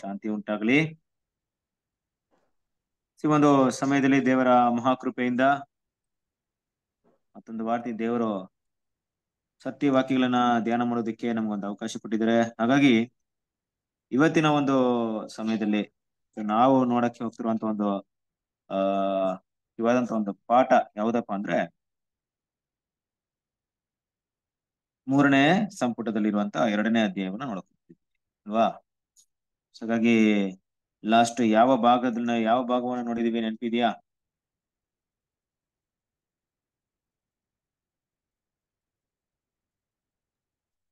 ಶಾಂತಿ ಉಂಟಾಗಲಿ ಈ ಒಂದು ಸಮಯದಲ್ಲಿ ದೇವರ ಮಹಾಕೃಪೆಯಿಂದ ಮತ್ತೊಂದು ವಾರ್ತಿ ದೇವರು ಸತ್ಯ ವಾಕ್ಯಗಳನ್ನ ಧ್ಯಾನ ಮಾಡೋದಕ್ಕೆ ನಮ್ಗೊಂದು ಅವಕಾಶ ಕೊಟ್ಟಿದ್ದಾರೆ ಹಾಗಾಗಿ ಇವತ್ತಿನ ಒಂದು ಸಮಯದಲ್ಲಿ ನಾವು ನೋಡಕ್ಕೆ ಹೋಗ್ತಿರುವಂತ ಒಂದು ಆ ಇವಾದಂತ ಒಂದು ಪಾಠ ಯಾವ್ದಪ್ಪ ಅಂದ್ರೆ ಮೂರನೇ ಸಂಪುಟದಲ್ಲಿರುವಂತ ಎರಡನೇ ಅಧ್ಯಾಯವನ್ನು ನೋಡಕ್ ಅಲ್ವಾ ಸೊ ಹಾಗಾಗಿ ಲಾಸ್ಟ್ ಯಾವ ಭಾಗದನ್ನ ಯಾವ ಭಾಗವನ್ನ ನೋಡಿದೀವಿ ನೆನಪಿದ್ಯಾ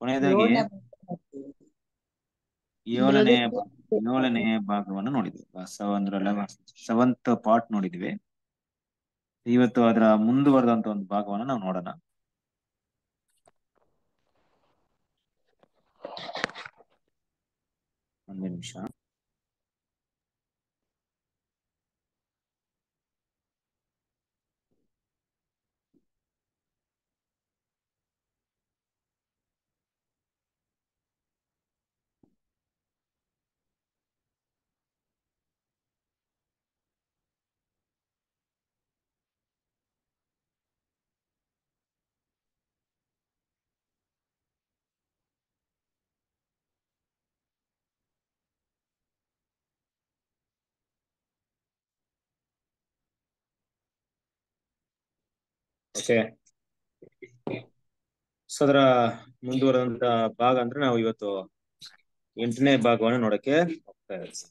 ಕೊನೆಯದಾಗಿ ಏಳನೇ ಏಳನೇ ಭಾಗವನ್ನು ನೋಡಿದ್ವಿ ಅಂದ್ರೆ ಸೆವೆಂತ್ ಪಾರ್ಟ್ ನೋಡಿದಿವಿ ಇವತ್ತು ಅದರ ಮುಂದುವರೆದಂತ ಒಂದು ಭಾಗವನ್ನ ನಾವು ನೋಡೋಣ من نمیشم ಓಕೆ ಸೊ ಅದರ ಮುಂದುವರೆದಂತ ಭಾಗ ಅಂದ್ರೆ ನಾವು ಇವತ್ತು ಎಂಟನೇ ಭಾಗವನ್ನು ನೋಡಕ್ಕೆ ಹೋಗ್ತಾ ಇದ್ದೀವಿ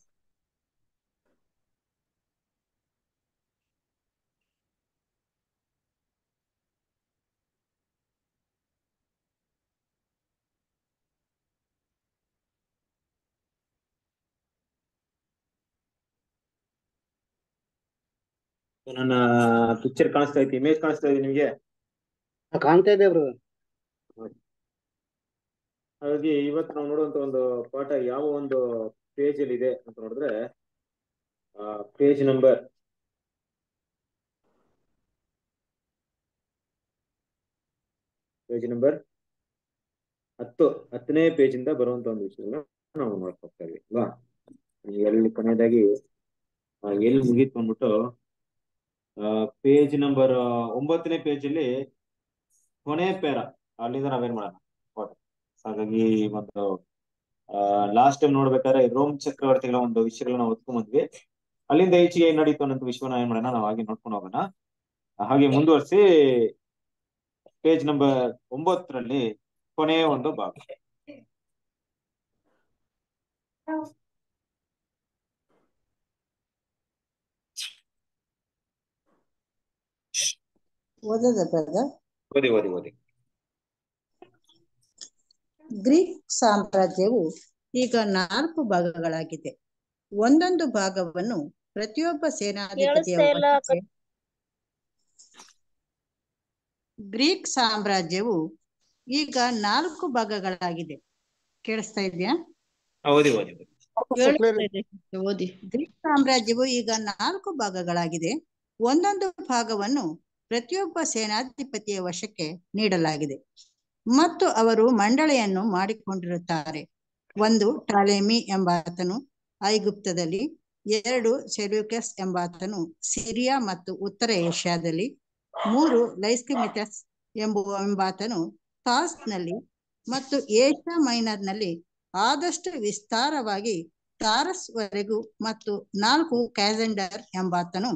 ನನ್ನ ಪಿಕ್ಚರ್ ಕಾಣಿಸ್ತಾ ಐತಿ ಇಮೇಜ್ ಕಾಣಿಸ್ತಾ ಇದೆ ನಿಮಗೆ ಕಾಣ್ತಾ ಇದೆ ಬ್ರೋ ಹಾಗಾಗಿ ಇವತ್ತು ನಾವು ನೋಡುವಂತ ಒಂದು ಪಾಠ ಯಾವ ಒಂದು ಪೇಜ್ ಅಲ್ಲಿ ಇದೆ ಅಂತ ನೋಡಿದ್ರೆ ಪೇಜ್ ನಂಬರ್ ಪೇಜ್ ನಂಬರ್ ಹತ್ತು ಹತ್ತನೇ ಪೇಜ್ ಇಂದ ಬರುವಂತ ಒಂದು ವಿಷಯನ ನಾವು ನೋಡ್ತಾ ಇದ್ದೀವಿ ಅಲ್ವಾ ಎಲ್ಲಿ ಕೊನೆಯದಾಗಿ ಎಲ್ಲಿ ಮುಗೀತು ಅಂದ್ಬಿಟ್ಟು ಪೇಜ್ ನಂಬರ್ ಒಂಬತ್ತನೇ ಪೇಜ್ ಅಲ್ಲಿ ಕೊನೆ ಪೇರ ಅಲ್ಲಿಂದ ನಾವೇನ್ ಮಾಡೋಣ ಹಾಗಾಗಿ ಒಂದು ಲಾಸ್ಟ್ ಟೈಮ್ ನೋಡ್ಬೇಕಾದ್ರೆ ರೋಮ್ ಚಕ್ರವರ್ತಿಗಳ ಒಂದು ವಿಷಯಗಳನ್ನ ಒತ್ಕೊಂಡ್ ಬಂದ್ವಿ ಅಲ್ಲಿಂದ ಈಚೆಗೆ ಏನ್ ನಡೀತು ಅನ್ನೋ ವಿಶ್ವನ ಏನ್ ಮಾಡೋಣ ನಾವು ಹಾಗೆ ನೋಡ್ಕೊಂಡು ಹೋಗೋಣ ಹಾಗೆ ಮುಂದುವರಿಸಿ ಪೇಜ್ ನಂಬರ್ ಒಂಬತ್ತರಲ್ಲಿ ಕೊನೆಯ ಒಂದು ಭಾಗ ಗ್ರೀಕ್ ಸಾಮ್ರಾಜ್ಯವು ಈಗ ನಾಲ್ಕು ಭಾಗಗಳಾಗಿದೆ ಒಂದೊಂದು ಭಾಗವನ್ನು ಪ್ರತಿಯೊಬ್ಬ ಸೇನಾಧಿಪತಿಯ ಗ್ರೀಕ್ ಸಾಮ್ರಾಜ್ಯವು ಈಗ ನಾಲ್ಕು ಭಾಗಗಳಾಗಿದೆ ಕೇಳಿಸ್ತಾ ಇದೆಯಾ ಗ್ರೀಕ್ ಸಾಮ್ರಾಜ್ಯವು ಈಗ ನಾಲ್ಕು ಭಾಗಗಳಾಗಿದೆ ಒಂದೊಂದು ಭಾಗವನ್ನು ಪ್ರತಿಯೊಬ್ಬ ಸೇನಾಧಿಪತಿಯ ವಶಕ್ಕೆ ನೀಡಲಾಗಿದೆ ಮತ್ತು ಅವರು ಮಂಡಳಿಯನ್ನು ಮಾಡಿಕೊಂಡಿರುತ್ತಾರೆ ಒಂದು ಟಾಲೆಮಿ ಎಂಬಾತನು ಐಗುಪ್ತದಲ್ಲಿ ಎರಡು ಸೆಲ್ಯೂಕಸ್ ಎಂಬಾತನು ಸಿರಿಯಾ ಮತ್ತು ಉತ್ತರ ಏಷ್ಯಾದಲ್ಲಿ ಮೂರು ಲೈಸ್ಕಿಮಿಟಸ್ ಎಂಬ ಎಂಬಾತನು ಮತ್ತು ಏಷ್ಯಾ ಮೈನರ್ನಲ್ಲಿ ಆದಷ್ಟು ವಿಸ್ತಾರವಾಗಿ ತಾರಸ್ವರೆಗೂ ಮತ್ತು ನಾಲ್ಕು ಕ್ಯಾಲೆಂಡರ್ ಎಂಬಾತನು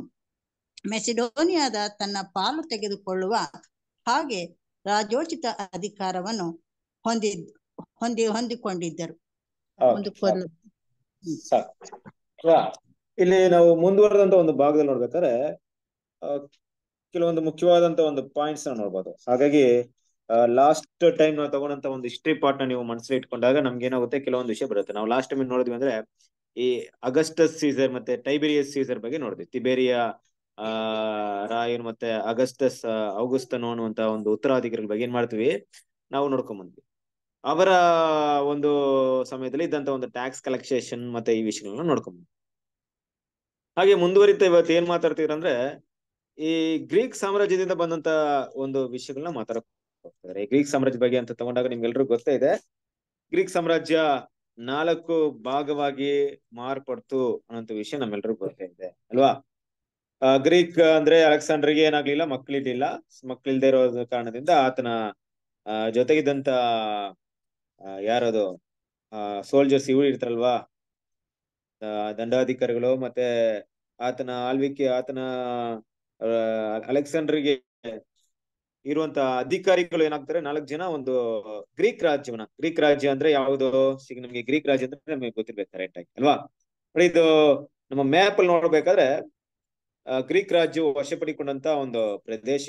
ಮೆಸಿಡೋನಿಯಾದ ತನ್ನ ಪಾಲು ತೆಗೆದುಕೊಳ್ಳುವ ಹಾಗೆ ರಾಜೋಚಿತ ಅಧಿಕಾರವನ್ನು ಹೊಂದಿದ್ ಹೊಂದಿ ಹೊಂದಿಕೊಂಡಿದ್ದರು ಇಲ್ಲಿ ನಾವು ಮುಂದುವರೆದಂತ ಒಂದು ಭಾಗದಲ್ಲಿ ನೋಡ್ಬೇಕಾದ್ರೆ ಕೆಲವೊಂದು ಮುಖ್ಯವಾದಂತ ಒಂದು ಪಾಯಿಂಟ್ಸ್ ನೋಡ್ಬೋದು ಹಾಗಾಗಿ ಲಾಸ್ಟ್ ಟೈಮ್ ನಾವು ತಗೊಂಡಂತ ಒಂದು ಹಿಸ್ಟ್ರಿ ಪಾರ್ಟ್ ನ ನೀವು ಮನಸ್ಸಲ್ಲಿ ಇಟ್ಕೊಂಡಾಗ ನಮ್ಗೆ ಏನಾಗುತ್ತೆ ಕೆಲವೊಂದು ವಿಷಯ ಬರುತ್ತೆ ನಾವು ಲಾಸ್ಟ್ ಟೈಮ್ ನೋಡಿದ್ವಿ ಅಂದ್ರೆ ಈ ಅಗಸ್ಟಸ್ ಸೀಸರ್ ಮತ್ತೆ ಟೈಬೇರಿಯಸ್ ಸೀಸರ್ ಬಗ್ಗೆ ನೋಡಿದ್ವಿ ತಿಬೇರಿಯಾ ಆ ರಾಯನ್ ಮತ್ತೆ ಅಗಸ್ಟಸ್ ಅಗಸ್ತನು ಅನ್ನುವಂತ ಒಂದು ಉತ್ತರಾಧಿಕಾರಿಗಳ ಬಗ್ಗೆ ಏನ್ ಮಾಡ್ತೀವಿ ನಾವು ನೋಡ್ಕೊಂಡ್ ಬಂದ್ವಿ ಅವರ ಒಂದು ಸಮಯದಲ್ಲಿ ಇದ್ದಂತ ಒಂದು ಟ್ಯಾಕ್ಸ್ ಕಲೆಕ್ಷನ್ ಮತ್ತೆ ಈ ವಿಷಯಗಳನ್ನ ನೋಡ್ಕೊಂಡ್ ಬಂದ್ವಿ ಹಾಗೆ ಮುಂದುವರಿತ ಇವತ್ತು ಏನ್ ಮಾತಾಡ್ತೀವಿ ಅಂದ್ರೆ ಈ ಗ್ರೀಕ್ ಸಾಮ್ರಾಜ್ಯದಿಂದ ಬಂದಂತ ಒಂದು ವಿಷಯಗಳನ್ನ ಮಾತಾಡ್ತಾರೆ ಗ್ರೀಕ್ ಸಾಮ್ರಾಜ್ಯ ಬಗ್ಗೆ ಅಂತ ತಗೊಂಡಾಗ ನಿಮ್ಗೆಲ್ರಿಗೂ ಗೊತ್ತೇ ಇದೆ ಗ್ರೀಕ್ ಸಾಮ್ರಾಜ್ಯ ನಾಲ್ಕು ಭಾಗವಾಗಿ ಮಾರ್ಪಡ್ತು ಅನ್ನೋ ವಿಷಯ ನಮ್ಮೆಲ್ಲರಿಗೂ ಗೊತ್ತೇ ಇದೆ ಅಲ್ವಾ ಗ್ರೀಕ್ ಅಂದ್ರೆ ಅಲೆಕ್ಸಾಂಡರ್ಗೆ ಏನಾಗ್ಲಿಲ್ಲ ಮಕ್ಳಿದಿಲ್ಲ ಮಕ್ಕಳಿಲ್ದೆ ಇರೋ ಕಾರಣದಿಂದ ಆತನ ಜೊತೆಗಿದ್ದಂತ ಯಾರದು ಸೋಲ್ಜರ್ಸ್ ಇವ್ರು ಇರ್ತಾರಲ್ವಾ ದಂಡಾಧಿಕಾರಿಗಳು ಮತ್ತೆ ಆತನ ಆಳ್ವಿಕೆ ಆತನ ಅಲೆಕ್ಸಾಂಡರ್ಗೆ ಇರುವಂತ ಅಧಿಕಾರಿಗಳು ಏನಾಗ್ತಾರೆ ನಾಲ್ಕು ಜನ ಒಂದು ಗ್ರೀಕ್ ರಾಜ್ಯವನ್ನ ಗ್ರೀಕ್ ರಾಜ್ಯ ಅಂದ್ರೆ ಯಾವುದು ಈಗ ನಮ್ಗೆ ಗ್ರೀಕ್ ರಾಜ್ಯ ಅಂದ್ರೆ ನಮಗೆ ಗೊತ್ತಿರ್ಬೇಕು ಕರೆಕ್ಟ್ ಆಗಿ ಅಲ್ವಾ ಇದು ನಮ್ಮ ಮ್ಯಾಪ್ ಅಲ್ಲಿ ನೋಡ್ಬೇಕಾದ್ರೆ ಗ್ರೀಕ್ ರಾಜ್ಯವು ವಶಪಡಿಕೊಂಡಂತ ಒಂದು ಪ್ರದೇಶ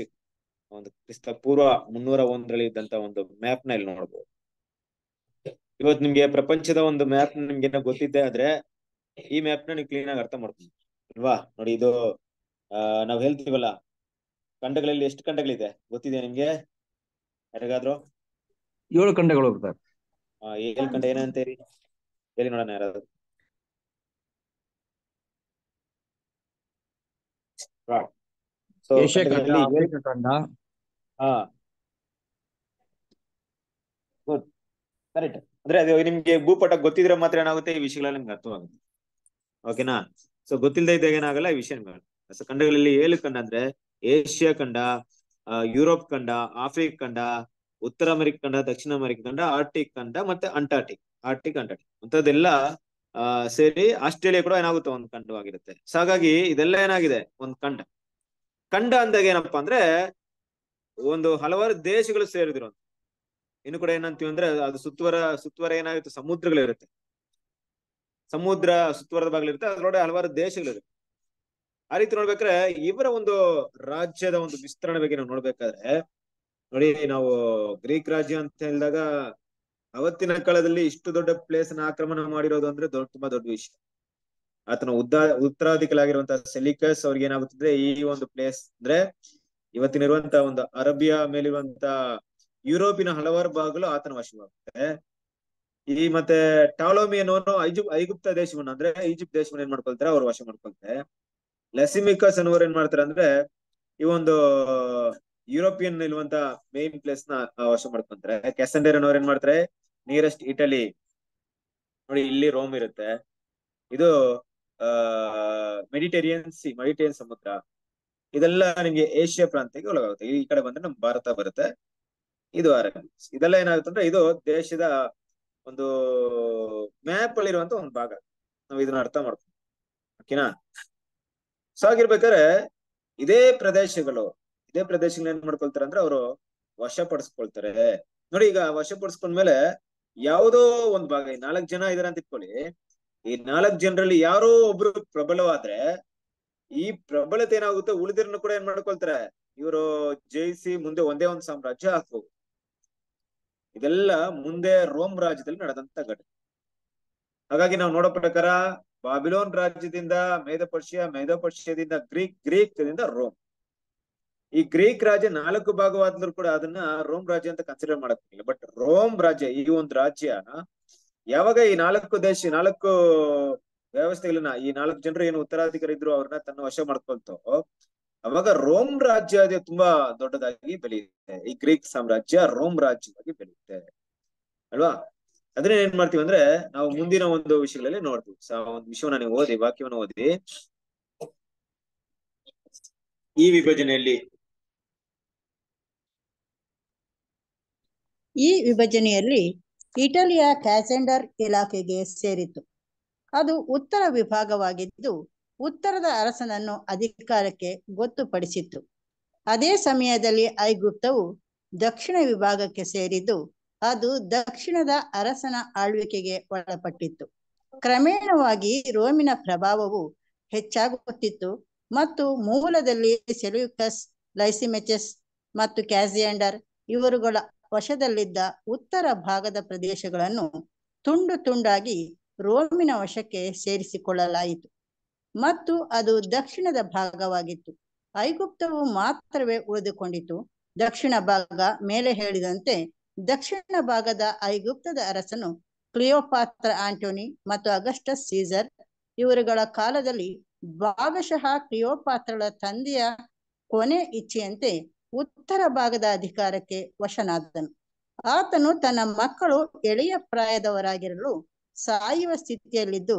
ಒಂದು ಕ್ರಿಸ್ತ ಪೂರ್ವ ಮುನ್ನೂರ ಒಂದರಲ್ಲಿ ಇದ್ದಂತ ಒಂದು ಮ್ಯಾಪ್ ನ ಇಲ್ಲಿ ನೋಡ್ಬೋದು ಇವತ್ ನಿಮ್ಗೆ ಪ್ರಪಂಚದ ಒಂದು ಮ್ಯಾಪ್ ನಿಮ್ಗೆ ಏನೋ ಗೊತ್ತಿದ್ದೆ ಆದ್ರೆ ಈ ಮ್ಯಾಪ್ ನ ನೀವು ಕ್ಲೀನ್ ಆಗಿ ಅರ್ಥ ಮಾಡ್ತೀನಿ ಅಲ್ವಾ ನೋಡಿ ಇದು ನಾವ್ ಹೇಳ್ತೀವಲ್ಲ ಖಂಡಗಳಲ್ಲಿ ಎಷ್ಟು ಖಂಡಗಳಿದೆ ಗೊತ್ತಿದೆ ನಿಮ್ಗೆ ಯಾರಿಗಾದ್ರು ಏಳು ಖಂಡಗಳು ಹೋಗ್ತಾರೆ ಏಳು ಖಂಡ ಏನಂತ ಹೇಳಿ ನೋಡೋಣ ಯಾರಾದ್ರು ಅಂದ್ರೆ ah. ಅದು ನಿಮ್ಗೆ ಭೂಪಟ ಗೊತ್ತಿದ್ರೆ ಮಾತ್ರ ಏನಾಗುತ್ತೆ ಈ ವಿಷಯಗಳೆಲ್ಲ ನಿಮ್ಗೆ ಅರ್ಥವಾಗುತ್ತೆ ಓಕೆನಾ ಸೊ ಗೊತ್ತಿಲ್ಲದೆ ಇದ್ದಾಗ ಏನಾಗಲ್ಲ ಈ ವಿಷಯ ಖಂಡಗಳಲ್ಲಿ ಏಳು ಖಂಡ ಅಂದ್ರೆ ಏಷ್ಯಾ ಖಂಡ ಯುರೋಪ್ ಖಂಡ ಆಫ್ರಿಕಾ ಖಂಡ ಉತ್ತರ ಅಮೆರಿಕ ಖಂಡ ದಕ್ಷಿಣ ಅಮೆರಿಕ ಖಂಡ ಆರ್ಟಿಕ್ ಖಂಡ ಮತ್ತೆ ಅಂಟಾರ್ಟಿಕ್ ಆರ್ಟಿಕ್ ಅಂಟಾರ್ಟಿಕ್ ಅಂತದೆಲ್ಲ ಸೇರಿ ಆಸ್ಟ್ರೇಲಿಯಾ ಕೂಡ ಏನಾಗುತ್ತೆ ಒಂದು ಖಂಡವಾಗಿರುತ್ತೆ ಸೊ ಹಾಗಾಗಿ ಇದೆಲ್ಲ ಏನಾಗಿದೆ ಒಂದು ಖಂಡ ಖಂಡ ಅಂದಾಗ ಏನಪ್ಪಾ ಅಂದ್ರೆ ಒಂದು ಹಲವಾರು ದೇಶಗಳು ಸೇರಿದ್ರು ಇನ್ನು ಕೂಡ ಏನಂತೀವಿ ಅಂದ್ರೆ ಅದು ಸುತ್ತುವರ ಸುತ್ತುವರ ಏನಾಗುತ್ತೆ ಇರುತ್ತೆ ಸಮುದ್ರ ಸುತ್ತುವರದ ಭಾಗಗಳಿರುತ್ತೆ ಅದರೊಳಗೆ ಹಲವಾರು ದೇಶಗಳಿರುತ್ತೆ ಆ ರೀತಿ ನೋಡ್ಬೇಕ್ರೆ ಇವರ ಒಂದು ರಾಜ್ಯದ ಒಂದು ವಿಸ್ತರಣೆ ಬಗ್ಗೆ ನಾವು ನೋಡ್ಬೇಕಾದ್ರೆ ನೋಡಿ ನಾವು ಗ್ರೀಕ್ ರಾಜ್ಯ ಅಂತ ಹೇಳಿದಾಗ ಅವತ್ತಿನ ಕಾಲದಲ್ಲಿ ಇಷ್ಟು ದೊಡ್ಡ ಪ್ಲೇಸ್ ನ ಆಕ್ರಮಣ ಮಾಡಿರೋದು ಅಂದ್ರೆ ದೊಡ್ಡ ತುಂಬಾ ದೊಡ್ಡ ವಿಷಯ ಆತನ ಉದ್ದ ಉತ್ತರಾಧಿಕಾರಿಯಾಗಿರುವಂತಹ ಸೆಲಿಕಸ್ ಅವ್ರಿಗೆ ಏನಾಗುತ್ತದೆ ಈ ಒಂದು ಪ್ಲೇಸ್ ಅಂದ್ರೆ ಇವತ್ತಿನ ಇರುವಂತಹ ಒಂದು ಅರಬಿಯಾ ಮೇಲಿರುವಂತ ಯುರೋಪಿನ ಹಲವಾರು ಭಾಗಗಳು ಆತನ ವಶವಾಗುತ್ತೆ ಈ ಮತ್ತೆ ಟಾಲೋಮಿ ಅನ್ನೋನು ಐಜಿಪ್ ಐಗುಪ್ತ ದೇಶವನ್ನ ಅಂದ್ರೆ ಈಜಿಪ್ಟ್ ದೇಶವನ್ನ ಏನ್ ಮಾಡ್ಕೊಳ್ತಾರೆ ಅವ್ರು ವಶ ಮಾಡ್ಕೊಳ್ತಾರೆ ಲೆಸಿಮಿಕಸ್ ಅನ್ನೋರು ಏನ್ ಮಾಡ್ತಾರೆ ಅಂದ್ರೆ ಈ ಒಂದು ಯುರೋಪಿಯನ್ ಇರುವಂತ ಮೇನ್ ಪ್ಲೇಸ್ ನ ವಶ ಮಾಡ್ಕೊಂತಾರೆ ಕ್ಯಾಸಂಡೇರ್ ಅನ್ನೋರು ಏನ್ ಮಾಡ್ತಾರೆ ನಿಯರೆಸ್ಟ್ ಇಟಲಿ ನೋಡಿ ಇಲ್ಲಿ ರೋಮ್ ಇರುತ್ತೆ ಇದು ಮೆಡಿಟೇರಿಯನ್ ಸಿ ಮೆಡಿಟೇನ್ ಸಮುದ್ರ ಇದೆಲ್ಲ ನಿಮ್ಗೆ ಏಷ್ಯಾ ಪ್ರಾಂತ್ಯಕ್ಕೆ ಒಳಗಾಗುತ್ತೆ ಈ ಕಡೆ ಬಂದ್ರೆ ನಮ್ ಭಾರತ ಬರುತ್ತೆ ಇದು ಅರಬ್ ಇದೆಲ್ಲ ಏನಾಗುತ್ತೆ ಅಂದ್ರೆ ಇದು ದೇಶದ ಒಂದು ಮ್ಯಾಪ್ ಇರುವಂತ ಒಂದು ಭಾಗ ನಾವು ಇದನ್ನ ಅರ್ಥ ಮಾಡ್ತೀವಿ ಓಕೆನಾ ಸೊ ಆಗಿರ್ಬೇಕಾದ್ರೆ ಇದೇ ಪ್ರದೇಶಗಳು ಇದೇ ಪ್ರದೇಶಗಳು ಏನ್ ಮಾಡ್ಕೊಳ್ತಾರೆ ಅಂದ್ರೆ ಅವರು ವಶಪಡಿಸ್ಕೊಳ್ತಾರೆ ನೋಡಿ ಈಗ ವಶಪಡಿಸ್ಕೊಂಡ್ಮೇಲೆ ಯಾವುದೋ ಒಂದು ಭಾಗ ನಾಲ್ಕ್ ಜನ ಇದಾರೆ ಅಂತ ಇಟ್ಕೊಳ್ಳಿ ಈ ನಾಲ್ಕ್ ಜನರಲ್ಲಿ ಯಾರೋ ಒಬ್ರು ಪ್ರಬಲವಾದ್ರೆ ಈ ಪ್ರಬಲತೆ ಏನಾಗುತ್ತೆ ಉಳಿದಿರನ್ನು ಕೂಡ ಏನ್ ಮಾಡ್ಕೊಳ್ತಾರೆ ಇವರು ಜಯಿಸಿ ಮುಂದೆ ಒಂದೇ ಒಂದು ಸಾಮ್ರಾಜ್ಯ ಹಾಕ್ಬೋದು ಇದೆಲ್ಲ ಮುಂದೆ ರೋಮ್ ರಾಜ್ಯದಲ್ಲಿ ನಡೆದಂತ ಘಟನೆ ಹಾಗಾಗಿ ನಾವು ನೋಡೋ ಪ್ರಕಾರ ಬಾಬಿಲೋನ್ ರಾಜ್ಯದಿಂದ ಮೇಧ ಪರ್ಷಿಯಾ ಮೇಧ ಗ್ರೀಕ್ ಗ್ರೀಕ್ ರೋಮ್ ಈ ಗ್ರೀಕ್ ರಾಜ್ಯ ನಾಲ್ಕು ಭಾಗವಾದ್ರು ಕೂಡ ಅದನ್ನ ರೋಮ್ ರಾಜ್ಯ ಅಂತ ಕನ್ಸಿಡರ್ ಮಾಡಕ್ ಬಟ್ ರೋಮ್ ರಾಜ್ಯ ಈ ಒಂದು ರಾಜ್ಯ ಯಾವಾಗ ಈ ನಾಲ್ಕು ದೇಶ ನಾಲ್ಕು ವ್ಯವಸ್ಥೆಗಳನ್ನ ಈ ನಾಲ್ಕು ಜನರು ಏನು ಉತ್ತರಾಧಿಕಾರಿ ಇದ್ರು ಅವ್ರನ್ನ ತನ್ನ ವಶ ಮಾಡ್ಕೊಳ್ತು ಅವಾಗ ರೋಮ್ ರಾಜ್ಯ ಅದೇ ತುಂಬಾ ದೊಡ್ಡದಾಗಿ ಬೆಳೆಯುತ್ತೆ ಈ ಗ್ರೀಕ್ ಸಾಮ್ರಾಜ್ಯ ರೋಮ್ ರಾಜ್ಯವಾಗಿ ಬೆಳೆಯುತ್ತೆ ಅಲ್ವಾ ಅದನ್ನ ಏನ್ ಮಾಡ್ತೀವಿ ಅಂದ್ರೆ ನಾವು ಮುಂದಿನ ಒಂದು ವಿಷಯಗಳಲ್ಲಿ ನೋಡ್ತೀವಿ ಒಂದು ವಿಷಯವನ್ನ ನೀವು ಓದಿ ವಾಕ್ಯವನ್ನು ಓದಿ ಈ ವಿಭಜನೆಯಲ್ಲಿ ಈ ವಿಭಜನೆಯಲ್ಲಿ ಇಟಲಿಯ ಕ್ಯಾಸೆಂಡರ್ ಇಲಾಖೆಗೆ ಸೇರಿತು ಅದು ಉತ್ತರ ವಿಭಾಗವಾಗಿದ್ದು ಉತ್ತರದ ಅರಸನನ್ನು ಅಧಿಕಾರಕ್ಕೆ ಗೊತ್ತುಪಡಿಸಿತ್ತು ಅದೇ ಸಮಯದಲ್ಲಿ ಐಗುಪ್ತವು ದಕ್ಷಿಣ ವಿಭಾಗಕ್ಕೆ ಸೇರಿದ್ದು ಅದು ದಕ್ಷಿಣದ ಅರಸನ ಆಳ್ವಿಕೆಗೆ ಒಳಪಟ್ಟಿತ್ತು ಕ್ರಮೇಣವಾಗಿ ರೋಮಿನ ಪ್ರಭಾವವು ಹೆಚ್ಚಾಗುತ್ತಿತ್ತು ಮತ್ತು ಮೂಲದಲ್ಲಿ ಸೆಲ್ಯೂಕಸ್ ಲೈಸಿಮೆಚಸ್ ಮತ್ತು ಕ್ಯಾಸಿಯಂಡರ್ ಇವರುಗಳ ವಶದಲ್ಲಿದ್ದ ಉತ್ತರ ಭಾಗದ ಪ್ರದೇಶಗಳನ್ನು ತುಂಡು ತುಂಡಾಗಿ ರೋಮಿನ ವಶಕ್ಕೆ ಸೇರಿಸಿಕೊಳ್ಳಲಾಯಿತು ಮತ್ತು ಅದು ದಕ್ಷಿಣದ ಭಾಗವಾಗಿತ್ತು ಐಗುಪ್ತವು ಮಾತ್ರವೇ ಉಳಿದುಕೊಂಡಿತು ದಕ್ಷಿಣ ಭಾಗ ಮೇಲೆ ಹೇಳಿದಂತೆ ದಕ್ಷಿಣ ಭಾಗದ ಐಗುಪ್ತದ ಅರಸನು ಕ್ಲಿಯೋಪಾತ್ರ ಆಂಟೋನಿ ಮತ್ತು ಅಗಸ್ಟಸ್ ಸೀಸರ್ ಇವರುಗಳ ಕಾಲದಲ್ಲಿ ಭಾಗಶಃ ಕ್ಲಿಯೋಪಾತ್ರಗಳ ತಂದೆಯ ಕೊನೆ ಇಚ್ಛೆಯಂತೆ ಉತ್ತರ ಭಾಗದ ಅಧಿಕಾರಕ್ಕೆ ವಶನಾದನು ಆತನು ತನ್ನ ಮಕ್ಕಳು ಎಳೆಯ ಪ್ರಾಯದವರಾಗಿರಲು ಸಾಯುವ ಸ್ಥಿತಿಯಲ್ಲಿದ್ದು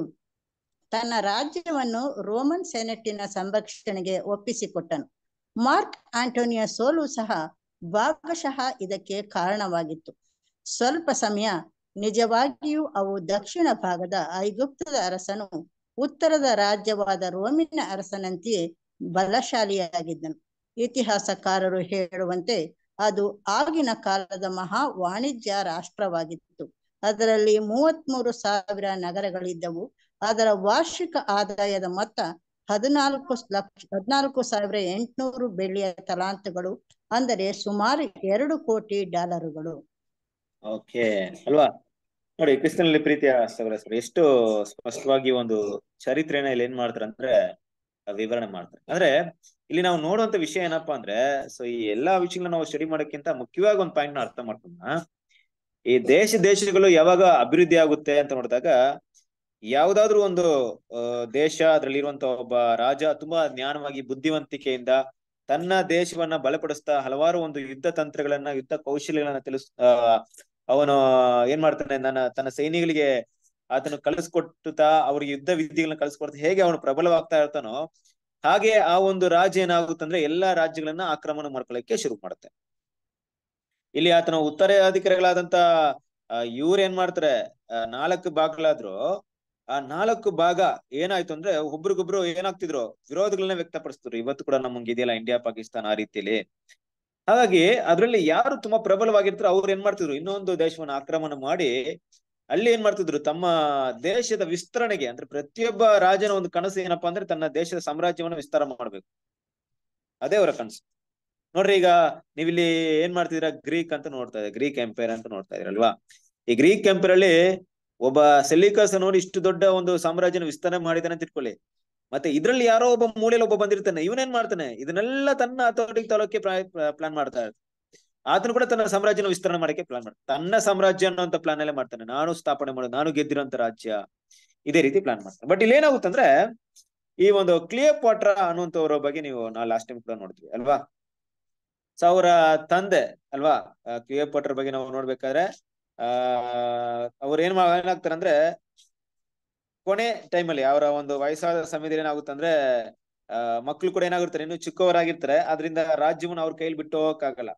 ತನ್ನ ರಾಜ್ಯವನ್ನು ರೋಮನ್ ಸೆನೆಟ್ಟಿನ ಸಂರಕ್ಷಣೆಗೆ ಒಪ್ಪಿಸಿಕೊಟ್ಟನು ಮಾರ್ಕ್ ಆಂಟೋನಿಯ ಸೋಲು ಸಹ ಭಾಗಶಃ ಇದಕ್ಕೆ ಕಾರಣವಾಗಿತ್ತು ಸ್ವಲ್ಪ ಸಮಯ ನಿಜವಾಗಿಯೂ ಅವು ದಕ್ಷಿಣ ಭಾಗದ ಐಗುಪ್ತದ ಅರಸನು ಉತ್ತರದ ರಾಜ್ಯವಾದ ರೋಮಿನ ಅರಸನಂತೆಯೇ ಬಲಶಾಲಿಯಾಗಿದ್ದನು ಇತಿಹಾಸಕಾರರು ಹೇಳುವಂತೆ ಅದು ಆಗಿನ ಕಾಲದ ಮಹಾ ವಾಣಿಜ್ಯ ರಾಷ್ಟ್ರವಾಗಿತ್ತು ಅದರಲ್ಲಿ ಮೂವತ್ಮೂರು ಸಾವಿರ ನಗರಗಳಿದ್ದವು ಅದರ ವಾರ್ಷಿಕ ಆದಾಯದ ಮೊತ್ತ ಹದಿನಾಲ್ಕು ಲಕ್ಷ ಹದಿನಾಲ್ಕು ಸಾವಿರ ಎಂಟುನೂರು ಬೆಳ್ಳಿಯ ತಲಾಂತುಗಳು ಅಂದರೆ ಸುಮಾರು ಎರಡು ಕೋಟಿ ಡಾಲರುಗಳು ಓಕೆ ಅಲ್ವಾ ನೋಡಿ ಕ್ರಿಸ್ತನಲ್ಲಿ ಪ್ರೀತಿಯ ಸರ್ ಎಷ್ಟು ಸ್ಪಷ್ಟವಾಗಿ ಒಂದು ಚರಿತ್ರೆನ ಇಲ್ಲಿ ಏನ್ ಮಾಡ್ತಾರೆ ಅಂದ್ರೆ ವಿವರಣೆ ಮಾಡ್ತಾರೆ ಅಂದ್ರೆ ಇಲ್ಲಿ ನಾವು ನೋಡುವಂತ ವಿಷಯ ಏನಪ್ಪಾ ಅಂದ್ರೆ ಸೊ ಈ ಎಲ್ಲಾ ವಿಷಯಗಳನ್ನ ನಾವು ಸ್ಟಡಿ ಮಾಡೋಕ್ಕಿಂತ ಮುಖ್ಯವಾಗಿ ಒಂದು ಪಾಯಿಂಟ್ ನ ಅರ್ಥ ಮಾಡ್ಕೊಂಡ ಈ ದೇಶ ದೇಶಗಳು ಯಾವಾಗ ಅಭಿವೃದ್ಧಿ ಆಗುತ್ತೆ ಅಂತ ನೋಡಿದಾಗ ಯಾವ್ದಾದ್ರು ಒಂದು ದೇಶ ಇರುವಂತ ಒಬ್ಬ ರಾಜ ತುಂಬಾ ಜ್ಞಾನವಾಗಿ ಬುದ್ಧಿವಂತಿಕೆಯಿಂದ ತನ್ನ ದೇಶವನ್ನ ಬಲಪಡಿಸ್ತಾ ಹಲವಾರು ಒಂದು ಯುದ್ಧ ತಂತ್ರಗಳನ್ನ ಯುದ್ಧ ಕೌಶಲ್ಯಗಳನ್ನ ತಿಳಿಸ್ ಅವನು ಏನ್ ಮಾಡ್ತಾನೆ ನನ್ನ ತನ್ನ ಸೈನಿಕರಿಗೆ ಅದನ್ನು ಕಲಿಸ್ಕೊಟ್ಟುತ್ತಾ ಅವ್ರಿಗೆ ಯುದ್ಧ ವಿದ್ಯೆಗಳನ್ನ ಕಲಿಸ್ಕೊಡ್ತಾ ಹೇಗೆ ಅವನು ಪ್ರಬಲವಾಗ್ತಾ ಇರ್ತಾನೋ ಹಾಗೆ ಆ ಒಂದು ರಾಜ್ಯ ಏನಾಗುತ್ತಂದ್ರೆ ಎಲ್ಲಾ ರಾಜ್ಯಗಳನ್ನ ಆಕ್ರಮಣ ಮಾಡ್ಕೊಳ್ಳಕ್ಕೆ ಶುರು ಮಾಡುತ್ತೆ ಇಲ್ಲಿ ಆತನ ಉತ್ತರಾಧಿಕಾರಿಗಳಾದಂತ ಇವ್ರ ಏನ್ ಮಾಡ್ತಾರೆ ನಾಲ್ಕು ಭಾಗಗಳಾದ್ರು ಆ ನಾಲ್ಕು ಭಾಗ ಏನಾಯ್ತು ಅಂದ್ರೆ ಒಬ್ರಿಗೊಬ್ರು ಏನಾಗ್ತಿದ್ರು ವಿರೋಧಗಳನ್ನ ವ್ಯಕ್ತಪಡಿಸ್ತಿದ್ರು ಇವತ್ತು ಕೂಡ ನಮ್ಗೆ ಇದೆಯಲ್ಲ ಇಂಡಿಯಾ ಪಾಕಿಸ್ತಾನ ಆ ರೀತಿಯಲ್ಲಿ ಹಾಗಾಗಿ ಅದ್ರಲ್ಲಿ ಯಾರು ತುಂಬಾ ಪ್ರಬಲವಾಗಿರ್ತಾರೋ ಅವ್ರು ಏನ್ ಮಾಡ್ತಿದ್ರು ಇನ್ನೊಂದು ದೇಶವನ್ನ ಆಕ್ರಮಣ ಮಾಡಿ ಅಲ್ಲಿ ಏನ್ ಮಾಡ್ತಿದ್ರು ತಮ್ಮ ದೇಶದ ವಿಸ್ತರಣೆಗೆ ಅಂದ್ರೆ ಪ್ರತಿಯೊಬ್ಬ ರಾಜನ ಒಂದು ಕನಸು ಏನಪ್ಪಾ ಅಂದ್ರೆ ತನ್ನ ದೇಶದ ಸಾಮ್ರಾಜ್ಯವನ್ನು ವಿಸ್ತಾರ ಮಾಡ್ಬೇಕು ಅದೇ ಅವರ ಕನಸು ನೋಡ್ರಿ ಈಗ ನೀವಿಲ್ಲಿ ಏನ್ ಮಾಡ್ತಿದ್ರ ಗ್ರೀಕ್ ಅಂತ ನೋಡ್ತಾ ಇದ್ದಾರೆ ಗ್ರೀಕ್ ಎಂಪೈರ್ ಅಂತ ನೋಡ್ತಾ ಇದ್ರಲ್ವಾ ಈ ಗ್ರೀಕ್ ಎಂಪೈರ್ ಅಲ್ಲಿ ಒಬ್ಬ ಸೆಲಿಕಸ್ ನೋಡಿ ಇಷ್ಟು ದೊಡ್ಡ ಒಂದು ಸಾಮ್ರಾಜ್ಯನ ವಿಸ್ತರಣೆ ಮಾಡಿದಾನೆ ಅಂತ ಇಟ್ಕೊಳ್ಳಿ ಮತ್ತೆ ಇದ್ರಲ್ಲಿ ಯಾರೋ ಒಬ್ಬ ಮೂಲೆಯಲ್ಲಿ ಒಬ್ಬ ಬಂದಿರ್ತಾನೆ ಇವನೇನ್ ಮಾಡ್ತಾನೆ ಇದನ್ನೆಲ್ಲ ತನ್ನ ಹತೋಟಿಗೆ ತಾಲೂಕಿಗೆ ಪ್ಲಾನ್ ಮಾಡ್ತಾ ಇರ್ತಾನೆ ಆತನು ಕೂಡ ತನ್ನ ಸಾಮ್ರಾಜ್ಯನ ವಿಸ್ತರಣೆ ಮಾಡಕ್ಕೆ ಪ್ಲಾನ್ ಮಾಡ್ತಾನೆ ತನ್ನ ಸಾಮ್ರಾಜ್ಯ ಅನ್ನೋ ಪ್ಲಾನ್ ಅಲ್ಲೇ ಮಾಡ್ತಾನೆ ನಾನು ಸ್ಥಾಪನೆ ಮಾಡೋದು ನಾನು ಗೆದ್ದಿರೋಂತ ರಾಜ್ಯ ಇದೇ ರೀತಿ ಪ್ಲಾನ್ ಮಾಡ್ತಾನೆ ಬಟ್ ಇಲ್ಲಿ ಏನಾಗುತ್ತಂದ್ರೆ ಈ ಒಂದು ಕ್ಲಿಯೋ ಪಾಟ್ರ ಅನ್ನುವಂಥವ್ರ ಬಗ್ಗೆ ನೀವು ನಾವು ಲಾಸ್ಟ್ ಟೈಮ್ ಕೂಡ ನೋಡ್ತೀವಿ ಅಲ್ವಾ ಸೊ ಅವರ ತಂದೆ ಅಲ್ವಾ ಕ್ಲಿಯೋ ಪಾಟ್ರ ಬಗ್ಗೆ ನಾವು ನೋಡ್ಬೇಕಾದ್ರೆ ಆ ಅವ್ರ ಏನ್ ಅಂದ್ರೆ ಕೊನೆ ಟೈಮಲ್ಲಿ ಅವರ ಒಂದು ವಯಸ್ಸಾದ ಸಮಯದಲ್ಲಿ ಅಂದ್ರೆ ಅಹ್ ಮಕ್ಳು ಕೂಡ ಏನಾಗಿರ್ತಾರೆ ಇನ್ನು ಚಿಕ್ಕವರಾಗಿರ್ತಾರೆ ಅದರಿಂದ ರಾಜ್ಯವನ್ನು ಅವ್ರ ಕೈಲಿ ಬಿಟ್ಟು ಹೋಗಕ್ಕಾಗಲ್ಲ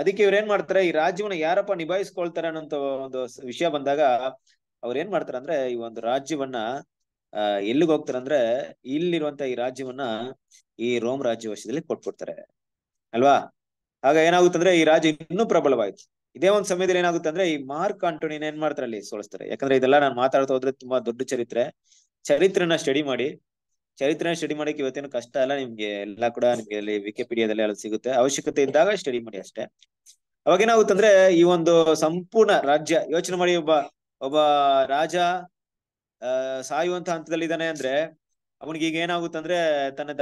ಅದಕ್ಕೆ ಏನ್ ಮಾಡ್ತಾರೆ ಈ ರಾಜ್ಯವನ್ನ ಯಾರಪ್ಪ ನಿಭಾಯಿಸ್ಕೊಳ್ತಾರೆ ಅನ್ನೋಂತ ಒಂದು ವಿಷಯ ಬಂದಾಗ ಅವ್ರ ಏನ್ ಮಾಡ್ತಾರೆ ಅಂದ್ರೆ ಈ ಒಂದು ರಾಜ್ಯವನ್ನ ಅಹ್ ಎಲ್ಲಿಗೆ ಹೋಗ್ತಾರೆ ಅಂದ್ರೆ ಇಲ್ಲಿರುವಂತ ಈ ರಾಜ್ಯವನ್ನ ಈ ರೋಮ್ ರಾಜ್ಯ ವಶದಲ್ಲಿ ಕೊಟ್ಬಿಡ್ತಾರೆ ಅಲ್ವಾ ಆಗ ಏನಾಗುತ್ತಂದ್ರೆ ಈ ರಾಜ್ಯ ಇನ್ನೂ ಪ್ರಬಲವಾಯ್ತು ಇದೇ ಒಂದ್ ಸಮಯದಲ್ಲಿ ಏನಾಗುತ್ತೆ ಅಂದ್ರೆ ಈ ಮಾರ್ಕ್ ಆಂಟೋನಿನ ಏನ್ ಮಾಡ್ತಾರೆ ಅಲ್ಲಿ ಸೋಲಿಸ್ತಾರೆ ಯಾಕಂದ್ರೆ ಇದೆಲ್ಲ ನಾನು ಮಾತಾಡ್ತಾ ಹೋದ್ರೆ ತುಂಬಾ ದೊಡ್ಡ ಚರಿತ್ರೆ ಚರಿತ್ರೆನ ಸ್ಟಡಿ ಮಾಡಿ ಚರಿತ್ರೆ ಸ್ಟಡಿ ಮಾಡಕ್ಕೆ ಇವತ್ತೇನು ಕಷ್ಟ ಅಲ್ಲ ನಿಮ್ಗೆ ಎಲ್ಲಾ ಕೂಡ ನಿಮ್ಗೆ ಅಲ್ಲಿ ವಿಕಿಪೀಡಿಯಾದಲ್ಲಿ ಅಲ್ಲಿ ಸಿಗುತ್ತೆ ಅವಶ್ಯಕತೆ ಇದ್ದಾಗ ಸ್ಟಡಿ ಮಾಡಿ ಅಷ್ಟೇ ಅವಾಗ ಏನಾಗುತ್ತಂದ್ರೆ ಈ ಒಂದು ಸಂಪೂರ್ಣ ರಾಜ್ಯ ಯೋಚನೆ ಮಾಡಿ ಒಬ್ಬ ಒಬ್ಬ ರಾಜ ಸಾಯುವಂತ ಹಂತದಲ್ಲಿ ಇದ್ದಾನೆ ಅಂದ್ರೆ ಅವನಿಗೆ ಈಗ ಏನಾಗುತ್ತಂದ್ರೆ ತನ್ನ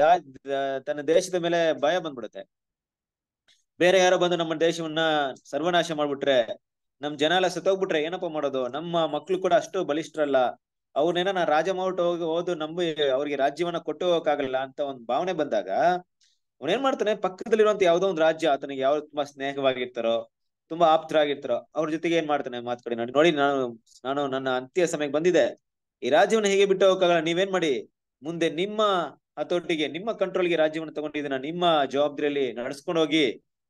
ತನ್ನ ದೇಶದ ಮೇಲೆ ಭಯ ಬಂದ್ಬಿಡುತ್ತೆ ಬೇರೆ ಯಾರೋ ಬಂದು ನಮ್ಮ ದೇಶವನ್ನ ಸರ್ವನಾಶ ಮಾಡ್ಬಿಟ್ರೆ ನಮ್ ಜನ ಎಲ್ಲ ಸತ್ತೋಗ್ಬಿಟ್ರೆ ಏನಪ್ಪಾ ಮಾಡೋದು ನಮ್ಮ ಮಕ್ಳು ಕೂಡ ಅಷ್ಟು ಬಲಿಷ್ಠರಲ್ಲ ಅವ್ರನ್ನೇನ ನಾನು ರಾಜಮೌಟ್ ಹೋಗಿ ಓದು ನಂಬಿ ಅವ್ರಿಗೆ ರಾಜ್ಯವನ್ನ ಕೊಟ್ಟು ಹೋಗಕ್ಕಾಗಲ್ಲ ಅಂತ ಒಂದ್ ಭಾವನೆ ಬಂದಾಗ ಅವನೇನ್ ಮಾಡ್ತಾನೆ ಪಕ್ಕದಲ್ಲಿರುವಂತ ಯಾವ್ದೋ ಒಂದ್ ರಾಜ್ಯ ಆತನಿಗೆ ಯಾವ ತುಂಬಾ ಸ್ನೇಹವಾಗಿರ್ತಾರೋ ತುಂಬಾ ಆಪ್ತರಾಗಿರ್ತಾರೋ ಅವ್ರ ಜೊತೆಗೆ ಏನ್ ಮಾಡ್ತಾನೆ ಮಾತುಕತೆ ನೋಡಿ ನೋಡಿ ನಾನು ನಾನು ನನ್ನ ಅಂತ್ಯ ಸಮಯಕ್ಕೆ ಬಂದಿದೆ ಈ ರಾಜ್ಯವನ್ನ ಹೇಗೆ ಬಿಟ್ಟು ಹೋಗಕ್ಕಾಗಲ್ಲ ನೀವೇನ್ ಮಾಡಿ ಮುಂದೆ ನಿಮ್ಮ ಹತೋಟಿಗೆ ನಿಮ್ಮ ಕಂಟ್ರೋಲ್ಗೆ ರಾಜ್ಯವನ್ನು ತಗೊಂಡಿದ್ದೀನ ನಿಮ್ಮ ಜವಾಬ್ದಾರಿಯಲ್ಲಿ ನಡ್ಸ್ಕೊಂಡು ಹೋಗಿ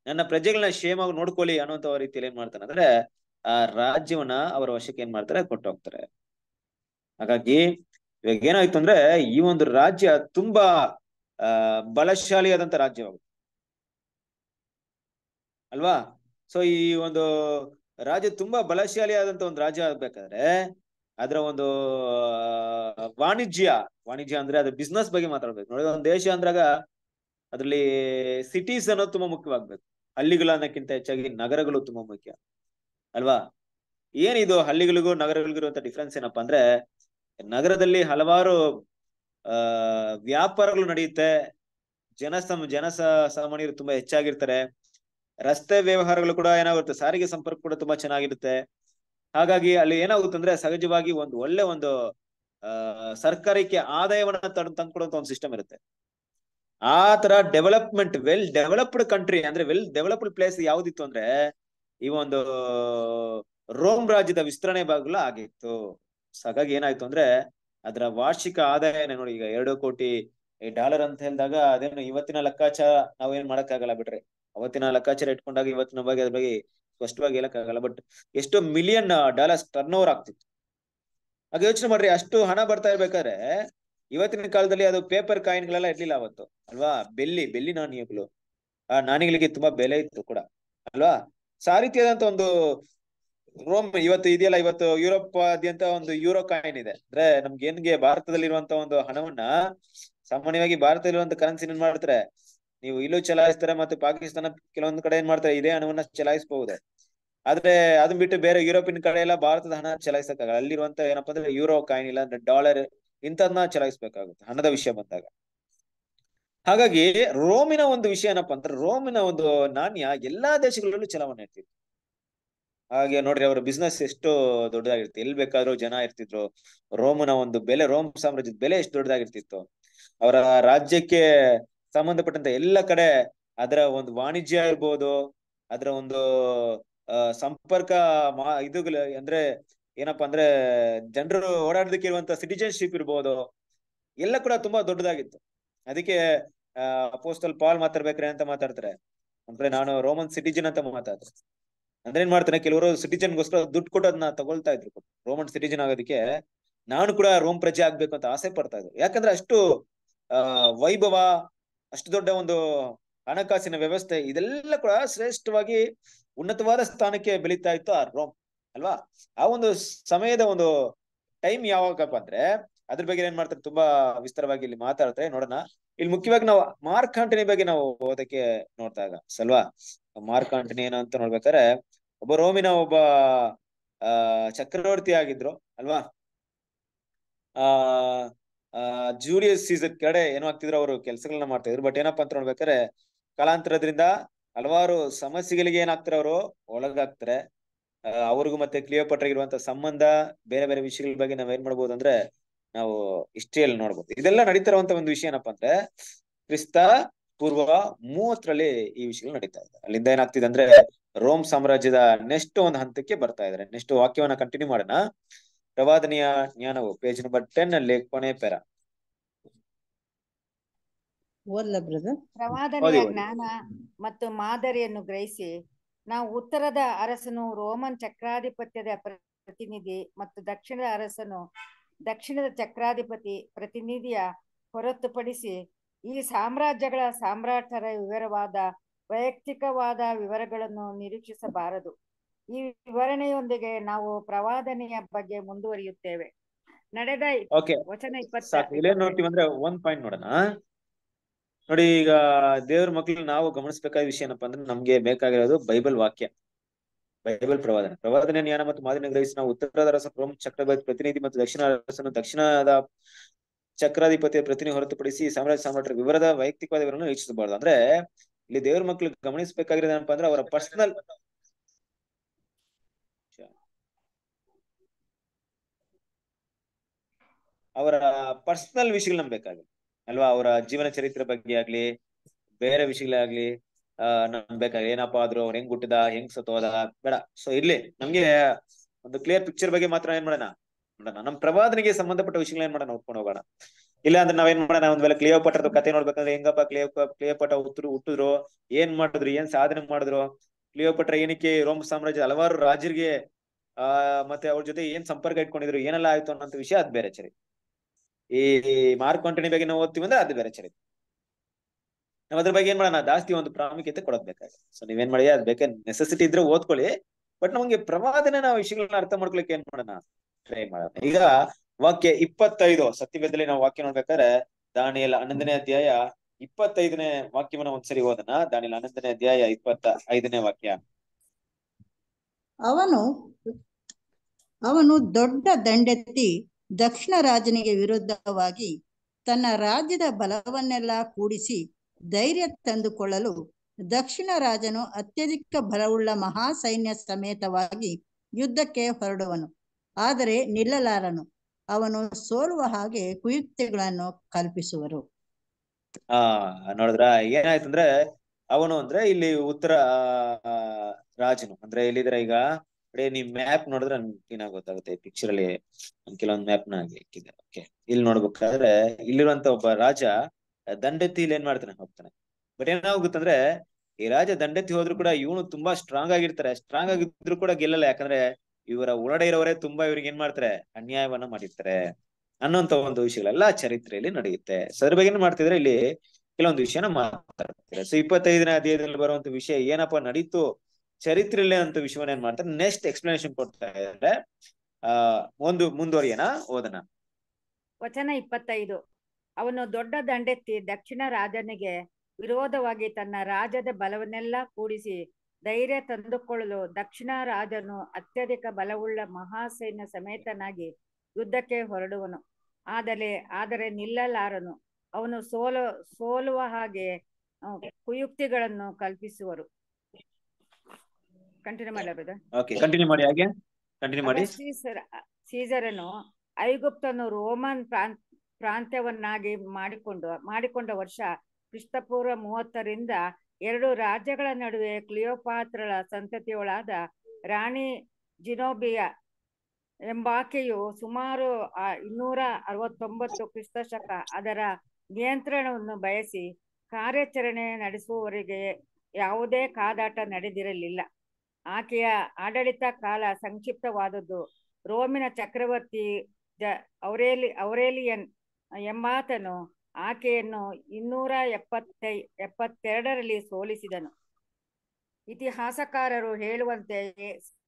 ನನ್ನ ಪ್ರಜೆಗಳನ್ನ ಕ್ಷೇಮವಾಗಿ ನೋಡ್ಕೊಳ್ಳಿ ಅನ್ನೋಂತ ರೀತಿಯಲ್ಲಿ ಏನ್ ಮಾಡ್ತಾನೆ ಅಂದ್ರೆ ಆ ರಾಜ್ಯವನ್ನ ಅವರ ವಶಕ್ಕೆ ಏನ್ ಮಾಡ್ತಾರೆ ಕೊಟ್ಟು ಹೋಗ್ತಾರೆ ಹಾಗಾಗಿ ಇವಾಗ ಏನಾಯ್ತು ಅಂದ್ರೆ ಈ ಒಂದು ರಾಜ್ಯ ತುಂಬಾ ಬಲಶಾಲಿಯಾದಂತ ರಾಜ್ಯವಾಗುತ್ತೆ ಅಲ್ವಾ ಸೊ ಈ ಒಂದು ರಾಜ್ಯ ತುಂಬಾ ಬಲಶಾಲಿಯಾದಂತ ಒಂದು ರಾಜ್ಯ ಆಗ್ಬೇಕಾದ್ರೆ ಅದರ ಒಂದು ವಾಣಿಜ್ಯ ವಾಣಿಜ್ಯ ಅಂದ್ರೆ ಅದ್ರ ಬಿಸ್ನೆಸ್ ಬಗ್ಗೆ ಮಾತಾಡ್ಬೇಕು ನೋಡಿ ಒಂದು ದೇಶ ಅಂದ್ರಾಗ ಅದ್ರಲ್ಲಿ ಸಿಟೀಸ್ ಅನ್ನೋದು ತುಂಬಾ ಮುಖ್ಯವಾಗ್ಬೇಕು ಹಳ್ಳಿಗಳನ್ನಕ್ಕಿಂತ ಹೆಚ್ಚಾಗಿ ನಗರಗಳು ತುಂಬಾ ಮುಖ್ಯ ಅಲ್ವಾ ಏನಿದು ಹಳ್ಳಿಗಳಿಗೂ ನಗರಗಳಿಗೂ ಇರುವಂತ ಡಿಫ್ರೆನ್ಸ್ ಏನಪ್ಪಾ ಅಂದ್ರೆ ನಗರದಲ್ಲಿ ಹಲವಾರು ಆ ವ್ಯಾಪಾರಗಳು ನಡೆಯುತ್ತೆ ಜನ ಸಮ ಜನ ಸಾಮಾನ್ಯರು ತುಂಬಾ ಹೆಚ್ಚಾಗಿರ್ತಾರೆ ರಸ್ತೆ ವ್ಯವಹಾರಗಳು ಕೂಡ ಏನಾಗುತ್ತೆ ಸಾರಿಗೆ ಸಂಪರ್ಕ ಕೂಡ ತುಂಬಾ ಚೆನ್ನಾಗಿರುತ್ತೆ ಹಾಗಾಗಿ ಅಲ್ಲಿ ಏನಾಗುತ್ತೆ ಅಂದ್ರೆ ಸಹಜವಾಗಿ ಒಂದು ಒಳ್ಳೆ ಒಂದು ಸರ್ಕಾರಕ್ಕೆ ಆದಾಯವನ್ನ ತಂದ್ಕೊಡುವಂತ ಒಂದು ಸಿಸ್ಟಮ್ ಇರುತ್ತೆ ಆ ತರ ಡೆವಲಪ್ಮೆಂಟ್ ವೆಲ್ ಡೆವಲಪ್ಡ್ ಕಂಟ್ರಿ ಅಂದ್ರೆ ವೆಲ್ ಡೆವಲಪ್ಡ್ ಪ್ಲೇಸ್ ಯಾವ್ದಿತ್ತು ಅಂದ್ರೆ ಈ ಒಂದು ರೋಮ್ ರಾಜ್ಯದ ವಿಸ್ತರಣೆ ಭಾಗಗಳು ಆಗಿತ್ತು ಸೊ ಹಾಗಾಗಿ ಏನಾಯ್ತು ಅಂದ್ರೆ ಅದರ ವಾರ್ಷಿಕ ಆದಾಯ ನೋಡಿ ಈಗ ಎರಡು ಕೋಟಿ ಡಾಲರ್ ಅಂತ ಹೇಳಿದಾಗ ಅದೇನು ಇವತ್ತಿನ ಲೆಕ್ಕಾಚಾರ ನಾವೇನ್ ಮಾಡಕ್ಕಾಗಲ್ಲ ಬಿಟ್ರಿ ಅವತ್ತಿನ ಲೆಕ್ಕಾಚಾರ ಇಟ್ಕೊಂಡಾಗ ಇವತ್ತಿನ ಬಗ್ಗೆ ಅದ್ರ ಬಗ್ಗೆ ಸ್ಪಷ್ಟವಾಗಿ ಹೇಳಕ್ಕಾಗಲ್ಲ ಬಟ್ ಎಷ್ಟು ಮಿಲಿಯನ್ ಡಾಲರ್ಸ್ ಟರ್ನ್ ಓವರ್ ಆಗ್ತಿತ್ತು ಹಾಗೆ ಯೋಚನೆ ಮಾಡ್ರಿ ಅಷ್ಟು ಹಣ ಬರ್ತಾ ಇರ್ಬೇಕಾದ್ರೆ ಇವತ್ತಿನ ಕಾಲದಲ್ಲಿ ಅದು ಪೇಪರ್ ಕಾಯಿನ್ ಗಳೆಲ್ಲ ಇರ್ಲಿಲ್ಲ ಅವತ್ತು ಅಲ್ವಾ ಬೆಲ್ಲಿ ಬೆಲ್ಲಿ ನಾಣ್ಯಗಳು ಆ ನಾಣ್ಯಗಳಿಗೆ ತುಂಬಾ ಬೆಲೆ ಇತ್ತು ಕೂಡ ಅಲ್ವಾ ಸೊ ರೀತಿಯಾದಂತ ಒಂದು ರೋಮ್ ಇವತ್ತು ಇದೆಯಲ್ಲ ಇವತ್ತು ಯುರೋಪ್ ಆದ್ಯಂತ ಒಂದು ಯೂರೋ ಕಾಯಿನ್ ಇದೆ ಅಂದ್ರೆ ನಮ್ಗೆ ಏನ್ಗೆ ಭಾರತದಲ್ಲಿ ಇರುವಂತ ಒಂದು ಹಣವನ್ನ ಸಾಮಾನ್ಯವಾಗಿ ಭಾರತದಲ್ಲಿರುವಂತ ಕರೆನ್ಸಿ ಏನ್ ಮಾಡ್ತಾರೆ ನೀವು ಇಲ್ಲೂ ಚಲಾಯಿಸ್ತಾರೆ ಮತ್ತು ಪಾಕಿಸ್ತಾನ ಕೆಲವೊಂದು ಕಡೆ ಏನ್ ಮಾಡ್ತಾರೆ ಇದೇ ಹಣವನ್ನ ಚಲಾಯಿಸಬಹುದು ಆದ್ರೆ ಅದನ್ನ ಬಿಟ್ಟು ಬೇರೆ ಯುರೋಪಿನ ಕಡೆ ಎಲ್ಲ ಭಾರತದ ಹಣ ಚಲಾಯಿಸಕ್ಕಾಗಲ್ಲ ಅಲ್ಲಿರುವಂತ ಏನಪ್ಪಾ ಅಂದ್ರೆ ಯೂರೋ ಕಾಯಿನ್ ಇಲ್ಲ ಅಂದ್ರೆ ಡಾಲರ್ ಇಂಥದ್ನ ಚಲಾಯಿಸಬೇಕಾಗುತ್ತೆ ಹಣದ ವಿಷಯ ಬಂದಾಗ ಹಾಗಾಗಿ ರೋಮಿನ ಒಂದು ವಿಷಯ ಏನಪ್ಪಾ ಅಂದ್ರೆ ರೋಮಿನ ಒಂದು ನಾಣ್ಯ ಎಲ್ಲಾ ದೇಶಗಳಲ್ಲೂ ಚಲಾವಣೆ ಇರ್ತಿತ್ತು ಹಾಗೆ ನೋಡ್ರಿ ಅವ್ರ ಬಿಸ್ನೆಸ್ ಎಷ್ಟು ದೊಡ್ಡದಾಗಿರ್ತಿ ಎಲ್ಲಿ ಬೇಕಾದ್ರೂ ಜನ ಇರ್ತಿದ್ರು ರೋಮನ ಒಂದು ಬೆಲೆ ರೋಮ್ ಸಾಮ್ರಾಜ್ಯದ ಬೆಲೆ ಎಷ್ಟು ದೊಡ್ಡದಾಗಿರ್ತಿತ್ತು ಅವರ ರಾಜ್ಯಕ್ಕೆ ಸಂಬಂಧಪಟ್ಟಂತ ಎಲ್ಲ ಕಡೆ ಅದರ ಒಂದು ವಾಣಿಜ್ಯ ಇರ್ಬೋದು ಅದರ ಒಂದು ಸಂಪರ್ಕ ಮಾ ಇದು ಅಂದ್ರೆ ಏನಪ್ಪಾ ಅಂದ್ರೆ ಜನರು ಓಡಾಡೋದಕ್ಕೆ ಇರುವಂತ ಸಿಟಿಜನ್ಶಿಪ್ ಇರ್ಬೋದು ಎಲ್ಲ ಕೂಡ ತುಂಬಾ ದೊಡ್ಡದಾಗಿತ್ತು ಅದಕ್ಕೆ ಅಹ್ ಪೋಸ್ಟಲ್ ಪಾಲ್ ಮಾತಾಡ್ಬೇಕ್ರೆ ಅಂತ ಮಾತಾಡ್ತಾರೆ ಅಂದ್ರೆ ನಾನು ರೋಮನ್ ಸಿಟಿಜನ್ ಅಂತ ಮಾತಾಡ್ತಾರೆ ಅಂದ್ರೆ ಏನ್ ಮಾಡ್ತಾನೆ ಕೆಲವರು ಸಿಟಿಜನ್ಗೋಸ್ಕರ ದುಡ್ಡು ಕೊಟ್ಟು ಅದನ್ನ ತಗೊಳ್ತಾ ಇದ್ರು ರೋಮನ್ ಸಿಟಿಜನ್ ಆಗೋದಕ್ಕೆ ನಾನು ಕೂಡ ರೋಮ್ ಪ್ರಜೆ ಆಗ್ಬೇಕು ಅಂತ ಆಸೆ ಪಡ್ತಾ ಇದ್ರು ಯಾಕಂದ್ರೆ ಅಷ್ಟು ವೈಭವ ಅಷ್ಟು ದೊಡ್ಡ ಒಂದು ಹಣಕಾಸಿನ ವ್ಯವಸ್ಥೆ ಇದೆಲ್ಲ ಕೂಡ ಶ್ರೇಷ್ಠವಾಗಿ ಉನ್ನತವಾದ ಸ್ಥಾನಕ್ಕೆ ಬೆಳೀತಾ ಇತ್ತು ಆ ರೋಮ್ ಅಲ್ವಾ ಆ ಒಂದು ಸಮಯದ ಒಂದು ಟೈಮ್ ಯಾವಾಗಪ್ಪ ಅಂದ್ರೆ ಅದ್ರ ಬಗ್ಗೆ ಏನ್ ಮಾಡ್ತಾರೆ ತುಂಬಾ ವಿಸ್ತಾರವಾಗಿ ಇಲ್ಲಿ ಮಾತಾಡ್ತಾರೆ ನೋಡೋಣ ಇಲ್ಲಿ ಮುಖ್ಯವಾಗಿ ನಾವು ಆಂಟನಿ ಬಗ್ಗೆ ನಾವು ಓದಕ್ಕೆ ನೋಡ್ತಾ ಇದ್ದ ಸಲ್ವಾ ಆಂಟನಿ ಏನೋ ಅಂತ ನೋಡ್ಬೇಕಾದ್ರೆ ಒಬ್ಬ ರೋಮಿನ ಒಬ್ಬ ಆ ಚಕ್ರವರ್ತಿ ಆಗಿದ್ರು ಅಲ್ವಾ ಆ ಜೂಲಿಯಸ್ ಸೀಸನ್ ಕಡೆ ಏನೋ ಆಗ್ತಿದ್ರು ಅವರು ಕೆಲಸಗಳನ್ನ ಮಾಡ್ತಾ ಇದ್ರು ಬಟ್ ಏನಪ್ಪಾ ಅಂತ ನೋಡ್ಬೇಕಾದ್ರೆ ಕಾಲಾಂತರದ್ರಿಂದ ಹಲವಾರು ಸಮಸ್ಯೆಗಳಿಗೆ ಏನಾಗ್ತಾರೆ ಅವರು ಒಳಗಾಗ್ತಾರೆ ಅವ್ರಿಗೂ ಮತ್ತೆ ಕ್ಲಿಯೋಪಟ್ರಾಗಿರುವಂತ ಸಂಬಂಧ ಬೇರೆ ಬೇರೆ ವಿಷಯಗಳ ಬಗ್ಗೆ ನಾವ್ ಏನ್ ಮಾಡ್ಬೋದು ಅಂದ್ರೆ ನಾವು ಹಿಸ್ಟ್ರಿಯಲ್ಲಿ ನೋಡ್ಬೋದು ಇದೆಲ್ಲ ನಡೀತಾ ಇರುವಂತ ಒಂದು ವಿಷಯ ಏನಪ್ಪಾ ಅಂದ್ರೆ ಕ್ರಿಸ್ತ ಪೂರ್ವ ಮೂವತ್ತರಲ್ಲಿ ಈ ವಿಷಯಗಳು ನಡೀತಾ ಇದೆ ಅಲ್ಲಿಂದ ಏನಾಗ್ತಿದೆ ಅಂದ್ರೆ ರೋಮ್ ಸಾಮ್ರಾಜ್ಯದ ನೆಕ್ಸ್ಟ್ ಒಂದು ಹಂತಕ್ಕೆ ಬರ್ತಾ ಇದಾರೆ ನೆಕ್ಸ್ಟ್ ವಾಕ್ಯವನ್ನ ಕಂಟಿನ್ಯೂ ಮಾಡೋಣ ಪ್ರವಾದನೆಯ ಜ್ಞಾನವು ಪೇಜ್ ನಂಬರ್ ಟೆನ್ ಅಲ್ಲಿ ಕೊನೆ ಪೇರ ಪ್ರವಾದನೀಯ ಜ್ಞಾನ ಮತ್ತು ಮಾದರಿಯನ್ನು ಗ್ರಹಿಸಿ ನಾವು ಉತ್ತರದ ಅರಸನು ರೋಮನ್ ಚಕ್ರಾಧಿಪತ್ಯದ ಪ್ರತಿನಿಧಿ ಮತ್ತು ದಕ್ಷಿಣದ ಅರಸನು ದಕ್ಷಿಣದ ಚಕ್ರಾಧಿಪತಿ ಪ್ರತಿನಿಧಿಯ ಹೊರತುಪಡಿಸಿ ಈ ಸಾಮ್ರಾಜ್ಯಗಳ ಸಾಮ್ರಾಟರ ವಿವರವಾದ ವೈಯಕ್ತಿಕವಾದ ವಿವರಗಳನ್ನು ನಿರೀಕ್ಷಿಸಬಾರದು ಈ ವಿವರಣೆಯೊಂದಿಗೆ ನಾವು ಪ್ರವಾದನೆಯ ಬಗ್ಗೆ ಮುಂದುವರಿಯುತ್ತೇವೆ ನಡೆದ ವಚನ ಅಂದ್ರೆ ಒಂದ್ ಪಾಯಿಂಟ್ ನೋಡೋಣ ನೋಡಿ ಈಗ ದೇವ್ರ ಮಕ್ಕಳು ನಾವು ಗಮನಿಸಬೇಕಾದ ವಿಷಯ ಏನಪ್ಪಾ ಅಂದ್ರೆ ನಮ್ಗೆ ಬೇಕಾಗಿರೋದು ಬೈಬಲ್ ವಾಕ್ಯ ಬೈಬಲ್ ಪ್ರವಾದನೆ ಪ್ರವಾದನೆ ಜ್ಞಾನ ಮತ್ತು ಮಾದರಿ ಗ್ರಹಿಸಿ ನಾವು ಉತ್ತರದ ಅರಸ ಪ್ರಮುಖ ಚಕ್ರವರ್ತಿ ಪ್ರತಿನಿಧಿ ಮತ್ತು ದಕ್ಷಿಣ ದಕ್ಷಿಣದ ಚಕ್ರಾಧಿಪತಿಯ ಪ್ರತಿನಿಧಿ ಹೊರತುಪಡಿಸಿ ಸಾಮ್ರಾಜ್ಯ ಸಾಮ್ರಾಟರ ವಿವರದ ವೈಯಕ್ತಿಕವಾದ ವಿವರವನ್ನು ವೀಕ್ಷಿಸಬಾರ್ದು ಅಂದ್ರೆ ಇಲ್ಲಿ ದೇವ್ರ ಮಕ್ಕಳು ಗಮನಿಸಬೇಕಾಗಿರೋದೇನಪ್ಪ ಅಂದ್ರೆ ಅವರ ಪರ್ಸನಲ್ ಅವರ ಪರ್ಸನಲ್ ವಿಷಯಗಳು ನಂಬಬೇಕಾಗಲಿ ಅಲ್ವಾ ಅವರ ಜೀವನ ಚರಿತ್ರೆ ಬಗ್ಗೆ ಆಗ್ಲಿ ಬೇರೆ ವಿಷಯಗಳಾಗ್ಲಿ ಅಹ್ ನಂಬಬೇಕಾಗ್ಲಿ ಏನಪ್ಪಾ ಆದ್ರೂ ಅವ್ರು ಹೆಂಗ್ ಹುಟ್ಟಿದ ಹೆಂಗ್ ಸತ್ತೋದ ಬೇಡ ಸೊ ಇರ್ಲಿ ನಮ್ಗೆ ಒಂದು ಕ್ಲಿಯರ್ ಪಿಕ್ಚರ್ ಬಗ್ಗೆ ಮಾತ್ರ ಏನ್ ಮಾಡೋಣ ನೋಡೋಣ ನಮ್ ಪ್ರವಾದನೆಗೆ ಸಂಬಂಧಪಟ್ಟ ವಿಷಯಗಳನ್ನ ಏನ್ ಮಾಡೋಣ ನೋಡ್ಕೊಂಡು ಹೋಗೋಣ ಇಲ್ಲ ಅಂದ್ರೆ ನಾವೇನ್ ಮಾಡೋಣ ಒಂದ್ ವೇಳೆ ಕ್ಲಿಯೋ ಪಟ್ಟದ ಕತೆ ನೋಡ್ಬೇಕಂದ್ರೆ ಹೆಂಗಪ್ಪ ಕ್ಲಿಯೋ ಕ್ಲಿಯೋ ಪಟ ಹುಟ್ಟರು ಹುಟ್ಟಿದ್ರು ಏನ್ ಮಾಡಿದ್ರು ಏನ್ ಸಾಧನೆ ಮಾಡಿದ್ರು ಕ್ಲಿಯೋ ಪಟ್ರ ಏನಕ್ಕೆ ರೋಮ್ ಸಾಮ್ರಾಜ್ಯ ಹಲವಾರು ರಾಜರಿಗೆ ಆ ಮತ್ತೆ ಅವ್ರ ಜೊತೆ ಏನ್ ಸಂಪರ್ಕ ಇಟ್ಕೊಂಡಿದ್ರು ಏನೆಲ್ಲ ಆಯ್ತು ಅನ್ನೋಂತ ವಿಷಯ ಅದ್ ಬೇರೆ ಚರಿ ಈ ಮಾರ್ಕ್ ಆಂಟನಿ ಬಗ್ಗೆ ನಾವು ಓದ್ತೀವಿ ಅಂದ್ರೆ ಅದು ಬೇರೆ ಚರಿ ನಾವ್ ಅದ್ರ ಬಗ್ಗೆ ಏನ್ ಮಾಡೋಣ ಜಾಸ್ತಿ ಒಂದು ಪ್ರಾಮುಖ್ಯತೆ ಕೊಡೋದ್ ಸೊ ನೀವೇನ್ ಮಾಡಿ ಅದ್ ಬೇಕಾ ನೆಸೆಸಿಟಿ ಇದ್ರೆ ಓದ್ಕೊಳ್ಳಿ ಬಟ್ ನಮ್ಗೆ ಪ್ರವಾದನೆ ನಾವು ವಿಷಯಗಳನ್ನ ಅರ್ಥ ಮಾಡ್ಕೊಳಕ್ಕೆ ಏನ್ ಮಾಡೋಣ ಈಗ ವಾಕ್ಯ ಇಪ್ಪತ್ತೈದು ಸತ್ಯವೇದದಲ್ಲಿ ನಾವು ವಾಕ್ಯ ನೋಡ್ಬೇಕಾದ್ರೆ ದಾನಿಯಲ್ ಹನ್ನೊಂದನೇ ಅಧ್ಯಾಯ ಇಪ್ಪತ್ತೈದನೇ ವಾಕ್ಯವನ್ನ ಒಂದ್ಸರಿ ಓದನ ದಾನಿಯಲ್ ಹನ್ನೊಂದನೇ ಅಧ್ಯಾಯ ಇಪ್ಪತ್ತ ಐದನೇ ವಾಕ್ಯ ಅವನು ಅವನು ದೊಡ್ಡ ದಂಡೆತ್ತಿ ದಕ್ಷಿಣ ರಾಜನಿಗೆ ವಿರುದ್ಧವಾಗಿ ತನ್ನ ರಾಜ್ಯದ ಬಲವನ್ನೆಲ್ಲ ಕೂಡಿಸಿ ಧೈರ್ಯ ತಂದುಕೊಳ್ಳಲು ದಕ್ಷಿಣ ರಾಜನು ಅತ್ಯಧಿಕ ಬಲವುಳ್ಳ ಸೈನ್ಯ ಸಮೇತವಾಗಿ ಯುದ್ಧಕ್ಕೆ ಹೊರಡುವನು ಆದರೆ ನಿಲ್ಲಲಾರನು ಅವನು ಸೋಲುವ ಹಾಗೆ ಕುಯುಕ್ತಿಗಳನ್ನು ಕಲ್ಪಿಸುವರು ಆ ನೋಡಿದ್ರ ಅಂದ್ರೆ ಅವನು ಅಂದ್ರೆ ಇಲ್ಲಿ ಉತ್ತರ ರಾಜನು ಅಂದ್ರೆ ಎಲ್ಲಿದ್ರ ಈಗ ನೀವ್ ಮ್ಯಾಪ್ ನೋಡಿದ್ರೆ ನನ್ಗೆ ಗೊತ್ತಾಗುತ್ತೆ ಪಿಕ್ಚರ್ ಅಲ್ಲಿ ಕೆಲವೊಂದು ಮ್ಯಾಪ್ ನ ಓಕೆ ಇಲ್ಲಿ ನೋಡ್ಬೇಕಾದ್ರೆ ಇಲ್ಲಿರುವಂತ ಒಬ್ಬ ರಾಜ ದಂಡೆತ್ತಿ ಇಲ್ಲಿ ಏನ್ ಮಾಡ್ತಾನೆ ಹೋಗ್ತಾನೆ ಬಟ್ ಏನಾಗುತ್ತಂದ್ರೆ ಈ ರಾಜ ದಂಡೆತ್ತಿ ಹೋದ್ರು ಕೂಡ ಇವನು ತುಂಬಾ ಸ್ಟ್ರಾಂಗ್ ಆಗಿರ್ತಾರೆ ಸ್ಟ್ರಾಂಗ್ ಆಗಿದ್ರು ಕೂಡ ಗೆಲ್ಲಲ್ಲ ಯಾಕಂದ್ರೆ ಇವರ ಒಳಡೆ ಇರೋರೇ ತುಂಬಾ ಇವ್ರಿಗೆ ಏನ್ ಮಾಡ್ತಾರೆ ಅನ್ಯಾಯವನ್ನ ಮಾಡಿರ್ತಾರೆ ಅನ್ನೋಂತ ಒಂದು ವಿಷಯಗಳೆಲ್ಲ ಚರಿತ್ರೆಯಲ್ಲಿ ನಡೆಯುತ್ತೆ ಸೊ ಅದ್ರ ಬಗ್ಗೆ ಏನ್ ಮಾಡ್ತಿದ್ರೆ ಇಲ್ಲಿ ಕೆಲವೊಂದು ವಿಷಯನ ಮಾತಾಡ್ತಾರೆ ಸೊ ಇಪ್ಪತ್ತೈದನೇ ಅಧ್ಯಾಯದಲ್ಲಿ ಬರುವಂತ ವಿಷಯ ಏನಪ್ಪಾ ನಡೀತು ಚರಿತ್ರೆಯಲ್ಲೇ ಅಂತ ವಿಷಯವನ್ನ ಏನ್ ಮಾಡ್ತಾರೆ ನೆಕ್ಸ್ಟ್ ಎಕ್ಸ್ಪ್ಲನೇಷನ್ ಕೊಡ್ತಾ ಇದ್ರೆ ಆ ಒಂದು ಮುಂದುವರಿಯನ ಓದನ ವಚನ ಇಪ್ಪತ್ತೈದು ಅವನು ದೊಡ್ಡ ದಂಡೆತ್ತಿ ದಕ್ಷಿಣ ರಾಜನಿಗೆ ವಿರೋಧವಾಗಿ ತನ್ನ ರಾಜ್ಯದ ಬಲವನ್ನೆಲ್ಲ ಕೂಡಿಸಿ ಧೈರ್ಯ ತಂದುಕೊಳ್ಳಲು ದಕ್ಷಿಣ ರಾಜನು ಅತ್ಯಧಿಕ ಬಲವುಳ್ಳ ಮಹಾಸೈನ್ಯ ಸಮೇತನಾಗಿ ಯುದ್ಧಕ್ಕೆ ಹೊರಡುವನು ಆದರೆ ಆದರೆ ನಿಲ್ಲಲಾರನು ಅವನು ಸೋಲು ಸೋಲುವ ಹಾಗೆ ಕುಯುಕ್ತಿಗಳನ್ನು ಕಲ್ಪಿಸುವರು ಕಂಟಿನ್ಯೂ ಐಗುಪ್ತನು ರೋಮನ್ ಪ್ರಾಂತ್ ಪ್ರಾಂತ್ಯವನ್ನಾಗಿ ಮಾಡಿಕೊಂಡು ಮಾಡಿಕೊಂಡ ವರ್ಷ ಕ್ರಿಸ್ತಪೂರ್ವ ಮೂವತ್ತರಿಂದ ಎರಡು ರಾಜ್ಯಗಳ ನಡುವೆ ಕ್ಲಿಯೋಪಾತ್ರಳ ಸಂತತಿಯೊಳಾದ ರಾಣಿ ಜಿನೋಬಿಯಾ ಎಂಬಾಕೆಯು ಸುಮಾರು ಇನ್ನೂರ ಅರವತ್ತೊಂಬತ್ತು ಕ್ರಿಸ್ತಶಕ ಅದರ ನಿಯಂತ್ರಣವನ್ನು ಬಯಸಿ ಕಾರ್ಯಾಚರಣೆ ನಡೆಸುವವರಿಗೆ ಯಾವುದೇ ಕಾದಾಟ ನಡೆದಿರಲಿಲ್ಲ ಆಕೆಯ ಆಡಳಿತ ಕಾಲ ಸಂಕ್ಷಿಪ್ತವಾದದ್ದು ರೋಮಿನ ಚಕ್ರವರ್ತಿ ಜ ಅವರೇಲಿ ಅವರೇಲಿಯನ್ ಎಂಬಾತನು ಆಕೆಯನ್ನು ಇನ್ನೂರ ಎಪ್ಪತ್ತೈ ಎಪ್ಪತ್ತೆರಡರಲ್ಲಿ ಸೋಲಿಸಿದನು ಇತಿಹಾಸಕಾರರು ಹೇಳುವಂತೆ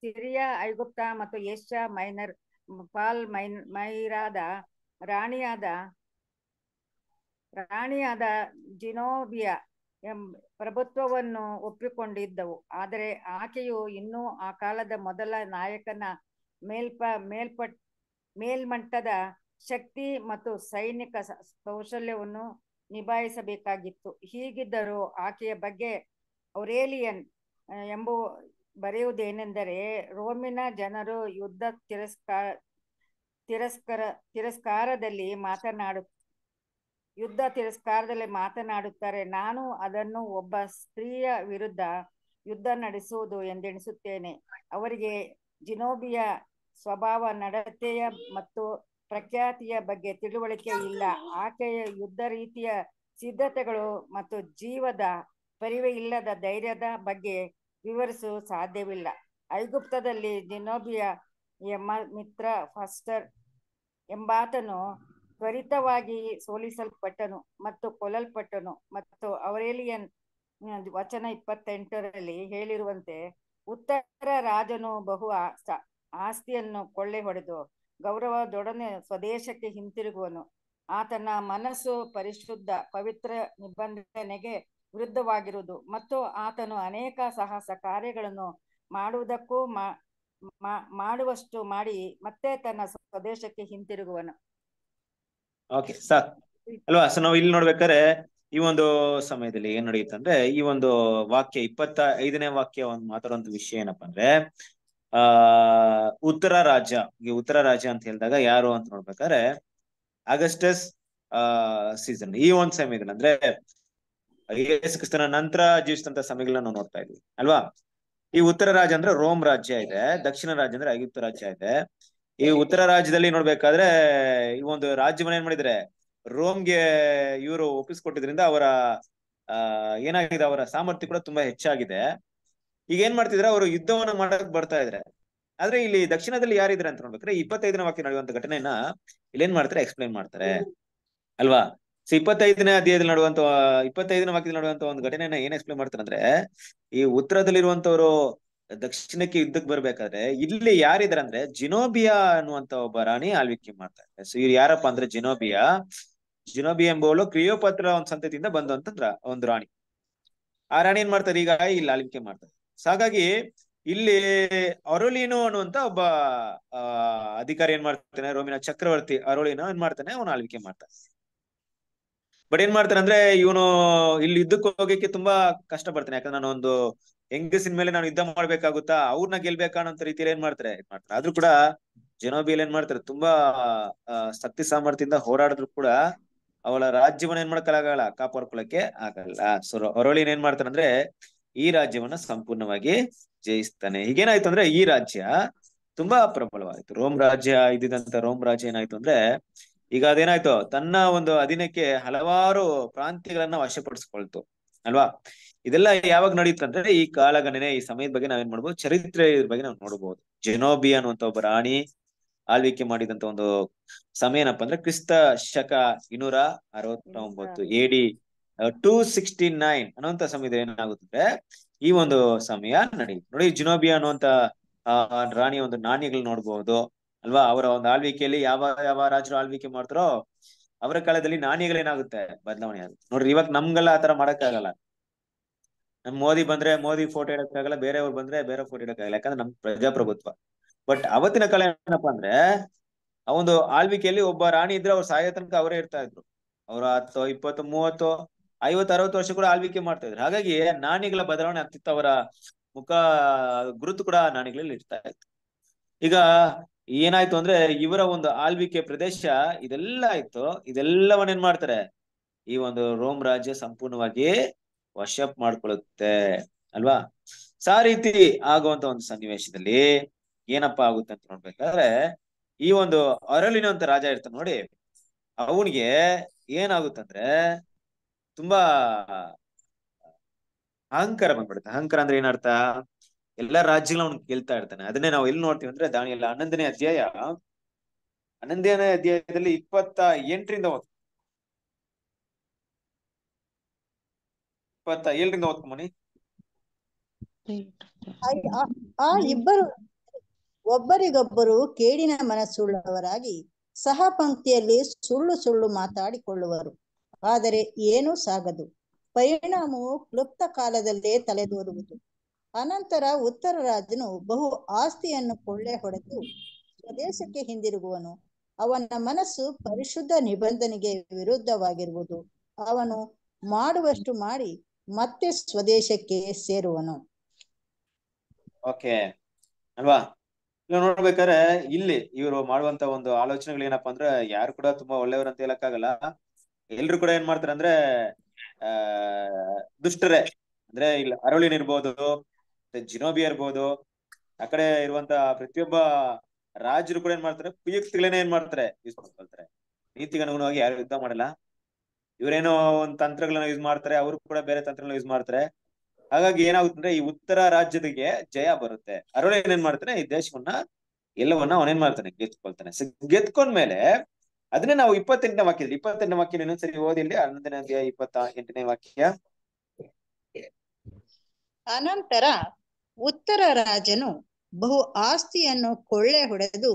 ಸಿರಿಯಾ ಐಗುಪ್ತ ಮತ್ತು ಏಷ್ಯಾ ಮೈನರ್ ಪಾಲ್ ಮೈನ್ ಮೈರಾದ ರಾಣಿಯಾದ ರಾಣಿಯಾದ ಜಿನೋಬಿಯಾ ಎಂಬ ಪ್ರಭುತ್ವವನ್ನು ಒಪ್ಪಿಕೊಂಡಿದ್ದವು ಆದರೆ ಆಕೆಯು ಇನ್ನೂ ಆ ಕಾಲದ ಮೊದಲ ನಾಯಕನ ಮೇಲ್ಪ ಮೇಲ್ಪಟ್ ಮೇಲ್ಮಟ್ಟದ ಶಕ್ತಿ ಮತ್ತು ಸೈನಿಕ ಕೌಶಲ್ಯವನ್ನು ನಿಭಾಯಿಸಬೇಕಾಗಿತ್ತು ಹೀಗಿದ್ದರೂ ಆಕೆಯ ಬಗ್ಗೆ ಔರೇಲಿಯನ್ ಎಂಬ ಬರೆಯುವುದೇನೆಂದರೆ ರೋಮಿನ ಜನರು ಯುದ್ಧ ತಿರಸ್ಕಾರ ತಿರಸ್ಕಾರ ತಿರಸ್ಕಾರದಲ್ಲಿ ಮಾತನಾಡು ಯುದ್ಧ ತಿರಸ್ಕಾರದಲ್ಲಿ ಮಾತನಾಡುತ್ತಾರೆ ನಾನು ಅದನ್ನು ಒಬ್ಬ ಸ್ತ್ರೀಯ ವಿರುದ್ಧ ಯುದ್ಧ ನಡೆಸುವುದು ಎಂದೆಣಿಸುತ್ತೇನೆ ಅವರಿಗೆ ಜಿನೋಬಿಯ ಸ್ವಭಾವ ನಡತೆಯ ಮತ್ತು ಪ್ರಖ್ಯಾತಿಯ ಬಗ್ಗೆ ತಿಳುವಳಿಕೆ ಇಲ್ಲ ಆಕೆಯ ಯುದ್ಧ ರೀತಿಯ ಸಿದ್ಧತೆಗಳು ಮತ್ತು ಜೀವದ ಪರಿವೆ ಇಲ್ಲದ ಧೈರ್ಯದ ಬಗ್ಗೆ ವಿವರಿಸಲು ಸಾಧ್ಯವಿಲ್ಲ ಐಗುಪ್ತದಲ್ಲಿ ಜಿನೋಬಿಯ ಎಂಬ ಮಿತ್ರ ಫಾಸ್ಟರ್ ಎಂಬಾತನು ತ್ವರಿತವಾಗಿ ಸೋಲಿಸಲ್ಪಟ್ಟನು ಮತ್ತು ಕೊಲ್ಲಲ್ಪಟ್ಟನು ಮತ್ತು ಅವರೇಲಿಯನ್ ವಚನ ಇಪ್ಪತ್ತೆಂಟರಲ್ಲಿ ಹೇಳಿರುವಂತೆ ಉತ್ತರ ರಾಜನು ಬಹು ಆಸ್ತಿಯನ್ನು ಕೊಳ್ಳೆ ಹೊಡೆದು ಗೌರವದೊಡನೆ ಸ್ವದೇಶಕ್ಕೆ ಹಿಂತಿರುಗುವನು ಆತನ ಮನಸ್ಸು ಪರಿಶುದ್ಧ ಪವಿತ್ರ ನಿಬಂಧನೆಗೆ ವಿರುದ್ಧವಾಗಿರುವುದು ಮತ್ತು ಆತನು ಅನೇಕ ಸಾಹಸ ಕಾರ್ಯಗಳನ್ನು ಮಾಡುವುದಕ್ಕೂ ಮಾಡುವಷ್ಟು ಮಾಡಿ ಮತ್ತೆ ತನ್ನ ಸ್ವದೇಶಕ್ಕೆ ಹಿಂತಿರುಗುವನು ಓಕೆ ಸರ್ ಅಲ್ವಾ ಸೊ ನಾವು ಇಲ್ಲಿ ನೋಡ್ಬೇಕಾದ್ರೆ ಈ ಒಂದು ಸಮಯದಲ್ಲಿ ಏನ್ ನಡೆಯುತ್ತಂದ್ರೆ ಈ ಒಂದು ವಾಕ್ಯ ಇಪ್ಪತ್ತ ಐದನೇ ವಾಕ್ಯ ಒಂದು ಮಾತಾಡುವಂತ ವಿಷಯ ಏನಪ್ಪಾ ಅಂದ್ರೆ ಆ ಉತ್ತರ ರಾಜ್ಯ ಉತ್ತರ ರಾಜ್ಯ ಅಂತ ಹೇಳಿದಾಗ ಯಾರು ಅಂತ ನೋಡ್ಬೇಕಾದ್ರೆ ಆಗಸ್ಟಸ್ ಸೀಸನ್ ಈ ಒಂದ್ ಸಮಯದಲ್ಲಿ ಅಂದ್ರೆ ಯೇಸು ಕ್ರಿಸ್ತನ ನಂತರ ಜೀವಿಸಿದಂತ ಸಮಯಗಳನ್ನ ನಾವು ನೋಡ್ತಾ ಇದ್ವಿ ಅಲ್ವಾ ಈ ಉತ್ತರ ರಾಜ್ಯ ಅಂದ್ರೆ ರೋಮ್ ರಾಜ್ಯ ಇದೆ ದಕ್ಷಿಣ ರಾಜ್ಯ ಅಂದ್ರೆ ಐಗುಪ್ತ ರಾಜ್ಯ ಇದೆ ಈ ಉತ್ತರ ರಾಜ್ಯದಲ್ಲಿ ನೋಡ್ಬೇಕಾದ್ರೆ ಈ ಒಂದು ರಾಜ್ಯವನ್ನ ಏನ್ ಮಾಡಿದ್ರೆ ರೋಮ್ಗೆ ಇವರು ಒಪ್ಪಿಸ್ಕೊಟ್ಟಿದ್ರಿಂದ ಅವರ ಆ ಏನಾಗಿದೆ ಅವರ ಸಾಮರ್ಥ್ಯ ಕೂಡ ತುಂಬಾ ಹೆಚ್ಚಾಗಿದೆ ಈಗ ಏನ್ ಮಾಡ್ತಿದ್ರೆ ಅವರು ಯುದ್ಧವನ್ನ ಮಾಡಕ್ ಬರ್ತಾ ಇದ್ರೆ ಆದ್ರೆ ಇಲ್ಲಿ ದಕ್ಷಿಣದಲ್ಲಿ ಯಾರಿದ್ರೆ ಅಂತ ನೋಡ್ಬೇಕ್ರೆ ಇಪ್ಪತ್ತೈದನೇ ವಾಕ್ಯ ನಡೆಯುವಂತ ಘಟನೆಯನ್ನ ಏನ್ ಮಾಡ್ತಾರೆ ಎಕ್ಸ್ಪ್ಲೈನ್ ಮಾಡ್ತಾರೆ ಅಲ್ವಾ ಸೊ ಇಪ್ಪತ್ತೈದನೇ ಅಧ್ಯಾಯದಲ್ಲಿ ನಡುವಂತ ಇಪ್ಪತ್ತೈದನೇ ವಾಕ್ಯದಲ್ಲಿ ನಡುವಂತ ಒಂದು ಘಟನೆಯನ್ನ ಏನ್ ಎಕ್ಸ್ಪ್ಲೈನ್ ಮಾಡ್ತಾರೆ ಅಂದ್ರೆ ಈ ಉತ್ತರದಲ್ಲಿರುವಂತವ್ರು ದಕ್ಷಿಣಕ್ಕೆ ಯುದ್ಧಕ್ಕೆ ಬರ್ಬೇಕಾದ್ರೆ ಇಲ್ಲಿ ಯಾರಿದಾರೆ ಅಂದ್ರೆ ಜಿನೋಬಿಯಾ ಅನ್ನುವಂತ ಒಬ್ಬ ರಾಣಿ ಆಳ್ವಿಕೆ ಮಾಡ್ತಾರೆ ಸೊ ಇವ್ರು ಯಾರಪ್ಪ ಅಂದ್ರೆ ಜಿನೋಬಿಯಾ ಜಿನೋಬಿಯಾ ಎಂಬವಳು ಕ್ರಿಯೋಪತ್ರ ಒಂದ್ ಸಂತತಿಯಿಂದ ಬಂದಂತಂದ್ರ ಒಂದು ರಾಣಿ ಆ ರಾಣಿ ಏನ್ ಮಾಡ್ತಾರೆ ಈಗ ಇಲ್ಲಿ ಆಳ್ವಿಕೆ ಮಾಡ್ತಾರೆ ಸೊ ಹಾಗಾಗಿ ಇಲ್ಲಿ ಅರುಳಿನೋ ಅನ್ನುವಂತ ಒಬ್ಬ ಆ ಅಧಿಕಾರಿ ಏನ್ ಮಾಡ್ತಾನೆ ರೋಮಿನ ಚಕ್ರವರ್ತಿ ಅರುಳಿನ ಏನ್ ಮಾಡ್ತಾನೆ ಅವನು ಆಳ್ವಿಕೆ ಮಾಡ್ತಾನೆ ಬಟ್ ಏನ್ ಮಾಡ್ತಾನೆ ಅಂದ್ರೆ ಇವನು ಇಲ್ಲಿ ಯುದ್ಧಕ್ಕೆ ಹೋಗಕ್ಕೆ ತುಂಬಾ ಕಷ್ಟ ಪಡ್ತಾನೆ ಯಾಕಂದ್ರೆ ನಾನು ಒಂದು ಹೆಂಗಸಿನ ಮೇಲೆ ನಾನು ಯುದ್ಧ ಮಾಡ್ಬೇಕಾಗುತ್ತಾ ಅವ್ರನ್ನ ಗೆಲ್ಬೇಕಾ ಅನ್ನೋಂತ ರೀತಿಯಲ್ಲಿ ಏನ್ ಮಾಡ್ತಾರೆ ಮಾಡ್ತಾರೆ ಆದ್ರೂ ಕೂಡ ಜನೋಬಿಯಲ್ಲಿ ಏನ್ ಮಾಡ್ತಾರೆ ತುಂಬಾ ಶಕ್ತಿ ಸಾಮರ್ಥ್ಯದಿಂದ ಹೋರಾಡಿದ್ರು ಕೂಡ ಅವಳ ರಾಜ್ಯವನ್ನ ಏನ್ ಮಾಡಕ್ಕಾಗಲ್ಲ ಕಾಪಾಡ್ಕೊಳಕ್ಕೆ ಆಗಲ್ಲ ಸೊ ಅರೋಳಿನ ಏನ್ ಅಂದ್ರೆ ಈ ರಾಜ್ಯವನ್ನ ಸಂಪೂರ್ಣವಾಗಿ ಜಯಿಸ್ತಾನೆ ಏನಾಯ್ತು ಅಂದ್ರೆ ಈ ರಾಜ್ಯ ತುಂಬಾ ಪ್ರಬಲವಾಯ್ತು ರೋಮ್ ರಾಜ್ಯ ಇದ್ದಿದಂತ ರೋಮ್ ರಾಜ್ಯ ಏನಾಯ್ತು ಅಂದ್ರೆ ಈಗ ಅದೇನಾಯ್ತು ತನ್ನ ಒಂದು ಅಧೀನಕ್ಕೆ ಹಲವಾರು ಪ್ರಾಂತ್ಯಗಳನ್ನ ವಶಪಡಿಸ್ಕೊಳ್ತು ಅಲ್ವಾ ಇದೆಲ್ಲ ಯಾವಾಗ ನಡೀತಂದ್ರೆ ಈ ಕಾಲಗಣನೆ ಈ ಸಮಯದ ಬಗ್ಗೆ ನಾವೇನ್ ಮಾಡ್ಬೋದು ಚರಿತ್ರೆ ಬಗ್ಗೆ ನಾವು ನೋಡಬಹುದು ಜೆನೋಬಿ ಅನ್ನುವಂತ ಒಬ್ಬ ರಾಣಿ ಆಳ್ವಿಕೆ ಮಾಡಿದಂತ ಒಂದು ಸಮಯ ಏನಪ್ಪಾ ಅಂದ್ರೆ ಕ್ರಿಸ್ತ ಶಕ ಇನ್ನೂರ ಅರವತ್ತ ಒಂಬತ್ತು ಎಡಿ ಟೂ ಸಿಕ್ಸ್ಟಿ ನೈನ್ ಅನ್ನುವಂತ ಸಮಯದಲ್ಲಿ ಏನಾಗುತ್ತದೆ ಈ ಒಂದು ಸಮಯ ನಡೆಯುತ್ತೆ ನೋಡಿ ಜಿನೋಬಿಯಾ ಅನ್ನುವಂತ ರಾಣಿಯ ಒಂದು ನಾಣ್ಯಗಳು ನೋಡಬಹುದು ಅಲ್ವಾ ಅವರ ಒಂದು ಆಳ್ವಿಕೆಯಲ್ಲಿ ಯಾವ ಯಾವ ರಾಜರು ಆಳ್ವಿಕೆ ಮಾಡ್ತಾರೋ ಅವರ ಕಾಲದಲ್ಲಿ ಏನಾಗುತ್ತೆ ಬದಲಾವಣೆ ಆಗುತ್ತೆ ನೋಡ್ರಿ ಇವಾಗ ನಮ್ಗೆಲ್ಲ ಆತರ ಮಾಡಕ್ಕಾಗಲ್ಲ ನಮ್ ಮೋದಿ ಬಂದ್ರೆ ಮೋದಿ ಫೋಟೋ ಇಡಕ್ಕಾಗಲ್ಲ ಬೇರೆಯವ್ರು ಬಂದ್ರೆ ಬೇರೆ ಫೋಟೋ ಇಡಕ್ಕಾಗಲ್ಲ ಯಾಕಂದ್ರೆ ನಮ್ ಪ್ರಜಾಪ್ರಭುತ್ವ ಬಟ್ ಅವತ್ತಿನ ಕಾಲ ಏನಪ್ಪಾ ಅಂದ್ರೆ ಆ ಒಂದು ಆಳ್ವಿಕೆಯಲ್ಲಿ ಒಬ್ಬ ರಾಣಿ ಇದ್ರೆ ಅವ್ರು ಸಾಯೋ ತನಕ ಅವರೇ ಇರ್ತಾ ಇದ್ರು ಅವ್ರ ಹತ್ತು ಇಪ್ಪತ್ತು ಮೂವತ್ತು ಐವತ್ ಅರವತ್ತು ವರ್ಷ ಕೂಡ ಆಳ್ವಿಕೆ ಮಾಡ್ತಾ ಇದ್ರು ಹಾಗಾಗಿ ನಾಣಿಗಳ ಬದಲಾವಣೆ ಆಗ್ತಿತ್ತು ಮುಖ ಗುರುತು ಕೂಡ ನಾಣಿಗಳಲ್ಲಿ ಇರ್ತಾ ಇತ್ತು ಈಗ ಏನಾಯ್ತು ಅಂದ್ರೆ ಇವರ ಒಂದು ಆಳ್ವಿಕೆ ಪ್ರದೇಶ ಇದೆಲ್ಲ ಆಯ್ತು ಇದೆಲ್ಲವನ್ನ ಏನ್ ಮಾಡ್ತಾರೆ ಈ ಒಂದು ರೋಮ್ ರಾಜ್ಯ ಸಂಪೂರ್ಣವಾಗಿ ವಶಪ್ ಮಾಡ್ಕೊಳ್ಳುತ್ತೆ ಅಲ್ವಾ ಸಾ ರೀತಿ ಆಗುವಂತ ಒಂದು ಸನ್ನಿವೇಶದಲ್ಲಿ ಏನಪ್ಪಾ ಆಗುತ್ತೆ ಅಂತ ನೋಡ್ಬೇಕಾದ್ರೆ ಈ ಒಂದು ಅರಳಿನ ರಾಜ ಇರ್ತಾನೆ ನೋಡಿ ಅವನಿಗೆ ಏನಾಗುತ್ತಂದ್ರೆ ತುಂಬಾ ಅಹಂಕಾರ ಬಂದ್ಬಿಡುತ್ತೆ ಅಹಂಕಾರ ಅಂದ್ರೆ ಏನರ್ಥ ಎಲ್ಲಾ ರಾಜ್ಯಗಳನ್ನ ಅವ್ನು ಗೆಲ್ತಾ ಇರ್ತಾನೆ ಅದನ್ನೇ ನಾವು ಎಲ್ಲಿ ನೋಡ್ತೀವಿ ಅಂದ್ರೆ ದಾನಿಯಲ್ಲ ಹನ್ನೊಂದನೇ ಅಧ್ಯಾಯ ಹನ್ನೊಂದನೇ ಅಧ್ಯಾಯದಲ್ಲಿ ಇಪ್ಪತ್ತ ಎಂಟರಿಂದ ಓದ್ ಇಪ್ಪತ್ತ ಏಳರಿಂದ ಓದ್ಕೊಂಬನಿ ಆ ಇಬ್ಬರು ಒಬ್ಬರಿಗೊಬ್ಬರು ಕೇಡಿನ ಮನಸ್ಸುಳ್ಳವರಾಗಿ ಸಹ ಪಂಕ್ತಿಯಲ್ಲಿ ಸುಳ್ಳು ಸುಳ್ಳು ಮಾತಾಡಿಕೊಳ್ಳುವರು ಆದರೆ ಏನೂ ಸಾಗದು ಪರಿಣಾಮವು ಕ್ಲುಪ್ತ ಕಾಲದಲ್ಲೇ ತಲೆದೋರುವುದು ಅನಂತರ ಉತ್ತರ ರಾಜನು ಬಹು ಆಸ್ತಿಯನ್ನು ಕೊಳ್ಳೆ ಹೊಡೆದು ಸ್ವದೇಶಕ್ಕೆ ಹಿಂದಿರುಗುವನು ಅವನ ಮನಸ್ಸು ಪರಿಶುದ್ಧ ನಿಬಂಧನೆಗೆ ವಿರುದ್ಧವಾಗಿರುವುದು ಅವನು ಮಾಡುವಷ್ಟು ಮಾಡಿ ಮತ್ತೆ ಸ್ವದೇಶಕ್ಕೆ ಸೇರುವನು ಓಕೆ ಅಲ್ವಾ ನೋಡ್ಬೇಕಾದ್ರೆ ಇಲ್ಲಿ ಇವರು ಮಾಡುವಂತ ಒಂದು ಆಲೋಚನೆಗಳು ಏನಪ್ಪಾ ಅಂದ್ರೆ ಯಾರು ಕೂಡ ತುಂಬಾ ಒಳ್ಳೆಯವರು ಅಂತ ಹೇಳಕ್ಕಾಗಲ್ಲ ಎಲ್ರು ಕೂಡ ಏನ್ ಮಾಡ್ತಾರೆ ಅಂದ್ರೆ ಆ ದುಷ್ಟರೇ ಅಂದ್ರೆ ಇಲ್ಲ ಅರಳಿನ್ ಇರ್ಬೋದು ಜಿನೋಬಿ ಇರ್ಬೋದು ಆ ಕಡೆ ಇರುವಂತ ಪ್ರತಿಯೊಬ್ಬ ರಾಜರು ಕೂಡ ಏನ್ ಮಾಡ್ತಾರೆ ಕುಯುಕ್ತಿಗಳೇನೆ ಏನ್ ಮಾಡ್ತಾರೆ ಯೂಸ್ ಮಾಡ್ಕೊಳ್ತಾರೆ ನೀತಿಗೆ ಅನುಗುಣವಾಗಿ ಯಾರು ಯುದ್ಧ ಮಾಡಲ್ಲ ಇವರೇನೋ ಒಂದ್ ತಂತ್ರಗಳನ್ನ ಯೂಸ್ ಮಾಡ್ತಾರೆ ಅವರು ಕೂಡ ಬೇರೆ ತಂತ್ರಗಳನ್ನ ಯೂಸ್ ಮಾಡ್ತಾರೆ ಹಾಗಾಗಿ ಏನಾಗುತ್ತೆ ಈ ಉತ್ತರ ರಾಜ್ಯದಿಗೆ ಜಯ ಬರುತ್ತೆ ಅರುಳ ಏನೇನ್ ಮಾಡ್ತಾನೆ ಈ ದೇಶವನ್ನ ಎಲ್ಲವನ್ನ ಅವನೇನ್ ಮಾಡ್ತಾನೆ ಗೆದ್ಕೊಳ್ತಾನೆ ಗೆದ್ಕೊಂಡ್ಮೇಲೆ ಅದನ್ನ ನಾವು ಇಪ್ಪತ್ತೆಂಟನೇ ವಾಕ್ಯದಲ್ಲಿ ಇಪ್ಪತ್ತೆಂಟನೇ ವಾಕ್ಯ ಇನ್ನೊಂದ್ಸರಿ ಓದಿಲ್ಲಿ ಹನ್ನೊಂದನೇ ಅಧ್ಯಾಯ ಇಪ್ಪತ್ತ ಎಂಟನೇ ವಾಕ್ಯ ಅನಂತರ ಉತ್ತರ ರಾಜನು ಬಹು ಆಸ್ತಿಯನ್ನು ಕೊಳ್ಳೆ ಹೊಡೆದು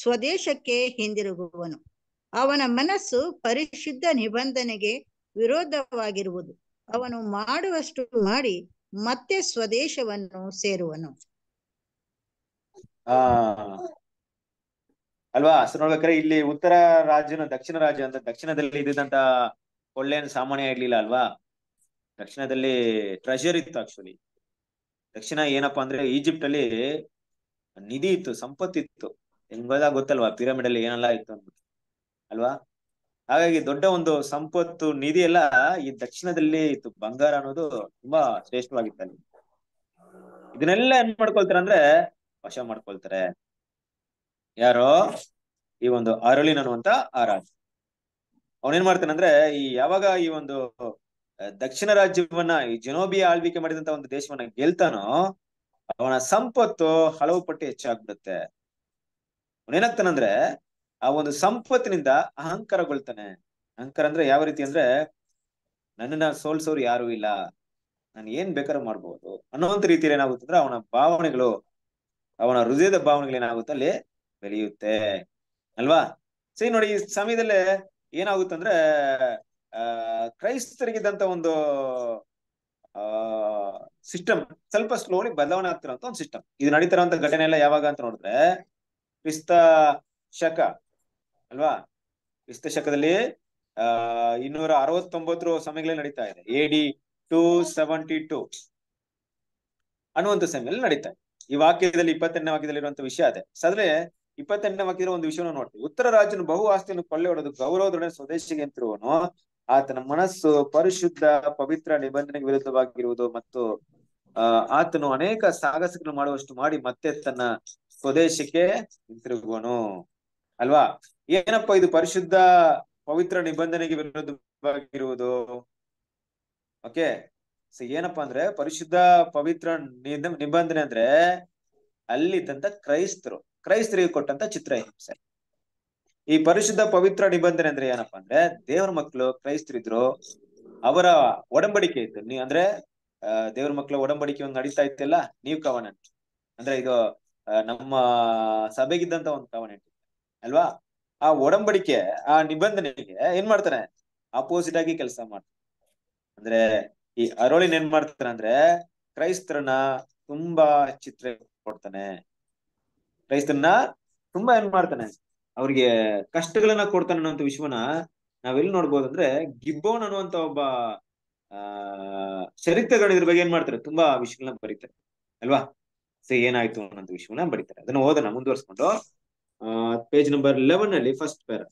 ಸ್ವದೇಶಕ್ಕೆ ಹಿಂದಿರುಗುವನು ಅವನ ಮನಸ್ಸು ಪರಿಶುದ್ಧ ನಿಬಂಧನೆಗೆ ವಿರೋಧವಾಗಿರುವುದು ಅವನು ಮಾಡುವಷ್ಟು ಮಾಡಿ ಮತ್ತೆ ಸ್ವದೇಶವನ್ನು ಸೇರುವನು ಆ ಅಲ್ವಾ ಅಷ್ಟು ಇಲ್ಲಿ ಉತ್ತರ ರಾಜ್ಯನ ದಕ್ಷಿಣ ರಾಜ್ಯ ಅಂತ ದಕ್ಷಿಣದಲ್ಲಿ ಇದ್ದಂತ ಕೊಳ್ಳೇನು ಸಾಮಾನ್ಯ ಇರ್ಲಿಲ್ಲ ಅಲ್ವಾ ದಕ್ಷಿಣದಲ್ಲಿ ಟ್ರೆಷರ್ ಇತ್ತು ಆಕ್ಚುಲಿ ದಕ್ಷಿಣ ಏನಪ್ಪಾ ಅಂದ್ರೆ ಈಜಿಪ್ಟ್ ಅಲ್ಲಿ ನಿಧಿ ಇತ್ತು ಸಂಪತ್ತಿತ್ತು ಹೆಂಗದ ಗೊತ್ತಲ್ವಾ ಪಿರಮಿಡ್ ಅಲ್ಲಿ ಏನೆಲ್ಲ ಇತ್ತು ಅಂದ್ಬಿಟ್ಟು ಅಲ್ವಾ ಹಾಗಾಗಿ ದೊಡ್ಡ ಒಂದು ಸಂಪತ್ತು ನಿಧಿ ಎಲ್ಲ ಈ ದಕ್ಷಿಣದಲ್ಲಿ ಇತ್ತು ಬಂಗಾರ ಅನ್ನೋದು ತುಂಬಾ ಶ್ರೇಷ್ಠವಾಗಿತ್ತು ಅಲ್ಲಿ ಇದನ್ನೆಲ್ಲ ಏನ್ ಮಾಡ್ಕೊಳ್ತಾರೆ ಅಂದ್ರೆ ವಶ ಮಾಡ್ಕೊಳ್ತಾರೆ ಯಾರೋ ಈ ಒಂದು ಅರಳಿನ್ ಅನ್ನುವಂತ ಆ ರಾಜ ಅವನೇನ್ ಮಾಡ್ತಾನಂದ್ರೆ ಈ ಯಾವಾಗ ಈ ಒಂದು ದಕ್ಷಿಣ ರಾಜ್ಯವನ್ನ ಈ ಜನೋಬಿಯ ಆಳ್ವಿಕೆ ಮಾಡಿದಂತ ಒಂದು ದೇಶವನ್ನ ಗೆಲ್ತಾನೋ ಅವನ ಸಂಪತ್ತು ಹಲವು ಪಟ್ಟು ಹೆಚ್ಚಾಗ್ಬಿಡುತ್ತೆ ಅವನೇನಾಗ್ತಾನಂದ್ರೆ ಆ ಒಂದು ಸಂಪತ್ತಿನಿಂದ ಅಹಂಕಾರಗೊಳ್ತಾನೆ ಅಹಂಕಾರ ಅಂದ್ರೆ ಯಾವ ರೀತಿ ಅಂದ್ರೆ ನನ್ನನ್ನ ಸೋಲ್ಸೋರು ಯಾರು ಇಲ್ಲ ನಾನು ಏನ್ ಬೇಕಾದ್ರೂ ಮಾಡ್ಬಹುದು ಒಂದು ರೀತಿಯಲ್ಲಿ ಏನಾಗುತ್ತಂದ್ರೆ ಅವನ ಭಾವನೆಗಳು ಅವನ ಹೃದಯದ ಭಾವನೆಗಳು ಏನಾಗುತ್ತೆ ಅಲ್ಲಿ ಬೆಳೆಯುತ್ತೆ ಅಲ್ವಾ ಸರಿ ನೋಡಿ ಈ ಸಮಯದಲ್ಲಿ ಏನಾಗುತ್ತಂದ್ರೆ ಆ ಕ್ರೈಸ್ತರಿಗಿದ್ದಂತ ಒಂದು ಆ ಸಿಸ್ಟಮ್ ಸ್ವಲ್ಪ ಸ್ಲೋಲಿ ಬದಲಾವಣೆ ಆಗ್ತಿರೋಂತ ಒಂದು ಸಿಸ್ಟಮ್ ಇದು ನಡೀತಿರೋಂತ ಘಟನೆ ಎಲ್ಲ ಯಾವಾಗ ಅಂತ ನೋಡಿದ್ರೆ ಕ್ರಿಸ್ತ ಶಕ ಅಲ್ವಾ ಕ್ರಿಸ್ತ ಶಕದಲ್ಲಿ ಆ ಇನ್ನೂರ ಅರವತ್ತೊಂಬತ್ತು ಸಮಯಗಳಲ್ಲಿ ನಡೀತಾ ಇದೆ A D two seventy two ಅನ್ನುವಂತ ಸಮಯದಲ್ಲಿ ನಡೀತಾ ಇದೆ ಈ ವಾಕ್ಯದಲ್ಲಿ ಇಪ್ಪತ್ತೆರಡನೇ ವಾಕ್ಯದಲ್ಲಿ ಇರುವಂತ ವಿಷಯ ಅದೇ ಸದ್ರೆ ಇಪ್ಪತ್ತೆಂಟನೇ ವಾಕ್ಯದಲ್ಲಿ ಒಂದು ವಿಷಯವನ್ನು ನೋಡ್ತೀವಿ ಉತ್ತರ ರಾಜನು ಬಹು ಆಸ್ತಿಯನ್ನು ಕೊಳ್ಳೆ ಹೊಡೆದು ಗೌರವದೊಡನೆ ಸ್ವದೇಶಿಗೆ ಅಂತಿರುವನು ಆತನ ಮನಸ್ಸು ಪರಿಶುದ್ಧ ಪವಿತ್ರ ನಿಬಂಧನೆಗೆ ವಿರುದ್ಧವಾಗಿರುವುದು ಮತ್ತು ಆತನು ಅನೇಕ ಸಾಹಸಗಳು ಮಾಡುವಷ್ಟು ಮಾಡಿ ಮತ್ತೆ ತನ್ನ ಸ್ವದೇಶಕ್ಕೆ ನಿಂತಿರುವನು ಅಲ್ವಾ ಏನಪ್ಪ ಇದು ಪರಿಶುದ್ಧ ಪವಿತ್ರ ನಿಬಂಧನೆಗೆ ವಿರುದ್ಧವಾಗಿರುವುದು ಓಕೆ ಸೊ ಏನಪ್ಪಾ ಅಂದ್ರೆ ಪರಿಶುದ್ಧ ಪವಿತ್ರ ನಿಬಂಧನೆ ಅಂದ್ರೆ ಅಲ್ಲಿದ್ದಂತ ಕ್ರೈಸ್ತರು ಕ್ರೈಸ್ತರಿಗೆ ಕೊಟ್ಟಂತ ಚಿತ್ರ ಸರ್ ಈ ಪರಿಶುದ್ಧ ಪವಿತ್ರ ನಿಬಂಧನೆ ಅಂದ್ರೆ ಏನಪ್ಪಾ ಅಂದ್ರೆ ದೇವ್ರ ಮಕ್ಕಳು ಕ್ರೈಸ್ತರಿದ್ರು ಅವರ ಒಡಂಬಡಿಕೆ ಇತ್ತು ನೀ ಅಂದ್ರೆ ದೇವ್ರ ಮಕ್ಕಳ ಒಡಂಬಡಿಕೆ ಒಂದು ನಡೀತಾ ಇತ್ತಲ್ಲ ನೀವ್ ಕವನ ಅಂದ್ರೆ ಇದು ನಮ್ಮ ಸಭೆಗಿದ್ದಂತ ಒಂದು ಕವನ ಅಲ್ವಾ ಆ ಒಡಂಬಡಿಕೆ ಆ ನಿಬಂಧನೆಗೆ ಏನ್ ಮಾಡ್ತಾನೆ ಅಪೋಸಿಟ್ ಆಗಿ ಕೆಲಸ ಮಾಡ್ತಾನೆ ಅಂದ್ರೆ ಈ ಅರೋಳಿನ ಏನ್ ಮಾಡ್ತಾನೆ ಅಂದ್ರೆ ಕ್ರೈಸ್ತರನ್ನ ತುಂಬಾ ಚಿತ್ರ ಕೊಡ್ತಾನೆ ಕ್ರೈಸ್ತನ್ನ ತುಂಬಾ ಏನ್ ಮಾಡ್ತಾನೆ ಅವ್ರಿಗೆ ಕಷ್ಟಗಳನ್ನ ಕೊಡ್ತಾನೆ ಅನ್ನೋಂತ ವಿಶ್ವನ ನಾವೆಲ್ಲಿ ನೋಡ್ಬೋದಂದ್ರೆ ಗಿಬ್ಬೋನ್ ಅನ್ನುವಂತ ಒಬ್ಬ ಆ ಚರಿತ್ರೆಗಳು ಇದ್ರ ಬಗ್ಗೆ ಏನ್ ಮಾಡ್ತಾರೆ ತುಂಬಾ ವಿಷಯಗಳನ್ನ ಬರೀತಾರೆ ಅಲ್ವಾ ಸರಿ ಏನಾಯ್ತು ಅನ್ನೋಂತ ವಿಷಯವನ್ನ ಬರೀತಾರೆ ಅದನ್ನ ಓದೋಣ ಮುಂದುವರ್ಸ್ಕೊಂಡು ಪೇಜ್ ನಂಬರ್ ಲೆವೆನ್ ಅಲ್ಲಿ ಫಸ್ಟ್ ಪ್ಯಾರ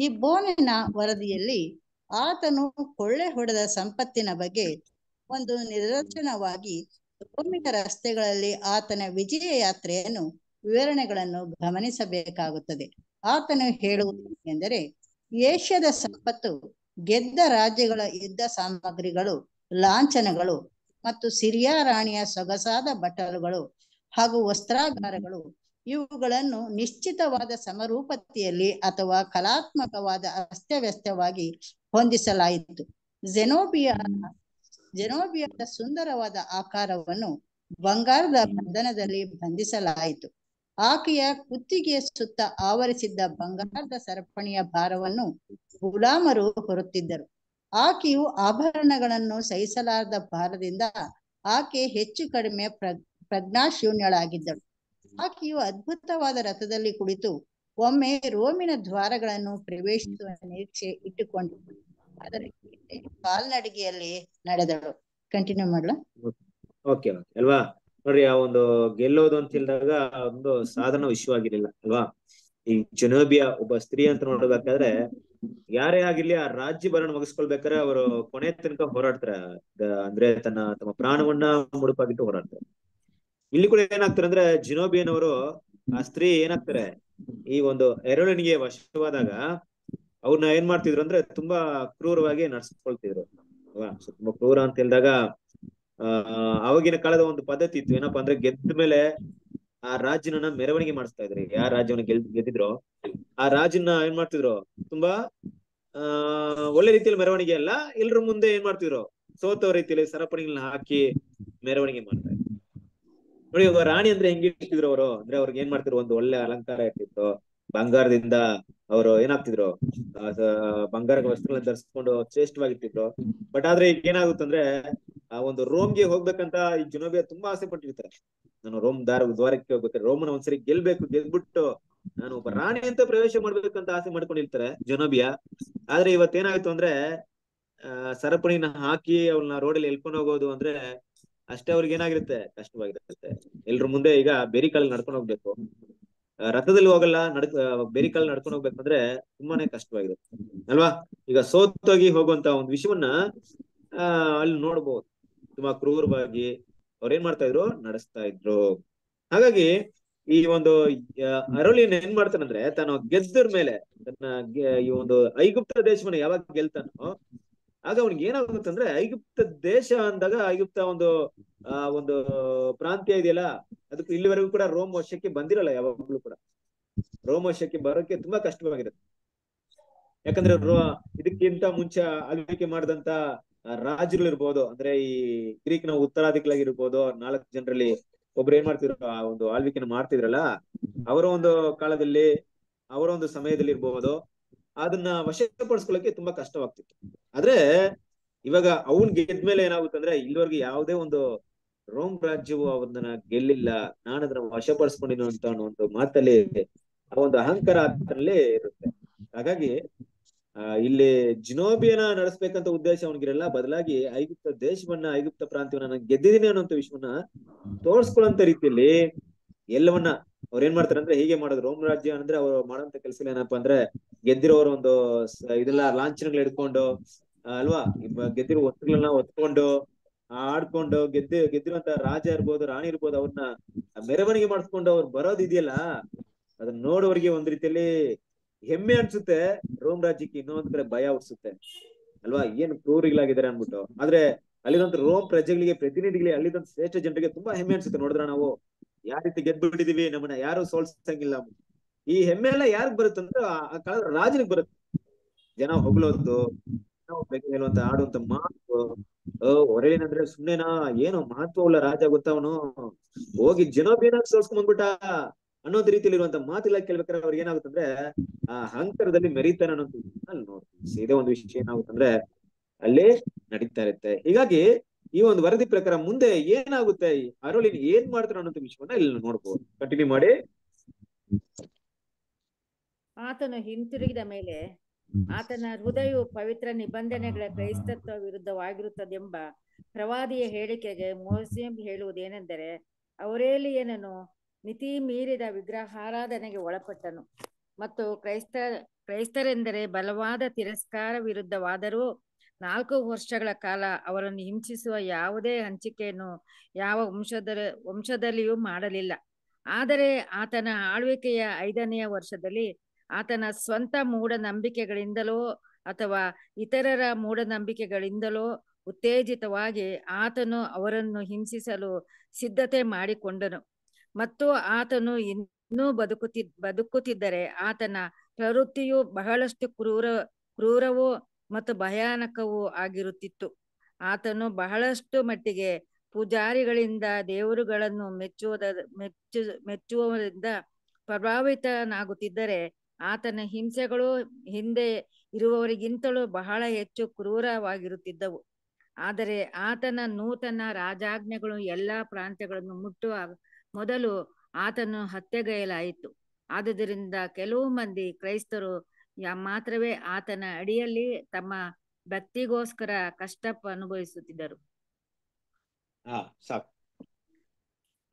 ಗಿಬ್ಬೋನಿನ ವರದಿಯಲ್ಲಿ ಆತನು ಕೊಳ್ಳೆ ಹೊಡೆದ ಸಂಪತ್ತಿನ ಬಗ್ಗೆ ಒಂದು ನಿರ್ದರ್ಶನವಾಗಿ ರೋಮಿನ ರಸ್ತೆಗಳಲ್ಲಿ ಆತನ ವಿಜಯ ಯಾತ್ರೆಯನ್ನು ವಿವರಣೆಗಳನ್ನು ಗಮನಿಸಬೇಕಾಗುತ್ತದೆ ಆತನು ಹೇಳುವುದು ಎಂದರೆ ಏಷ್ಯಾದ ಸಂಪತ್ತು ಗೆದ್ದ ರಾಜ್ಯಗಳ ಯುದ್ಧ ಸಾಮಗ್ರಿಗಳು ಲಾಂಛನಗಳು ಮತ್ತು ಸಿರಿಯಾ ರಾಣಿಯ ಸೊಗಸಾದ ಬಟ್ಟಲುಗಳು ಹಾಗೂ ವಸ್ತ್ರಾಗಾರಗಳು ಇವುಗಳನ್ನು ನಿಶ್ಚಿತವಾದ ಸಮರೂಪತೆಯಲ್ಲಿ ಅಥವಾ ಕಲಾತ್ಮಕವಾದ ಅಸ್ತವ್ಯಸ್ತವಾಗಿ ಹೊಂದಿಸಲಾಯಿತು ಜೆನೋಬಿಯಾ ಜನೋಬಿಯದ ಸುಂದರವಾದ ಆಕಾರವನ್ನು ಬಂಗಾರದ ಬಂಧನದಲ್ಲಿ ಬಂಧಿಸಲಾಯಿತು ಆಕೆಯ ಕುತ್ತಿಗೆಯ ಸುತ್ತ ಆವರಿಸಿದ್ದ ಬಂಗಾರದ ಸರಪಣಿಯ ಭಾರವನ್ನು ಗುಲಾಮರು ಹೊರುತ್ತಿದ್ದರು ಆಕೆಯು ಆಭರಣಗಳನ್ನು ಸಹಿಸಲಾರದ ಭಾರದಿಂದ ಆಕೆ ಹೆಚ್ಚು ಕಡಿಮೆ ಪ್ರ ಪ್ರಜ್ಞಾಶೂನ್ಯಳಾಗಿದ್ದಳು ಆಕೆಯು ಅದ್ಭುತವಾದ ರಥದಲ್ಲಿ ಕುಳಿತು ಒಮ್ಮೆ ರೋಮಿನ ದ್ವಾರಗಳನ್ನು ಪ್ರವೇಶಿಸುವ ನಿರೀಕ್ಷೆ ಇಟ್ಟುಕೊಂಡು ಕಾಲ್ನಡಿಗೆಯಲ್ಲಿ ನಡೆದಳು ಕಂಟಿನ್ಯೂ ಮಾಡ್ಲಾ ಓಕೆ ಅಲ್ವಾ ನೋಡ್ರಿ ಆ ಒಂದು ಗೆಲ್ಲೋದು ಅಂತ ಇಲ್ದಾಗ ಒಂದು ಸಾಧನ ಆಗಿರ್ಲಿಲ್ಲ ಅಲ್ವಾ ಈ ಜನೋಬಿಯಾ ಒಬ್ಬ ಸ್ತ್ರೀ ಅಂತ ನೋಡ್ಬೇಕಾದ್ರೆ ಯಾರೇ ಆಗಿರ್ಲಿ ಆ ರಾಜ್ಯ ಭರಣ ಮುಗಿಸ್ಕೊಳ್ಬೇಕಾರೆ ಅವರು ಕೊನೆ ತನಕ ಹೋರಾಡ್ತಾರೆ ಅಂದ್ರೆ ತನ್ನ ತಮ್ಮ ಪ್ರಾಣವನ್ನ ಮುಡುಪಾಗಿಟ್ಟು ಹೋರಾಡ್ತಾರೆ ಇಲ್ಲಿ ಕೂಡ ಏನಾಗ್ತಾರೆ ಅಂದ್ರೆ ಜಿನೋಬಿಯನ್ ಅವರು ಆ ಸ್ತ್ರೀ ಏನಾಗ್ತಾರೆ ಈ ಒಂದು ಎರಡನಿಗೆ ವಶವಾದಾಗ ಅವ್ರನ್ನ ಏನ್ ಮಾಡ್ತಿದ್ರು ಅಂದ್ರೆ ತುಂಬಾ ಕ್ರೂರವಾಗಿ ನಡ್ಸ್ಕೊಳ್ತಿದ್ರು ಅಲ್ವಾ ಸೊ ತುಂಬಾ ಕ್ರೂರ ಅಂತ ಹೇಳಿದಾಗ ಆವಾಗಿನ ಕಾಲದ ಒಂದು ಪದ್ಧತಿ ಇತ್ತು ಏನಪ್ಪಾ ಅಂದ್ರೆ ಗೆದ್ದ ಮೇಲೆ ಆ ರಾಜನನ್ನ ಮೆರವಣಿಗೆ ಮಾಡಿಸ್ತಾ ಇದ್ರು ಯಾರ ರಾಜ್ಯವನ್ನ ಗೆಲ್ ಗೆದ್ದಿದ್ರು ಆ ರಾಜನ್ನ ಏನ್ ಮಾಡ್ತಿದ್ರು ತುಂಬಾ ಆ ಒಳ್ಳೆ ರೀತಿಯಲ್ಲಿ ಮೆರವಣಿಗೆ ಅಲ್ಲ ಎಲ್ರ ಮುಂದೆ ಏನ್ ಮಾಡ್ತಿದ್ರು ಸೋತವ ರೀತಿಯಲ್ಲಿ ಸರಪಣಿಗಳನ್ನ ಹಾಕಿ ಮೆರವಣಿಗೆ ಮಾಡ್ತಾ ಇದ್ರು ನೋಡಿ ರಾಣಿ ಅಂದ್ರೆ ಹೆಂಗಿರ್ತಿದ್ರು ಅವರು ಅಂದ್ರೆ ಅವ್ರಿಗೆ ಏನ್ ಮಾಡ್ತಿದ್ರು ಒಂದು ಒಳ್ಳೆ ಅಲಂಕಾರ ಇರ್ತಿತ್ತು ಬಂಗಾರದಿಂದ ಅವರು ಏನಾಗ್ತಿದ್ರು ಬಂಗಾರ ವಸ್ತುಗಳನ್ನ ಧರಿಸ್ಕೊಂಡು ಶ್ರೇಷ್ಠವಾಗಿರ್ತಿದ್ರು ಬಟ್ ಆದ್ರೆ ಈಗ ಏನಾಗುತ್ತಂದ್ರೆ ಆ ಒಂದು ರೋಮ್ಗೆ ಹೋಗ್ಬೇಕಂತ ಈ ಜುನೋಬಿಯಾ ತುಂಬಾ ಆಸೆ ಪಟ್ಟಿರ್ತಾರೆ ನಾನು ರೋಮ್ ದಾರ ದ್ವಾರಕ್ಕೆ ರೋಮ್ ರೋಮನ್ ಒಂದ್ಸರಿ ಗೆಲ್ಬೇಕು ಗೆಲ್ಬಿಟ್ಟು ನಾನು ಒಬ್ಬ ರಾಣಿ ಅಂತ ಪ್ರವೇಶ ಮಾಡ್ಬೇಕಂತ ಆಸೆ ಮಾಡ್ಕೊಂಡಿರ್ತಾರೆ ಜುನೋಬಿಯಾ ಆದ್ರೆ ಏನಾಯ್ತು ಅಂದ್ರೆ ಸರಪಣಿನ ಹಾಕಿ ಅವ್ನ ರೋಡಲ್ಲಿ ಎಲ್ಕೊಂಡು ಹೋಗೋದು ಅಂದ್ರೆ ಅಷ್ಟೇ ಅವ್ರಿಗೆ ಏನಾಗಿರುತ್ತೆ ಕಷ್ಟವಾಗಿರುತ್ತೆ ಎಲ್ರು ಮುಂದೆ ಈಗ ಬೇರೆ ಕಾಲಲ್ಲಿ ನಡ್ಕೊಂಡು ಹೋಗ್ಬೇಕು ರಥದಲ್ಲಿ ಹೋಗಲ್ಲ ನಡ್ಕ ಬೇರೆ ಕಾಲ ನಡ್ಕೊಂಡು ಹೋಗ್ಬೇಕಂದ್ರೆ ತುಂಬಾನೇ ಕಷ್ಟವಾಗಿದೆ ಅಲ್ವಾ ಈಗ ಸೋತೋಗಿ ಹೋಗುವಂತ ಒಂದು ವಿಷಯವನ್ನ ಆ ಅಲ್ಲಿ ನೋಡ್ಬೋದು ತುಂಬಾ ಕ್ರೂರವಾಗಿ ಅವ್ರ ಏನ್ ಮಾಡ್ತಾ ಇದ್ರು ನಡೆಸ್ತಾ ಇದ್ರು ಹಾಗಾಗಿ ಈ ಒಂದು ಅರಳಿನ ಏನ್ ಮಾಡ್ತಾನಂದ್ರೆ ತಾನು ಗೆದ್ದರ ಮೇಲೆ ತನ್ನ ಈ ಒಂದು ಐಗುಪ್ತ ದೇಶವನ್ನು ಯಾವಾಗ ಗೆಲ್ತಾನೋ ಆಗ ಏನಾಗುತ್ತೆ ಅಂದ್ರೆ ಐಗುಪ್ತ ದೇಶ ಅಂದಾಗ ಐಗುಪ್ತ ಒಂದು ಆ ಒಂದು ಪ್ರಾಂತ್ಯ ಇದೆಯಲ್ಲ ಅದಕ್ಕೆ ಇಲ್ಲಿವರೆಗೂ ಕೂಡ ರೋಮ್ ವಶಕ್ಕೆ ಬಂದಿರಲ್ಲ ಯಾವಾಗ್ಲೂ ಕೂಡ ರೋಮ್ ವಶಕ್ಕೆ ಬರೋಕೆ ತುಂಬಾ ಕಷ್ಟವಾಗಿರುತ್ತೆ ಯಾಕಂದ್ರೆ ಇದಕ್ಕಿಂತ ಮುಂಚೆ ಆಳ್ವಿಕೆ ಮಾಡಿದಂತ ರಾಜರುಗಳು ಇರ್ಬೋದು ಅಂದ್ರೆ ಈ ಗ್ರೀಕ್ ನ ಅವ್ರ ನಾಲ್ಕು ಜನರಲ್ಲಿ ಒಬ್ರು ಏನ್ ಮಾಡ್ತಿದ್ರು ಆ ಒಂದು ಆಳ್ವಿಕೆನ ಮಾಡ್ತಿದ್ರಲ್ಲ ಅವರ ಒಂದು ಕಾಲದಲ್ಲಿ ಅವರ ಒಂದು ಸಮಯದಲ್ಲಿ ಇರ್ಬೋದು ಅದನ್ನ ವಶಪಡಿಸ್ಕೊಳಕ್ಕೆ ತುಂಬಾ ಕಷ್ಟವಾಗ್ತಿತ್ತು ಆದ್ರೆ ಇವಾಗ ಅವನ್ ಗೆದ್ಮೇಲೆ ಅಂದ್ರೆ ಇಲ್ಲಿವರೆಗೆ ಯಾವುದೇ ಒಂದು ರೋಮ್ ರಾಜ್ಯವು ಅವನ್ನ ಗೆಲ್ಲಿಲ್ಲ ನಾನು ಅದನ್ನ ವಶಪಡಿಸ್ಕೊಂಡಿನ ಅಂತ ಅನ್ನೋ ಒಂದು ಮಾತಲ್ಲಿ ಆ ಒಂದು ಅಹಂಕಾರ ಅದರಲ್ಲಿ ಇರುತ್ತೆ ಹಾಗಾಗಿ ಇಲ್ಲಿ ಜಿನೋಬಿಯನ ನಡೆಸ್ಬೇಕಂತ ಉದ್ದೇಶ ಅವನಿಗಿರಲ್ಲ ಬದಲಾಗಿ ಐಗುಪ್ತ ದೇಶವನ್ನ ಐಗುಪ್ತ ಪ್ರಾಂತ್ಯವನ್ನ ನಾನು ಗೆದ್ದಿದ್ದೀನಿ ಅನ್ನೋಂತ ವಿಷಯವನ್ನ ತೋರ್ಸ್ಕೊಳಂತ ರೀತಿಯಲ್ಲಿ ಎಲ್ಲವನ್ನ ಅವ್ರ ಏನ್ ಮಾಡ್ತಾರೆ ಅಂದ್ರೆ ಹೀಗೆ ಮಾಡೋದು ರೋಮ್ ರಾಜ್ಯ ಅಂದ್ರೆ ಅವ್ರು ಮಾಡುವಂತ ಕೆಲಸ ಏನಪ್ಪಾ ಅಂದ್ರೆ ಗೆದ್ದಿರೋರು ಒಂದು ಇದೆಲ್ಲ ಲಾಂಛನಗಳು ಹಿಡ್ಕೊಂಡು ಅಲ್ವಾ ಗೆದ್ದಿರೋ ವಸ್ತುಗಳನ್ನ ಹೊತ್ಕೊಂಡು ಆಡ್ಕೊಂಡು ಗೆದ್ದು ಗೆದ್ದಿರುವಂತ ರಾಜ ಇರ್ಬೋದು ರಾಣಿ ಇರ್ಬೋದು ಅವ್ರನ್ನ ಮೆರವಣಿಗೆ ಮಾಡಿಸ್ಕೊಂಡು ಅವ್ರು ಬರೋದಿದೆಯಲ್ಲ ಅದನ್ನ ನೋಡೋರಿಗೆ ಒಂದ್ ರೀತಿಯಲ್ಲಿ ಹೆಮ್ಮೆ ಅನ್ಸುತ್ತೆ ರೋಮ್ ರಾಜ್ಯಕ್ಕೆ ಇನ್ನೊಂದ್ ಕಡೆ ಭಯ ಹುಡ್ಸುತ್ತೆ ಅಲ್ವಾ ಏನ್ ಕ್ರೂರಿಗಳಾಗಿದ್ದಾರೆ ಅನ್ಬಿಟ್ಟು ಆದ್ರೆ ಅಲ್ಲಿದಂತ ರೋಮ್ ಪ್ರಜೆಗಳಿಗೆ ಪ್ರತಿನಿಧಿಗಳಿಗೆ ಅಲ್ಲಿಂದ ಶ್ರೇಷ್ಠ ಜನರಿಗೆ ತುಂಬಾ ಹೆಮ್ಮೆ ಅನ್ಸುತ್ತೆ ನೋಡಿದ್ರ ನಾವು ಯಾವ ರೀತಿ ಗೆದ್ಬಿಟ್ಟಿದೀವಿ ನಮ್ಮನ್ನ ಯಾರು ಸೋಲ್ಸಂಗಿಲ್ಲ ಈ ಹೆಮ್ಮೆ ಎಲ್ಲ ಯಾರಿಗ್ ಅಂದ್ರೆ ಆ ಕಾಲದ ರಾಜನಿಗೆ ಬರುತ್ತೆ ಜನ ಹೊಗಳೋದು ಹೇಳುವಂತ ಆಡುವಂತ ಮಾತು ಹೊರಳಿನಂದ್ರೆ ಸುಮ್ನೆನಾ ಏನು ಮಹತ್ವ ಉಳ್ಳ ರಾಜ ಗೊತ್ತವನು ಹೋಗಿ ಜನೋಬೇನಾಗ್ ಸೋಲ್ಸ್ಕೊಂಡ್ ಬಂದ್ಬಿಟ್ಟ ಅನ್ನೋದ್ ರೀತಿಯಲ್ಲಿ ಇರುವಂತ ಮಾತಿಲ್ಲ ಕೇಳ್ಬೇಕಾದ್ರೆ ಅವ್ರಿಗೆ ಏನಾಗುತ್ತಂದ್ರೆ ಆ ಅಹಂಕಾರದಲ್ಲಿ ಮೆರೀತಾರೆ ಅನ್ನೋದು ಅಲ್ಲಿ ನೋಡ್ತೀವಿ ಇದೇ ಒಂದು ವಿಷಯ ಏನಾಗುತ್ತಂದ್ರೆ ಅಲ್ಲೇ ನಡೀತಾ ಇರುತ್ತೆ ಹೀಗಾಗಿ ಈ ಒಂದು ವರದಿ ಪ್ರಕಾರ ಮುಂದೆ ಏನಾಗುತ್ತೆ ಅರುಳಿನ ಏನ್ ಮಾಡ್ತಾರೆ ಅನ್ನೋ ವಿಷಯವನ್ನ ಇಲ್ಲಿ ನೋಡ್ಬೋದು ಕಂಟಿನ್ಯೂ ಮಾಡಿ ಆತನು ಹಿಂತಿರುಗಿದ ಮೇಲೆ ಆತನ ಹೃದಯವು ಪವಿತ್ರ ನಿಬಂಧನೆಗಳ ಕ್ರೈಸ್ತತ್ವ ವಿರುದ್ಧವಾಗಿರುತ್ತದೆಂಬ ಪ್ರವಾದಿಯ ಹೇಳಿಕೆಗೆ ಮೋಸಿಯಂ ಹೇಳುವುದೇನೆಂದರೆ ಅವರೇಲಿಯನನು ಮಿತಿ ಮೀರಿದ ವಿಗ್ರಹಾರಾಧನೆಗೆ ಒಳಪಟ್ಟನು ಮತ್ತು ಕ್ರೈಸ್ತ ಕ್ರೈಸ್ತರೆಂದರೆ ಬಲವಾದ ತಿರಸ್ಕಾರ ವಿರುದ್ಧವಾದರೂ ನಾಲ್ಕು ವರ್ಷಗಳ ಕಾಲ ಅವರನ್ನು ಹಿಂಸಿಸುವ ಯಾವುದೇ ಹಂಚಿಕೆಯನ್ನು ಯಾವ ವಂಶದ ವಂಶದಲ್ಲಿಯೂ ಮಾಡಲಿಲ್ಲ ಆದರೆ ಆತನ ಆಳ್ವಿಕೆಯ ಐದನೆಯ ವರ್ಷದಲ್ಲಿ ಆತನ ಸ್ವಂತ ಮೂಢನಂಬಿಕೆಗಳಿಂದಲೋ ಅಥವಾ ಇತರರ ಮೂಢನಂಬಿಕೆಗಳಿಂದಲೋ ಉತ್ತೇಜಿತವಾಗಿ ಆತನು ಅವರನ್ನು ಹಿಂಸಿಸಲು ಸಿದ್ಧತೆ ಮಾಡಿಕೊಂಡನು ಮತ್ತು ಆತನು ಇನ್ನೂ ಬದುಕುತ್ತಿ ಬದುಕುತ್ತಿದ್ದರೆ ಆತನ ಪ್ರವೃತ್ತಿಯು ಬಹಳಷ್ಟು ಕ್ರೂರ ಕ್ರೂರವೂ ಮತ್ತು ಭಯಾನಕವೂ ಆಗಿರುತ್ತಿತ್ತು ಆತನು ಬಹಳಷ್ಟು ಮಟ್ಟಿಗೆ ಪೂಜಾರಿಗಳಿಂದ ದೇವರುಗಳನ್ನು ಮೆಚ್ಚುವುದ ಮೆಚ್ಚು ಮೆಚ್ಚುವುದರಿಂದ ಪ್ರಭಾವಿತನಾಗುತ್ತಿದ್ದರೆ ಆತನ ಹಿಂಸೆಗಳು ಹಿಂದೆ ಇರುವವರಿಗಿಂತಲೂ ಬಹಳ ಹೆಚ್ಚು ಕ್ರೂರವಾಗಿರುತ್ತಿದ್ದವು ಆದರೆ ಆತನ ನೂತನ ರಾಜಾಜ್ಞೆಗಳು ಎಲ್ಲಾ ಪ್ರಾಂತ್ಯಗಳನ್ನು ಮುಟ್ಟುವ ಮೊದಲು ಆತನು ಹತ್ಯೆಗೈಯಲಾಯಿತು ಆದುದರಿಂದ ಕೆಲವು ಮಂದಿ ಕ್ರೈಸ್ತರು ಮಾತ್ರವೇ ಆತನ ಅಡಿಯಲ್ಲಿ ತಮ್ಮ ಭಕ್ತಿಗೋಸ್ಕರ ಕಷ್ಟ ಅನುಭವಿಸುತ್ತಿದ್ದರು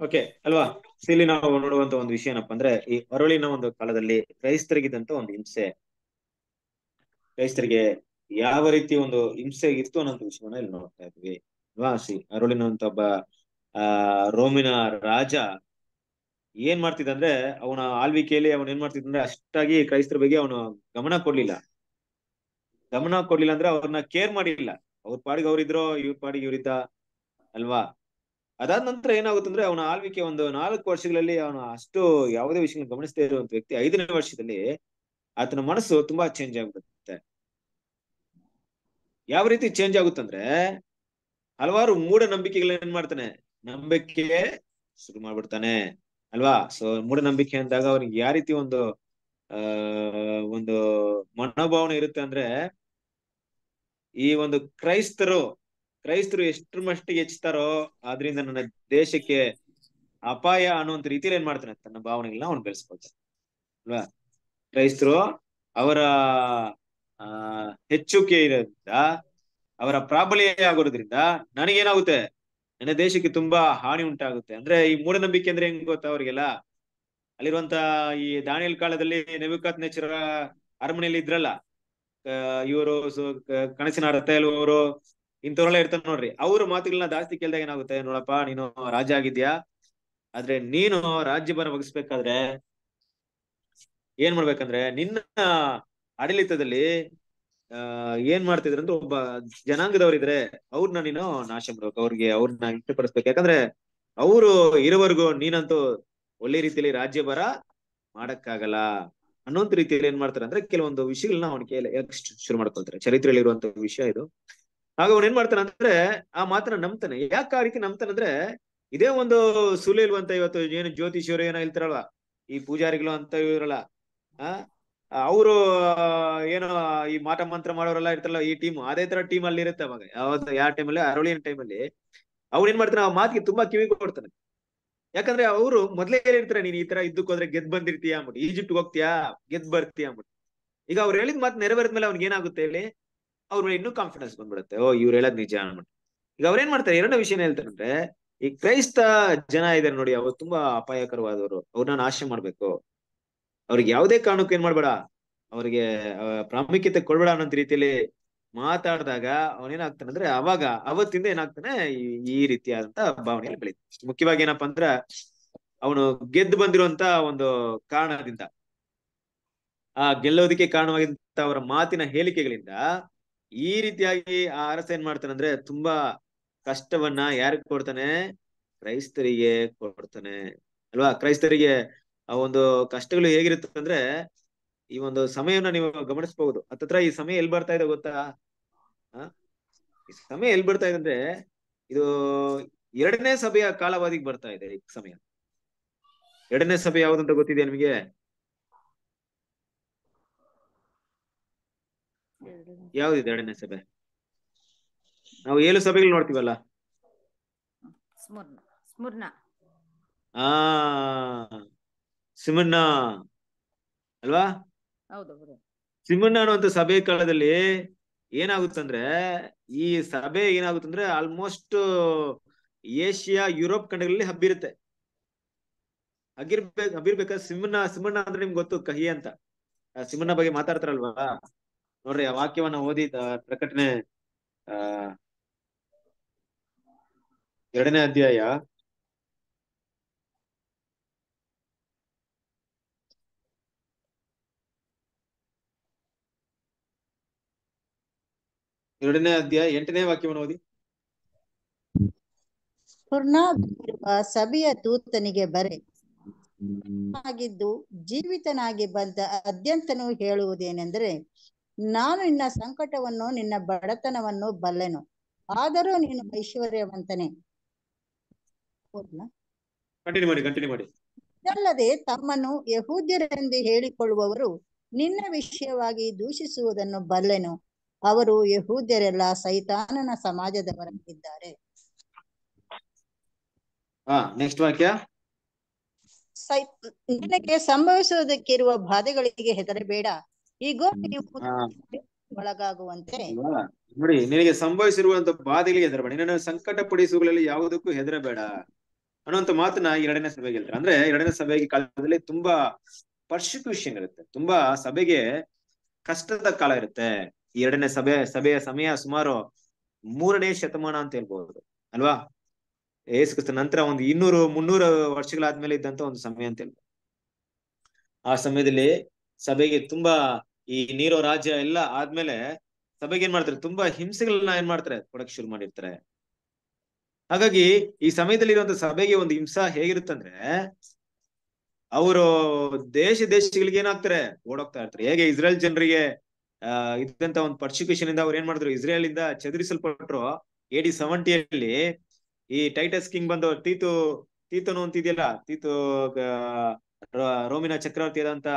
ಓಕೆ ಅಲ್ವಾ ಇಲ್ಲಿ ನಾವು ನೋಡುವಂತ ಒಂದು ವಿಷಯ ಏನಪ್ಪಾ ಅಂದ್ರೆ ಈ ಅರಳಿನ ಒಂದು ಕಾಲದಲ್ಲಿ ಕ್ರೈಸ್ತರಿಗಿದ್ದಂತ ಒಂದು ಹಿಂಸೆ ಕ್ರೈಸ್ತರಿಗೆ ಯಾವ ರೀತಿ ಒಂದು ಹಿಂಸೆ ಇತ್ತು ಅನ್ನೋ ವಿಷಯವನ್ನ ಇಲ್ಲಿ ನೋಡ್ತಾ ಇದ್ವಿ ಅಲ್ವಾ ಸಿ ಅರಳಿನ ಅಂತ ಒಬ್ಬ ಆ ರೋಮಿನ ರಾಜ ಏನ್ ಅಂದ್ರೆ ಅವನ ಆಳ್ವಿಕೆಯಲ್ಲಿ ಅವನ್ ಏನ್ ಅಂದ್ರೆ ಅಷ್ಟಾಗಿ ಕ್ರೈಸ್ತರ ಬಗ್ಗೆ ಅವನು ಗಮನ ಕೊಡ್ಲಿಲ್ಲ ಗಮನ ಕೊಡ್ಲಿಲ್ಲ ಅಂದ್ರೆ ಅವ್ರನ್ನ ಕೇರ್ ಮಾಡಿಲ್ಲ ಅವ್ರ ಪಾಡಿಗೆ ಅವ್ರಿದ್ರೋ ಇವ್ರ ಪಾಡಿಗೆ ಇವ್ರಿದ್ದ ಅಲ್ವಾ ಅದಾದ ನಂತರ ಏನಾಗುತ್ತೆ ಅಂದ್ರೆ ಅವನ ಆಳ್ವಿಕೆ ಒಂದು ನಾಲ್ಕು ವರ್ಷಗಳಲ್ಲಿ ಅವನು ಅಷ್ಟು ಯಾವುದೇ ವಿಷಯ ಗಮನಿಸ್ತಾ ಇರುವಂತ ವ್ಯಕ್ತಿ ಐದನೇ ವರ್ಷದಲ್ಲಿ ಆತನ ಮನಸ್ಸು ತುಂಬಾ ಚೇಂಜ್ ಆಗ್ಬಿಡುತ್ತೆ ಯಾವ ರೀತಿ ಚೇಂಜ್ ಆಗುತ್ತಂದ್ರೆ ಹಲವಾರು ಮೂಢ ನಂಬಿಕೆಗಳನ್ನ ಏನ್ ಮಾಡ್ತಾನೆ ನಂಬಿಕೆ ಶುರು ಮಾಡ್ಬಿಡ್ತಾನೆ ಅಲ್ವಾ ಸೊ ಮೂಢನಂಬಿಕೆ ಅಂದಾಗ ಅವನಿಗೆ ಯಾವ ರೀತಿ ಒಂದು ಒಂದು ಮನೋಭಾವನೆ ಇರುತ್ತೆ ಅಂದ್ರೆ ಈ ಒಂದು ಕ್ರೈಸ್ತರು ಕ್ರೈಸ್ತರು ಎಷ್ಟ್ರ ಮಟ್ಟಿಗೆ ಹೆಚ್ಚುತ್ತಾರೋ ಆದ್ರಿಂದ ನನ್ನ ದೇಶಕ್ಕೆ ಅಪಾಯ ಅನ್ನುವಂತ ರೀತಿಯಲ್ಲಿ ಏನ್ ಮಾಡ್ತಾನೆ ತನ್ನ ಭಾವನೆಗಳನ್ನ ಅವನು ಬೆಳೆಸ್ಕೊಳ್ತಾನೆ ಅಲ್ವಾ ಕ್ರೈಸ್ತರು ಅವರ ಆ ಹೆಚ್ಚುಕೆ ಇರೋದ್ರಿಂದ ಅವರ ಪ್ರಾಬಲ್ಯ ಆಗೋದ್ರಿಂದ ನನಗೇನಾಗುತ್ತೆ ನನ್ನ ದೇಶಕ್ಕೆ ತುಂಬಾ ಹಾನಿ ಉಂಟಾಗುತ್ತೆ ಅಂದ್ರೆ ಈ ಮೂಢನಂಬಿಕೆ ಅಂದ್ರೆ ಹೆಂಗ್ ಗೊತ್ತಾ ಅವ್ರಿಗೆಲ್ಲ ಅಲ್ಲಿರುವಂತ ಈ ದಾನಿಯಲ್ ಕಾಲದಲ್ಲಿ ನವಿಕಾತ್ ನೇಚರ ಅರಮನೆಯಲ್ಲಿ ಇದ್ರಲ್ಲ ಇವರು ಕನಸಿನ ರಥ ಇಂಥವ್ರೆಲ್ಲ ಇರ್ತಾರೆ ನೋಡ್ರಿ ಅವ್ರ ಮಾತುಗಳನ್ನ ಜಾಸ್ತಿ ಕೇಳ್ದಾಗ ಏನಾಗುತ್ತೆ ನೋಡಪ್ಪ ನೀನು ರಾಜ ಆಗಿದ್ಯಾ ಆದ್ರೆ ನೀನು ರಾಜ್ಯಭಾರ ಒಗಿಸ್ಬೇಕಾದ್ರೆ ಏನ್ ಮಾಡ್ಬೇಕಂದ್ರೆ ನಿನ್ನ ಆಡಳಿತದಲ್ಲಿ ಆ ಏನ್ ಮಾಡ್ತಿದ್ರ ಅಂದ್ರೆ ಒಬ್ಬ ಜನಾಂಗದವ್ರಿದ್ರೆ ಅವ್ರನ್ನ ನೀನು ನಾಶ ಮಾಡ್ಬೇಕು ಅವ್ರಿಗೆ ಅವ್ರನ್ನ ಇಷ್ಟಪಡಿಸ್ಬೇಕು ಯಾಕಂದ್ರೆ ಅವರು ಇರೋವರೆಗೂ ನೀನಂತೂ ಒಳ್ಳೆ ರೀತಿಯಲ್ಲಿ ರಾಜ್ಯಭಾರ ಮಾಡಕ್ಕಾಗಲ್ಲ ಅನ್ನೋಂತ ರೀತಿಯಲ್ಲಿ ಏನ್ ಮಾಡ್ತಾರೆ ಅಂದ್ರೆ ಕೆಲವೊಂದು ವಿಷಯಗಳನ್ನ ಅವನ ಕೇಳಿ ಶುರು ಮಾಡ್ಕೊಳ್ತಾರೆ ಚರಿತ್ರೆಯಲ್ಲಿ ಇರುವಂತ ವಿಷಯ ಇದು ಆಗ ಅವನ್ ಏನ್ ಮಾಡ್ತಾನೆ ಅಂದ್ರೆ ಆ ಮಾತನ್ನ ನಂಬ್ತಾನೆ ಯಾಕೆ ಆ ರೀತಿ ನಂಬ್ತಾನೆ ಅಂದ್ರೆ ಇದೇ ಒಂದು ಸುಲೆ ಇಲ್ವಂತ ಇವತ್ತು ಏನು ಜ್ಯೋತಿಷಿಯವರು ಏನೋ ಹೇಳ್ತಾರಲ್ಲ ಈ ಪೂಜಾರಿಗಳು ಅಂತ ಇರಲ್ಲ ಆ ಅವರು ಏನೋ ಈ ಮಾಟ ಮಂತ್ರ ಮಾಡೋರೆಲ್ಲ ಇರ್ತಾರಲ್ಲ ಈ ಟೀಮ್ ಅದೇ ತರ ಟೀಮ್ ಅಲ್ಲಿ ಇರುತ್ತೆ ಅವಾಗ ಯಾವ ಯಾವ ಟೈಮಲ್ಲಿ ಅರಳಿನ ಟೈಮಲ್ಲಿ ಅವ್ನು ಏನ್ ಮಾಡ್ತಾನೆ ಆ ಮಾತಿಗೆ ತುಂಬಾ ಕಿವಿ ಕೊಡ್ತಾನೆ ಯಾಕಂದ್ರೆ ಅವರು ಮೊದ್ಲೇ ಹೇಳಿರ್ತಾರೆ ನೀನ್ ಈ ತರ ಇದ್ದಕ್ಕೆ ಹೋದ್ರೆ ಗೆದ್ ಬಂದಿರ್ತೀಯ ಅಂದ್ಬಿಟ್ಟು ಈಜಿಪ್ಟ್ ಹೋಗ್ತೀಯಾ ಗೆದ್ ಬರ್ತೀಯ ಅಂದ್ಬಿಟ್ಟು ಈಗ ಅವ್ರು ಹೇಳಿದ ಮಾತು ನೆರವೇರಿದ ಮೇಲೆ ಅವ್ನಿಗೆ ಏನಾಗುತ್ತೆ ಹೇಳಿ ಅವ್ರ ಮೇಲೆ ಇನ್ನೂ ಕಾನ್ಫಿಡೆನ್ಸ್ ಬಂದ್ಬಿಡುತ್ತೆ ಓ ಇವ್ರು ಹೇಳೋದ್ ನಿಜ ಅನ್ಬಿಟ್ಟು ಈಗ ಏನ್ ಮಾಡ್ತಾರೆ ಎರಡು ಹೇಳ್ತಾರೆ ಹೇಳ್ತಾರಂದ್ರೆ ಈ ಕ್ರೈಸ್ತ ಜನ ಇದಾರೆ ನೋಡಿ ಅವ್ರು ತುಂಬಾ ಅಪಾಯಕರವಾದವರು ಅವ್ರನ್ನ ನಾಶ ಮಾಡ್ಬೇಕು ಅವ್ರಿಗೆ ಯಾವುದೇ ಕಾರಣಕ್ಕೂ ಏನ್ ಮಾಡ್ಬೇಡ ಅವ್ರಿಗೆ ಪ್ರಾಮುಖ್ಯತೆ ಕೊಡ್ಬೇಡ ಅನ್ನೋ ರೀತಿಯಲ್ಲಿ ಮಾತಾಡಿದಾಗ ಅವನೇನಾಗ್ತಾನೆ ಅಂದ್ರೆ ಅವಾಗ ಅವತ್ತಿಂದ ಏನಾಗ್ತಾನೆ ಈ ರೀತಿಯಾದಂತ ಭಾವನೆಯಲ್ಲಿ ಬೆಳೀತಾನೆ ಮುಖ್ಯವಾಗಿ ಏನಪ್ಪಾ ಅಂದ್ರ ಅವನು ಗೆದ್ದು ಬಂದಿರುವಂತ ಒಂದು ಕಾರಣದಿಂದ ಆ ಗೆಲ್ಲೋದಕ್ಕೆ ಕಾರಣವಾಗಿದ್ದಂತ ಅವರ ಮಾತಿನ ಹೇಳಿಕೆಗಳಿಂದ ಈ ರೀತಿಯಾಗಿ ಆ ಅರಸ ಏನ್ ಮಾಡ್ತಾನೆ ಅಂದ್ರೆ ತುಂಬಾ ಕಷ್ಟವನ್ನ ಯಾರಿಗ್ ಕೊಡ್ತಾನೆ ಕ್ರೈಸ್ತರಿಗೆ ಕೊಡ್ತಾನೆ ಅಲ್ವಾ ಕ್ರೈಸ್ತರಿಗೆ ಆ ಒಂದು ಕಷ್ಟಗಳು ಹೇಗಿರುತ್ತೆ ಅಂದ್ರೆ ಈ ಒಂದು ಸಮಯವನ್ನ ನೀವು ಗಮನಿಸಬಹುದು ಹತ್ತತ್ರ ಈ ಸಮಯ ಎಲ್ಲಿ ಬರ್ತಾ ಇದೆ ಗೊತ್ತಾ ಈ ಸಮಯ ಎಲ್ಲಿ ಬರ್ತಾ ಇದೆ ಅಂದ್ರೆ ಇದು ಎರಡನೇ ಸಭೆಯ ಕಾಲಾವಧಿಗೆ ಬರ್ತಾ ಇದೆ ಈ ಸಮಯ ಎರಡನೇ ಸಭೆ ಯಾವ್ದಂತ ಗೊತ್ತಿದೆ ನಿಮಗೆ ಯಾವ್ದಿದೆ ಎರಡನೇ ಸಭೆ ನಾವು ಏಳು ಸಭೆಗಳು ನೋಡ್ತೀವಲ್ಲ ಆ ಸಿಮನ್ನ ಅಲ್ವಾ ಸಿಮನ್ನ ಅನ್ನುವಂತ ಸಭೆ ಕಾಲದಲ್ಲಿ ಏನಾಗುತ್ತಂದ್ರೆ ಈ ಸಭೆ ಏನಾಗುತ್ತಂದ್ರೆ ಆಲ್ಮೋಸ್ಟ್ ಏಷ್ಯಾ ಯುರೋಪ್ ಖಂಡಗಳಲ್ಲಿ ಹಬ್ಬಿರುತ್ತೆ ಹಗಿರ್ಬೇಕು ಹಬ್ಬಿರ್ಬೇಕಾದ್ರೆ ಸಿಮನ್ನ ಸಿಮಣ್ಣ ಅಂದ್ರೆ ನಿಮ್ಗೆ ಗೊತ್ತು ಕಹಿ ಅಂತ ಸಿಮಣ್ಣ ಬಗ್ಗೆ ಮಾತಾಡ್ತಾರಲ್ವಾ ನೋಡ್ರಿ ಆ ವಾಕ್ಯವನ್ನ ಓದಿ ಪ್ರಕಟಣೆ ಆ ಎರಡನೇ ಅಧ್ಯಾಯ ಎರಡನೇ ಅಧ್ಯಾಯ ಎಂಟನೇ ವಾಕ್ಯವನ್ನು ಓದಿ ಸಭೆಯ ದೂತನಿಗೆ ಬರೆ ಆಗಿದ್ದು ಜೀವಿತನಾಗಿ ಬಂದ ಅದ್ಯಂತನು ಹೇಳುವುದೇನೆಂದ್ರೆ ನಾನು ನಿನ್ನ ಸಂಕಟವನ್ನು ನಿನ್ನ ಬಡತನವನ್ನು ಬಲ್ಲೆನು ಆದರೂ ನೀನು ಐಶ್ವರ್ಯವಂತನೇ ಅಲ್ಲದೆ ತಮ್ಮನ್ನು ಯಹೂದ್ಯರೆಂದು ಹೇಳಿಕೊಳ್ಳುವವರು ನಿನ್ನ ವಿಷಯವಾಗಿ ದೂಷಿಸುವುದನ್ನು ಬಲ್ಲೆನು ಅವರು ಯಹೂದ್ಯರೆಲ್ಲ ಸೈತಾನನ ಸಮಾಜದವರಾಗಿದ್ದಾರೆ ನಿನಗೆ ಸಂಭವಿಸುವುದಕ್ಕಿರುವ ಬಾಧೆಗಳಿಗೆ ಹೆದರಬೇಡ ಈಗೋ ಒಳಗಾಗುವಂತೆ ನೋಡಿ ನಿನಗೆ ಸಂಭವಿಸಿರುವಂತ ಬಾಧೆಗಳಿಗೆ ಹೆದರಬೇಡ ನಿನ್ನ ಸಂಕಟ ಪಡಿಸುಗಳಲ್ಲಿ ಯಾವುದಕ್ಕೂ ಹೆದರಬೇಡ ಅನ್ನುವಂತ ಮಾತನ್ನ ಎರಡನೇ ಸಭೆಗೆ ಹೇಳ್ತಾರೆ ಅಂದ್ರೆ ಎರಡನೇ ಸಭೆಗೆ ಕಾಲದಲ್ಲಿ ತುಂಬಾ ಪರ್ಸಿಕ್ಯೂಷನ್ ಇರುತ್ತೆ ತುಂಬಾ ಸಭೆಗೆ ಕಷ್ಟದ ಕಾಲ ಇರುತ್ತೆ ಎರಡನೇ ಸಭೆ ಸಭೆಯ ಸಮಯ ಸುಮಾರು ಮೂರನೇ ಶತಮಾನ ಅಂತ ಹೇಳ್ಬಹುದು ಅಲ್ವಾ ಏಸ್ಕೃತ ನಂತರ ಒಂದು ಇನ್ನೂರು ಮುನ್ನೂರು ವರ್ಷಗಳಾದ್ಮೇಲೆ ಇದ್ದಂತ ಒಂದು ಸಮಯ ಅಂತ ಹೇಳ್ಬೋದು ಆ ಸಮಯದಲ್ಲಿ ಸಭೆಗೆ ತುಂಬಾ ಈ ನೀರೋ ರಾಜ್ಯ ಎಲ್ಲ ಆದ್ಮೇಲೆ ಸಭೆಗೆ ಏನ್ ಮಾಡ್ತಾರೆ ತುಂಬಾ ಹಿಂಸೆಗಳನ್ನ ಏನ್ ಮಾಡ್ತಾರೆ ಕೊಡಕ್ ಶುರು ಮಾಡಿರ್ತಾರೆ ಹಾಗಾಗಿ ಈ ಸಮಯದಲ್ಲಿ ಇರುವಂತ ಸಭೆಗೆ ಒಂದು ಹಿಂಸಾ ಹೇಗಿರುತ್ತಂದ್ರೆ ಅವರು ದೇಶ ದೇಶಗಳಿಗೆ ಏನಾಗ್ತಾರೆ ಓಡೋಗ್ತಾ ಇರ್ತಾರೆ ಹೇಗೆ ಇಸ್ರೇಲ್ ಜನರಿಗೆ ಅಹ್ ಇದ್ದಂತ ಒಂದು ಪರ್ಸಿಕ್ಯೂಷನ್ ಇಂದ ಅವ್ರು ಏನ್ ಮಾಡಿದ್ರು ಇಸ್ರೇಲ್ ಇಂದ ಚದುರಿಸಲ್ಪಟ್ರು ಎಡಿ ಅಲ್ಲಿ ಈ ಟೈಟಸ್ ಕಿಂಗ್ ಬಂದು ತೀತು ತೀತನು ಇದೆಯಲ್ಲ ತೀತು ರೋಮಿನ ಚಕ್ರವರ್ತಿ ಆದಂತ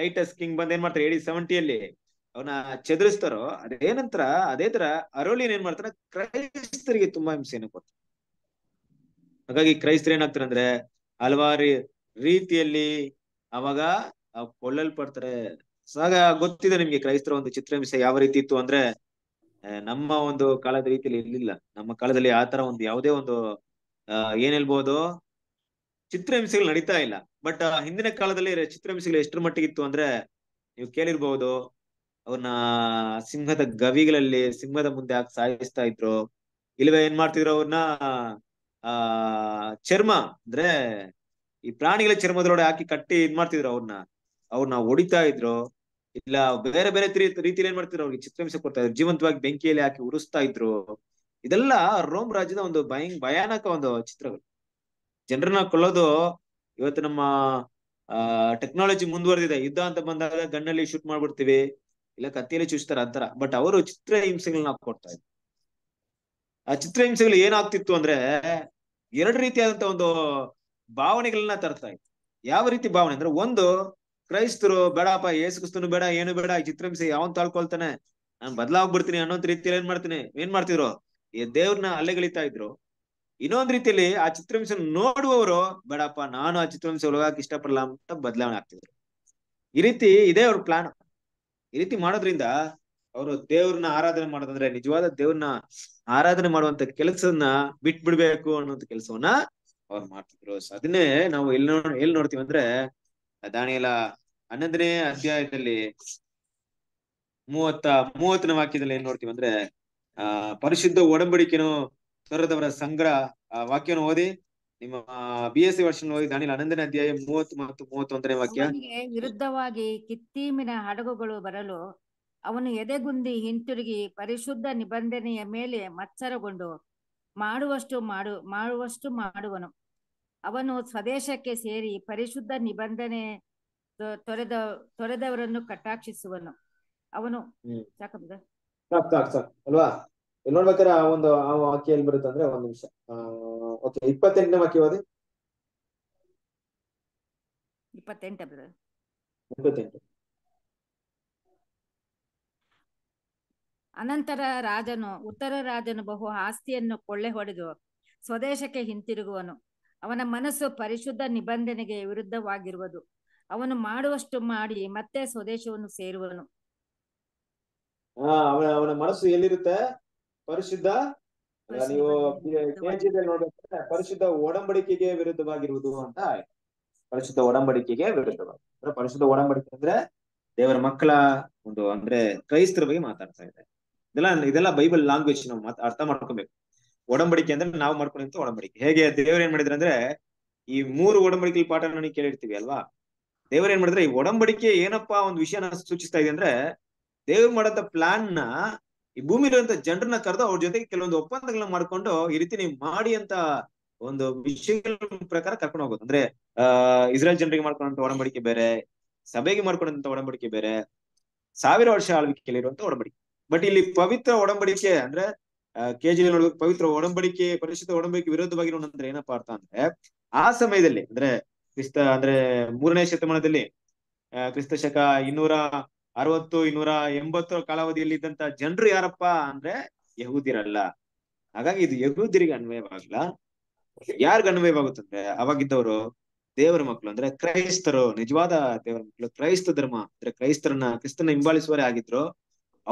ಟೈಟಸ್ ಕಿಂಗ್ ಬಂದ್ ಏನ್ ಮಾಡ್ತಾರೆ ಏಡಿ ಸೆವೆಂಟಿಯಲ್ಲಿ ಅವನ ಚದುರಿಸ್ತಾರೋ ಅದೇ ಅದೇ ತರ ಅರೋಲಿನ್ ಏನ್ ಮಾಡ್ತಾರೆ ಕ್ರೈಸ್ತರಿಗೆ ತುಂಬಾ ಹಿಂಸೆಯನ್ನು ಕೊಡ್ತಾರೆ ಹಾಗಾಗಿ ಕ್ರೈಸ್ತರು ಏನಾಗ್ತಾರೆ ಅಂದ್ರೆ ಹಲವಾರು ರೀತಿಯಲ್ಲಿ ಅವಾಗ ಕೊಳ್ಳಲ್ಪಡ್ತಾರೆ ಸಾಗ ಗೊತ್ತಿದೆ ನಿಮ್ಗೆ ಕ್ರೈಸ್ತರ ಒಂದು ಚಿತ್ರಹಿಂಸೆ ಯಾವ ರೀತಿ ಇತ್ತು ಅಂದ್ರೆ ನಮ್ಮ ಒಂದು ಕಾಲದ ರೀತಿಯಲ್ಲಿ ಇರ್ಲಿಲ್ಲ ನಮ್ಮ ಕಾಲದಲ್ಲಿ ಆತರ ಒಂದು ಯಾವುದೇ ಒಂದು ಏನ್ ಹೇಳ್ಬೋದು ಚಿತ್ರಹಿಂಸೆಗಳು ನಡೀತಾ ಇಲ್ಲ ಬಟ್ ಹಿಂದಿನ ಕಾಲದಲ್ಲಿ ಚಿತ್ರಹಿಂಸೆಗಳು ಎಷ್ಟ್ರ ಮಟ್ಟಿಗೆ ಇತ್ತು ಅಂದ್ರೆ ನೀವು ಕೇಳಿರ್ಬಹುದು ಅವ್ರನ್ನ ಸಿಂಹದ ಗವಿಗಳಲ್ಲಿ ಸಿಂಹದ ಮುಂದೆ ಹಾಕಿ ಸಾಯಿಸ್ತಾ ಇದ್ರು ಇಲ್ವೇ ಏನ್ ಮಾಡ್ತಿದ್ರು ಅವ್ರನ್ನ ಆ ಚರ್ಮ ಅಂದ್ರೆ ಈ ಪ್ರಾಣಿಗಳ ಚರ್ಮದೊಳಗೆ ಹಾಕಿ ಕಟ್ಟಿ ಇದ್ ಮಾಡ್ತಿದ್ರು ಅವ್ರನ್ನ ಅವ್ರನ್ನ ಹೊಡಿತಾ ಇದ್ರು ಇಲ್ಲ ಬೇರೆ ಬೇರೆ ರೀತಿಯಲ್ಲಿ ಏನ್ ಮಾಡ್ತಿದ್ರು ಅವ್ರಿಗೆ ಚಿತ್ರಹಿಂಸೆ ಕೊಡ್ತಾ ಇದ್ರು ಜೀವಂತವಾಗಿ ಬೆಂಕಿಯಲ್ಲಿ ಹಾಕಿ ಉರಿಸ್ತಾ ಇದ್ರು ಇದೆಲ್ಲ ರೋಮ್ ರಾಜ್ಯದ ಒಂದು ಭಯ ಭಯಾನಕ ಒಂದು ಚಿತ್ರಗಳು ಜನರನ್ನ ಕೊಲ್ಲೋದು ಇವತ್ತು ನಮ್ಮ ಟೆಕ್ನಾಲಜಿ ಮುಂದುವರೆದಿದೆ ಯುದ್ಧ ಅಂತ ಬಂದಾಗ ಗಣ್ಣಲ್ಲಿ ಶೂಟ್ ಮಾಡ್ಬಿಡ್ತೀವಿ ಇಲ್ಲ ಕತ್ತಿಯಲ್ಲಿ ಚೂಸ್ತಾರೆ ಆತರ ಬಟ್ ಅವರು ಚಿತ್ರ ಹಿಂಸೆಗಳನ್ನ ಕೊಡ್ತಾ ಇದ್ರು ಆ ಚಿತ್ರ ಹಿಂಸೆಗಳು ಏನಾಗ್ತಿತ್ತು ಅಂದ್ರೆ ಎರಡು ರೀತಿಯಾದಂತ ಒಂದು ಭಾವನೆಗಳನ್ನ ತರ್ತಾ ಇತ್ತು ಯಾವ ರೀತಿ ಭಾವನೆ ಅಂದ್ರೆ ಒಂದು ಕ್ರೈಸ್ತರು ಬೇಡಪ್ಪ ಕ್ರಿಸ್ತನು ಬೇಡ ಏನು ಬೇಡ ಈ ಚಿತ್ರಹಿಂಸೆ ಯಾವನ್ ತಾಳ್ಕೊಳ್ತಾನೆ ನಾನು ಬದಲಾಗ್ಬಿಡ್ತೀನಿ ಅನ್ನೋಂತ ರೀತಿಯಲ್ಲಿ ಏನ್ ಮಾಡ್ತೀನಿ ಏನ್ ಮಾಡ್ತಿದ್ರು ಈ ದೇವ್ರನ್ನ ಅಲ್ಲೆಗಳಿತಾ ಇದ್ರು ಇನ್ನೊಂದ್ ರೀತಿಯಲ್ಲಿ ಆ ಚಿತ್ರಹಿಂಸೆ ನೋಡುವವರು ಬೇಡಪ್ಪ ನಾನು ಆ ಚಿತ್ರಹಿಂಸೆ ಒಳಗಾಕ್ ಇಷ್ಟಪಡಲ್ಲ ಅಂತ ಬದಲಾವಣೆ ಆಗ್ತಿದ್ರು ಈ ರೀತಿ ಇದೇ ಅವ್ರ ಪ್ಲಾನ್ ಈ ರೀತಿ ಮಾಡೋದ್ರಿಂದ ಅವರು ದೇವ್ರನ್ನ ಆರಾಧನೆ ಮಾಡೋದಂದ್ರೆ ನಿಜವಾದ ದೇವ್ರನ್ನ ಆರಾಧನೆ ಮಾಡುವಂತ ಕೆಲಸನ್ನ ಬಿಟ್ಬಿಡ್ಬೇಕು ಅನ್ನೋಂತ ಕೆಲಸವನ್ನ ಅವ್ರು ಮಾಡ್ತಿದ್ರು ಅದನ್ನೇ ನಾವು ಎಲ್ ನೋಡ್ ಎಲ್ ನೋಡ್ತೀವಿ ಅಂದ್ರೆ ದಾಣಿಯಲ ಹನ್ನೊಂದನೇ ಅಧ್ಯಾಯದಲ್ಲಿ ಮೂವತ್ತ ಮೂವತ್ತನೇ ವಾಕ್ಯದಲ್ಲಿ ಏನ್ ನೋಡ್ತೀವಿ ಅಂದ್ರೆ ಆ ಪರಿಶುದ್ಧ ಒಡಂಬಡಿಕೆನು ಸೌರದವರ ಸಂಗ್ರಹ ವಾಕ್ಯವನ್ನು ಓದಿ ನಿಮ್ಮ ಬಿ ಎಸ್ ಸಿ ವರ್ಷನ್ ಓದಿ ದಾನಿಲ್ ಹನ್ನೊಂದನೇ ಅಧ್ಯಾಯ ಮೂವತ್ತು ಮತ್ತು ಮೂವತ್ತೊಂದನೇ ವಾಕ್ಯ ವಿರುದ್ಧವಾಗಿ ಕಿತ್ತೀಮಿನ ಹಡಗುಗಳು ಬರಲು ಅವನು ಎದೆಗುಂದಿ ಹಿಂತಿರುಗಿ ಪರಿಶುದ್ಧ ನಿಬಂಧನೆಯ ಮೇಲೆ ಮತ್ಸರಗೊಂಡು ಮಾಡುವಷ್ಟು ಮಾಡು ಮಾಡುವಷ್ಟು ಮಾಡುವನು ಅವನು ಸ್ವದೇಶಕ್ಕೆ ಸೇರಿ ಪರಿಶುದ್ಧ ನಿಬಂಧನೆ ತೊರೆದ ತೊರೆದವರನ್ನು ಕಟಾಕ್ಷಿಸುವನು ಅವನು ಅಲ್ವಾ ಇಲ್ಲಿ ನೋಡ್ಬೇಕಾದ್ರೆ ಆ ಒಂದು ಆ ವಾಕ್ಯ ಎಲ್ಲಿ ಬರುತ್ತೆ ಅಂದ್ರೆ ಒಂದ್ ನಿಮಿಷ ಓಕೆ ಇಪ್ಪತ್ತೆಂಟನೇ ವಾಕ್ಯ ಓದಿ ಅನಂತರ ರಾಜನು ಉತ್ತರ ರಾಜನು ಬಹು ಆಸ್ತಿಯನ್ನು ಕೊಳ್ಳೆ ಹೊಡೆದು ಸ್ವದೇಶಕ್ಕೆ ಹಿಂತಿರುಗುವನು ಅವನ ಮನಸ್ಸು ಪರಿಶುದ್ಧ ನಿಬಂಧನೆಗೆ ವಿರುದ್ಧವಾಗಿರುವುದು ಅವನು ಮಾಡುವಷ್ಟು ಮಾಡಿ ಮತ್ತೆ ಸ್ವದೇಶವನ್ನು ಸೇರುವನು ಅವನ ಮನಸ್ಸು ಎಲ್ಲಿರುತ್ತೆ ಪರಿಶುದ್ಧ ನೀವು ಕೆಜಿದಲ್ಲಿ ನೋಡಿದ್ರೆ ಪರಿಶುದ್ಧ ಒಡಂಬಡಿಕೆಗೆ ವಿರುದ್ಧವಾಗಿರುವುದು ಅಂತ ಪರಿಶುದ್ಧ ಒಡಂಬಡಿಕೆಗೆ ವಿರುದ್ಧವಾಗಿ ಅಂದ್ರೆ ಪರಿಶುದ್ಧ ಒಡಂಬಡಿಕೆ ಅಂದ್ರೆ ದೇವರ ಮಕ್ಕಳ ಒಂದು ಅಂದ್ರೆ ಕ್ರೈಸ್ತರ ಬಗ್ಗೆ ಮಾತಾಡ್ತಾ ಇದೆ ಇದೆಲ್ಲ ಇದೆಲ್ಲ ಬೈಬಲ್ ಲ್ಯಾಂಗ್ವೇಜ್ ನಾವು ಅರ್ಥ ಮಾಡ್ಕೊಬೇಕು ಒಡಂಬಡಿಕೆ ಅಂದ್ರೆ ನಾವು ಮಾಡ್ಕೊಂಡಂತ ಒಡಂಬಡಿಕೆ ಹೇಗೆ ದೇವರು ಏನ್ ಮಾಡಿದ್ರೆ ಅಂದ್ರೆ ಈ ಮೂರು ಒಡಂಬಡಿಕೆ ಪಾಠ ನಾನು ಕೇಳಿರ್ತೀವಿ ಅಲ್ವಾ ದೇವ್ರ ಏನ್ ಮಾಡಿದ್ರೆ ಈ ಒಡಂಬಡಿಕೆ ಏನಪ್ಪಾ ಒಂದು ವಿಷಯನ ಸೂಚಿಸ್ತಾ ಇದೆ ಅಂದ್ರೆ ದೇವ್ರು ಮಾಡಂತ ಪ್ಲಾನ್ ನ ಈ ಭೂಮಿಲಿರುವಂತ ಜನರನ್ನ ಕರೆದು ಅವ್ರ ಜೊತೆಗೆ ಕೆಲವೊಂದು ಒಪ್ಪಂದಗಳನ್ನ ಮಾಡ್ಕೊಂಡು ಈ ರೀತಿ ನೀವು ಮಾಡಿ ಅಂತ ಒಂದು ವಿಷಯಗಳ ಪ್ರಕಾರ ಕರ್ಕೊಂಡು ಹೋಗೋದು ಅಂದ್ರೆ ಅಹ್ ಇಸ್ರೇಲ್ ಜನರಿಗೆ ಮಾಡ್ಕೊಂಡಂತ ಒಡಂಬಡಿಕೆ ಬೇರೆ ಸಭೆಗೆ ಮಾಡ್ಕೊಂಡಂತ ಒಡಂಬಡಿಕೆ ಬೇರೆ ಸಾವಿರ ವರ್ಷ ಆಳ್ವಿಕೆಯಲ್ಲಿರುವಂತ ಒಡಂಬಡಿಕೆ ಬಟ್ ಇಲ್ಲಿ ಪವಿತ್ರ ಒಡಂಬಡಿಕೆ ಅಂದ್ರೆ ಜಿ ನೋಡ್ಬೇಕು ಪವಿತ್ರ ಒಡಂಬಡಿಕೆ ಪರಿಶುದ್ಧ ಒಡಂಬಡಿಕೆ ವಿರೋಧವಾಗಿ ನೋಡಂದ್ರೆ ಏನಪ್ಪಾ ಅರ್ಥ ಅಂದ್ರೆ ಆ ಸಮಯದಲ್ಲಿ ಅಂದ್ರೆ ಕ್ರಿಸ್ತ ಅಂದ್ರೆ ಮೂರನೇ ಶತಮಾನದಲ್ಲಿ ಕ್ರಿಸ್ತ ಶಕ ಇನ್ನೂರ ಅರವತ್ತು ಇನ್ನೂರ ಎಂಬತ್ತರ ಕಾಲಾವಧಿಯಲ್ಲಿ ಇದ್ದಂತ ಜನರು ಯಾರಪ್ಪ ಅಂದ್ರೆ ಯಹೂದಿರಲ್ಲ ಹಾಗಾಗಿ ಇದು ಯಹೂದಿರಿಗೆ ಅನ್ವಯವಾಗಲ್ಲ ಯಾರಿಗ ಅನ್ವಯವಾಗುತ್ತಂದ್ರೆ ಅವಾಗಿದ್ದವರು ದೇವರ ಮಕ್ಕಳು ಅಂದ್ರೆ ಕ್ರೈಸ್ತರು ನಿಜವಾದ ದೇವರ ಮಕ್ಕಳು ಕ್ರೈಸ್ತ ಧರ್ಮ ಅಂದ್ರೆ ಕ್ರೈಸ್ತರನ್ನ ಕ್ರಿಸ್ತನ ಹಿಂಬಾಲಿಸುವರೇ ಆಗಿದ್ರು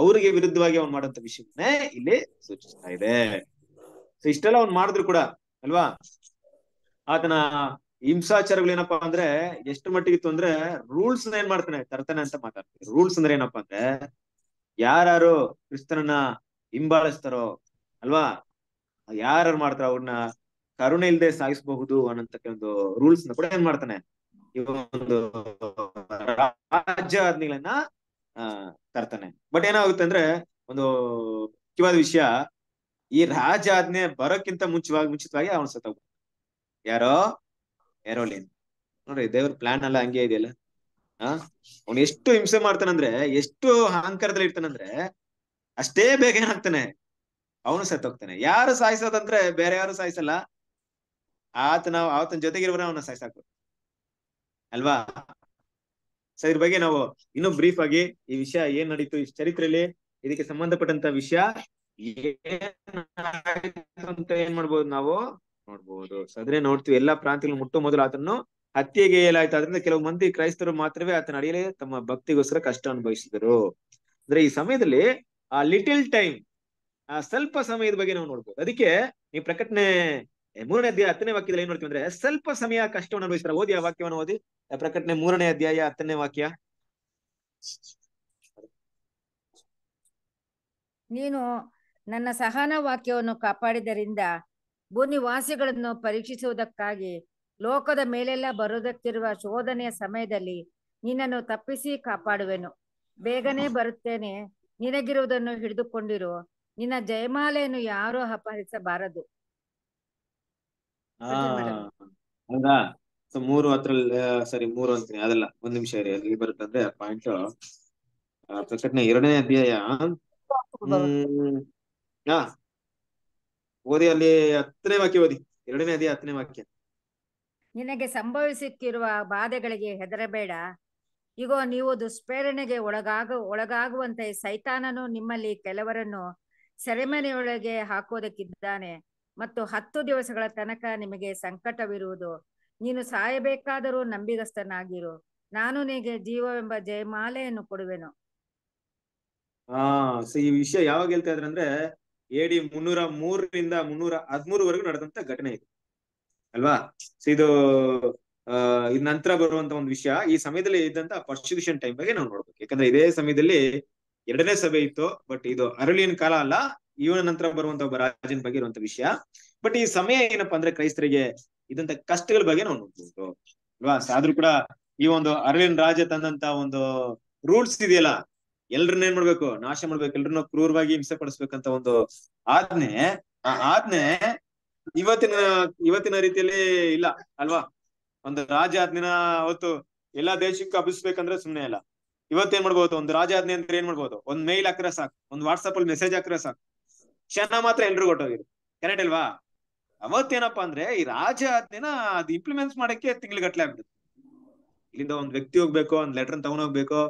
ಅವ್ರಿಗೆ ವಿರುದ್ಧವಾಗಿ ಅವ್ನು ಮಾಡುವಂತ ವಿಷಯವನ್ನೇ ಇಲ್ಲಿ ಸೂಚಿಸ್ತಾ ಇದೆ ಸೊ ಇಷ್ಟೆಲ್ಲ ಅವ್ನ್ ಮಾಡಿದ್ರು ಕೂಡ ಅಲ್ವಾ ಆತನ ಹಿಂಸಾಚಾರಗಳು ಏನಪ್ಪಾ ಅಂದ್ರೆ ಎಷ್ಟು ಇತ್ತು ಅಂದ್ರೆ ರೂಲ್ಸ್ ಏನ್ ಮಾಡ್ತಾನೆ ತರ್ತಾನೆ ಅಂತ ಮಾತಾಡ್ತಾರೆ ರೂಲ್ಸ್ ಅಂದ್ರೆ ಏನಪ್ಪಾ ಅಂದ್ರೆ ಯಾರು ಕ್ರಿಸ್ತನನ್ನ ಹಿಂಬಾಲಿಸ್ತಾರೋ ಅಲ್ವಾ ಯಾರು ಮಾಡ್ತಾರ ಅವ್ರನ್ನ ಕರುಣೆ ಇಲ್ಲದೆ ಸಾಯಿಸಬಹುದು ಅನ್ನಂತ ಒಂದು ರೂಲ್ಸ್ ನ ಕೂಡ ಏನ್ ಮಾಡ್ತಾನೆ ಇವೊಂದು ರಾಜ್ಯ ಆ ತರ್ತಾನೆ ಬಟ್ ಏನಾಗುತ್ತೆ ಅಂದ್ರೆ ಒಂದು ಮುಖ್ಯವಾದ ವಿಷಯ ಈ ರಾಜ ಆಜ್ಞೆ ಬರೋಕ್ಕಿಂತ ಮುಂಚವಾಗಿ ಮುಂಚಿತವಾಗಿ ಅವನು ಸತ್ತೋಗ್ತಾನೆ ಯಾರೋ ಏರೋಲಿನ್ ನೋಡ್ರಿ ದೇವ್ರ ಪ್ಲಾನ್ ಅಲ್ಲ ಹಂಗೆ ಇದೆಯಲ್ಲ ಆ ಅವ್ನು ಎಷ್ಟು ಹಿಂಸೆ ಮಾಡ್ತಾನಂದ್ರೆ ಎಷ್ಟು ಅಹಂಕಾರದಲ್ಲಿ ಇರ್ತಾನಂದ್ರೆ ಅಷ್ಟೇ ಬೇಗ ಏನಾಗ್ತಾನೆ ಅವನು ಹೋಗ್ತಾನೆ ಯಾರು ಸಾಯಿಸೋದಂದ್ರೆ ಬೇರೆ ಯಾರು ಸಾಯಿಸಲ್ಲ ಆತನ ಆತನ ಜೊತೆಗಿರುವ ಅವನ ಸಾಯಿಸಾಕು ಅಲ್ವಾ ಸೊ ಇದ್ರ ಬಗ್ಗೆ ನಾವು ಇನ್ನೂ ಬ್ರೀಫ್ ಆಗಿ ಈ ವಿಷಯ ಏನ್ ನಡೀತು ಈ ಚರಿತ್ರೆಯಲ್ಲಿ ಇದಕ್ಕೆ ಸಂಬಂಧಪಟ್ಟಂತ ವಿಷಯ ಏನ್ ಮಾಡ್ಬೋದು ನಾವು ನೋಡ್ಬೋದು ಅದನ್ನೇ ನೋಡ್ತೀವಿ ಎಲ್ಲಾ ಪ್ರಾಂತ್ಯಗಳು ಮುಟ್ಟು ಮೊದಲು ಆತನ್ನು ಹತ್ಯೆಗೆ ಏಲಾಯ್ತು ಆದ್ರಿಂದ ಕೆಲವು ಮಂದಿ ಕ್ರೈಸ್ತರು ಮಾತ್ರವೇ ಆತನ ಅಡಿಯಲ್ಲಿ ತಮ್ಮ ಭಕ್ತಿಗೋಸ್ಕರ ಕಷ್ಟ ಅನುಭವಿಸಿದರು ಅಂದ್ರೆ ಈ ಸಮಯದಲ್ಲಿ ಆ ಲಿಟಿಲ್ ಟೈಮ್ ಆ ಸ್ವಲ್ಪ ಸಮಯದ ಬಗ್ಗೆ ನಾವು ನೋಡ್ಬೋದು ಅದಕ್ಕೆ ನೀವು ಪ್ರಕಟಣೆ ಮೂರನೇ ಅಧ್ಯಾಯ ಹತ್ತನೇ ವಾಕ್ಯದಲ್ಲಿ ಏನ್ ನೋಡ್ತೀವಿ ಅಂದ್ರೆ ಸ್ವಲ್ಪ ಸಮಯ ಕಷ್ಟವನ್ನು ಅನುಭವಿಸ್ತಾರೆ ಓದಿ ಆ ವಾಕ್ಯವನ್ನು ಓದಿ ಪ್ರಕಟಣೆ ಮೂರನೇ ಅಧ್ಯಾಯ ಹತ್ತನೇ ವಾಕ್ಯ ನೀನು ನನ್ನ ಸಹನ ವಾಕ್ಯವನ್ನು ಕಾಪಾಡಿದರಿಂದ ಭೂನಿವಾಸಿಗಳನ್ನು ಪರೀಕ್ಷಿಸುವುದಕ್ಕಾಗಿ ಲೋಕದ ಮೇಲೆಲ್ಲ ಬರುವುದಕ್ಕಿರುವ ಶೋಧನೆಯ ಸಮಯದಲ್ಲಿ ನಿನ್ನನ್ನು ತಪ್ಪಿಸಿ ಕಾಪಾಡುವೆನು ಬೇಗನೆ ಬರುತ್ತೇನೆ ನಿನಗಿರುವುದನ್ನು ಹಿಡಿದುಕೊಂಡಿರು ನಿನ್ನ ಜಯಮಾಲೆಯನ್ನು ಯಾರು ಅಪಹರಿಸಬಾರದು ಹೌದಾ ಮೂರು ಸಾರಿ ಮೂರು ಅಂತೀನಿ ಅದಲ್ಲ ಒಂದ್ ನಿಮಿಷ ಅಲ್ಲಿ ಬರುತ್ತಂದ್ರೆ ಪಾಯಿಂಟ್ ಎರಡನೇ ಅಧ್ಯಾಯ ಓದಿ ಅಲ್ಲಿ ಹತ್ತನೇ ವಾಕ್ಯ ಓದಿ ಎರಡನೇ ಅದೇ ಹತ್ತನೇ ವಾಕ್ಯ ನಿನಗೆ ಸಂಭವಿಸುತ್ತಿರುವ ಬಾಧೆಗಳಿಗೆ ಹೆದರಬೇಡ ಈಗ ನೀವು ದುಷ್ಪ್ರೇರಣೆಗೆ ಒಳಗಾಗ ಒಳಗಾಗುವಂತೆ ಸೈತಾನನು ನಿಮ್ಮಲ್ಲಿ ಕೆಲವರನ್ನು ಸೆರೆಮನೆಯೊಳಗೆ ಹಾಕೋದಕ್ಕಿದ್ದಾನೆ ಮತ್ತು ಹತ್ತು ದಿವಸಗಳ ತನಕ ನಿಮಗೆ ಸಂಕಟವಿರುವುದು ನೀನು ಸಾಯಬೇಕಾದರೂ ನಂಬಿಗಸ್ತನಾಗಿರು ನಾನು ನಿನಗೆ ಜೀವವೆಂಬ ಜಯಮಾಲೆಯನ್ನು ಕೊಡುವೆನು ಆ ಈ ವಿಷಯ ಯಾವಾಗ ಹೇಳ್ತಾ ಇದ್ರಂದ್ರೆ ಎಡಿ ಮುನ್ನೂರ ಮೂರರಿಂದ ಮುನ್ನೂರ ವರೆಗೂ ನಡೆದಂತ ಘಟನೆ ಇದು ಅಲ್ವಾ ಸೊ ಇದು ಇದ್ ನಂತರ ಬರುವಂತ ಒಂದು ವಿಷಯ ಈ ಸಮಯದಲ್ಲಿ ಇದ್ದಂತ ಪ್ರಾಸಿಕ್ಯೂಷನ್ ಟೈಮ್ ಬಗ್ಗೆ ನಾವು ನೋಡ್ಬೇಕು ಯಾಕಂದ್ರೆ ಇದೇ ಸಮಯದಲ್ಲಿ ಎರಡನೇ ಸಭೆ ಇತ್ತು ಬಟ್ ಇದು ಅರಳಿನ ಕಾಲ ಅಲ್ಲ ಇವನ ನಂತರ ಬರುವಂತ ಒಬ್ಬ ರಾಜನ ಬಗ್ಗೆ ಇರುವಂತ ವಿಷಯ ಬಟ್ ಈ ಸಮಯ ಏನಪ್ಪಾ ಅಂದ್ರೆ ಕ್ರೈಸ್ತರಿಗೆ ಇದಂತ ಕಷ್ಟಗಳ ಬಗ್ಗೆ ನಾವು ನೋಡ್ಬೋದು ಅಲ್ವಾ ಆದ್ರೂ ಕೂಡ ಈ ಒಂದು ಅರಳಿನ ರಾಜ ತಂದಂತ ಒಂದು ರೂಲ್ಸ್ ಇದೆಯಲ್ಲ ಎಲ್ರನ್ನ ಏನ್ ಮಾಡ್ಬೇಕು ನಾಶ ಮಾಡ್ಬೇಕು ಎಲ್ರನ್ನ ಕ್ರೂರವಾಗಿ ಹಿಂಸೆ ಪಡಿಸ್ಬೇಕಂತ ಒಂದು ಆಜ್ಞೆ ಆ ಆಜ್ಞೆ ಇವತ್ತಿನ ಇವತ್ತಿನ ರೀತಿಯಲ್ಲಿ ಇಲ್ಲ ಅಲ್ವಾ ಒಂದು ರಾಜ ಆಜ್ಞೆನ ಅವತ್ತು ಎಲ್ಲಾ ದೇಶಕ್ಕೂ ಹಬ್ಬಿಸ್ಬೇಕಂದ್ರೆ ಸುಮ್ನೆ ಇಲ್ಲ ಇವತ್ತೇನ್ ಮಾಡ್ಬೋದು ಒಂದು ರಾಜ ಆಜ್ಞೆ ಅಂದ್ರೆ ಏನ್ ಮಾಡ್ಬೋದು ಒಂದ್ ಮೇಲ್ ಹಾಕ್ರೆ ಸಾಕು ಒಂದ್ ವಾಟ್ಸಪ್ ಅಲ್ಲಿ ಮೆಸೇಜ್ ಹಾಕ್ರೆ ಸಾಕು ಕ್ಷಣ ಮಾತ್ರ ಎಲ್ರು ಕೊಟ್ಟೋಗಿದ್ರು ಕರೆಕ್ಟ್ ಅಲ್ವಾ ಅವತ್ತೇನಪ್ಪಾ ಅಂದ್ರೆ ಈ ರಾಜ ಆಜ್ಞೆನ ಅದ್ ಇಂಪ್ಲಿಮೆಂಟ್ ಮಾಡಕ್ಕೆ ತಿಂಗಳ ಗಟ್ಲೆ ಆಗ್ಬಿಡುತ್ತೆ ಇಲ್ಲಿಂದ ಒಂದ್ ವ್ಯಕ್ತಿ ಹೋಗ್ಬೇಕು ಒಂದ್ ಲೆಟರ್ ತಗೊಂಡ್ ಹೋಗ್ಬೇಕು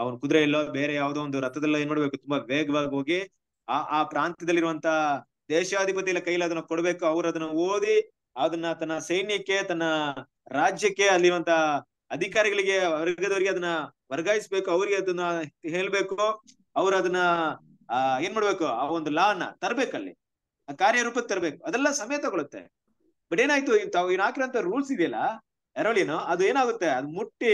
ಅವನ್ ಕುದುರೆ ಇಲ್ಲೋ ಬೇರೆ ಯಾವ್ದೋ ಒಂದು ರಥದಲ್ಲೋ ಏನ್ ಮಾಡ್ಬೇಕು ತುಂಬಾ ವೇಗವಾಗಿ ಹೋಗಿ ಆ ಆ ಪ್ರಾಂತ್ಯದಲ್ಲಿರುವಂತ ದೇಶಾಧಿಪತಿಗಳ ಕೈಲಿ ಅದನ್ನ ಕೊಡ್ಬೇಕು ಅವ್ರ ಅದನ್ನ ಓದಿ ಅದನ್ನ ತನ್ನ ಸೈನ್ಯಕ್ಕೆ ತನ್ನ ರಾಜ್ಯಕ್ಕೆ ಅಲ್ಲಿರುವಂತ ಅಧಿಕಾರಿಗಳಿಗೆ ವರ್ಗದವರಿಗೆ ಅದನ್ನ ವರ್ಗಾಯಿಸ್ಬೇಕು ಅವ್ರಿಗೆ ಅದನ್ನ ಹೇಳ್ಬೇಕು ಅವ್ರ ಅದನ್ನ ಆ ಏನ್ ಮಾಡ್ಬೇಕು ಆ ಒಂದು ಲಾನ ತರ್ಬೇಕಲ್ಲಿ ಆ ಕಾರ್ಯರೂಪಕ್ಕೆ ತರ್ಬೇಕು ಅದೆಲ್ಲ ಸಮಯ ತಗೊಳುತ್ತೆ ಬಟ್ ಏನಾಯ್ತು ಹಾಕಿರೋ ಹಾಕಿರೋ ರೂಲ್ಸ್ ಇದೆಯಲ್ಲ ಎರಳಿನೋ ಅದು ಏನಾಗುತ್ತೆ ಅದು ಮುಟ್ಟಿ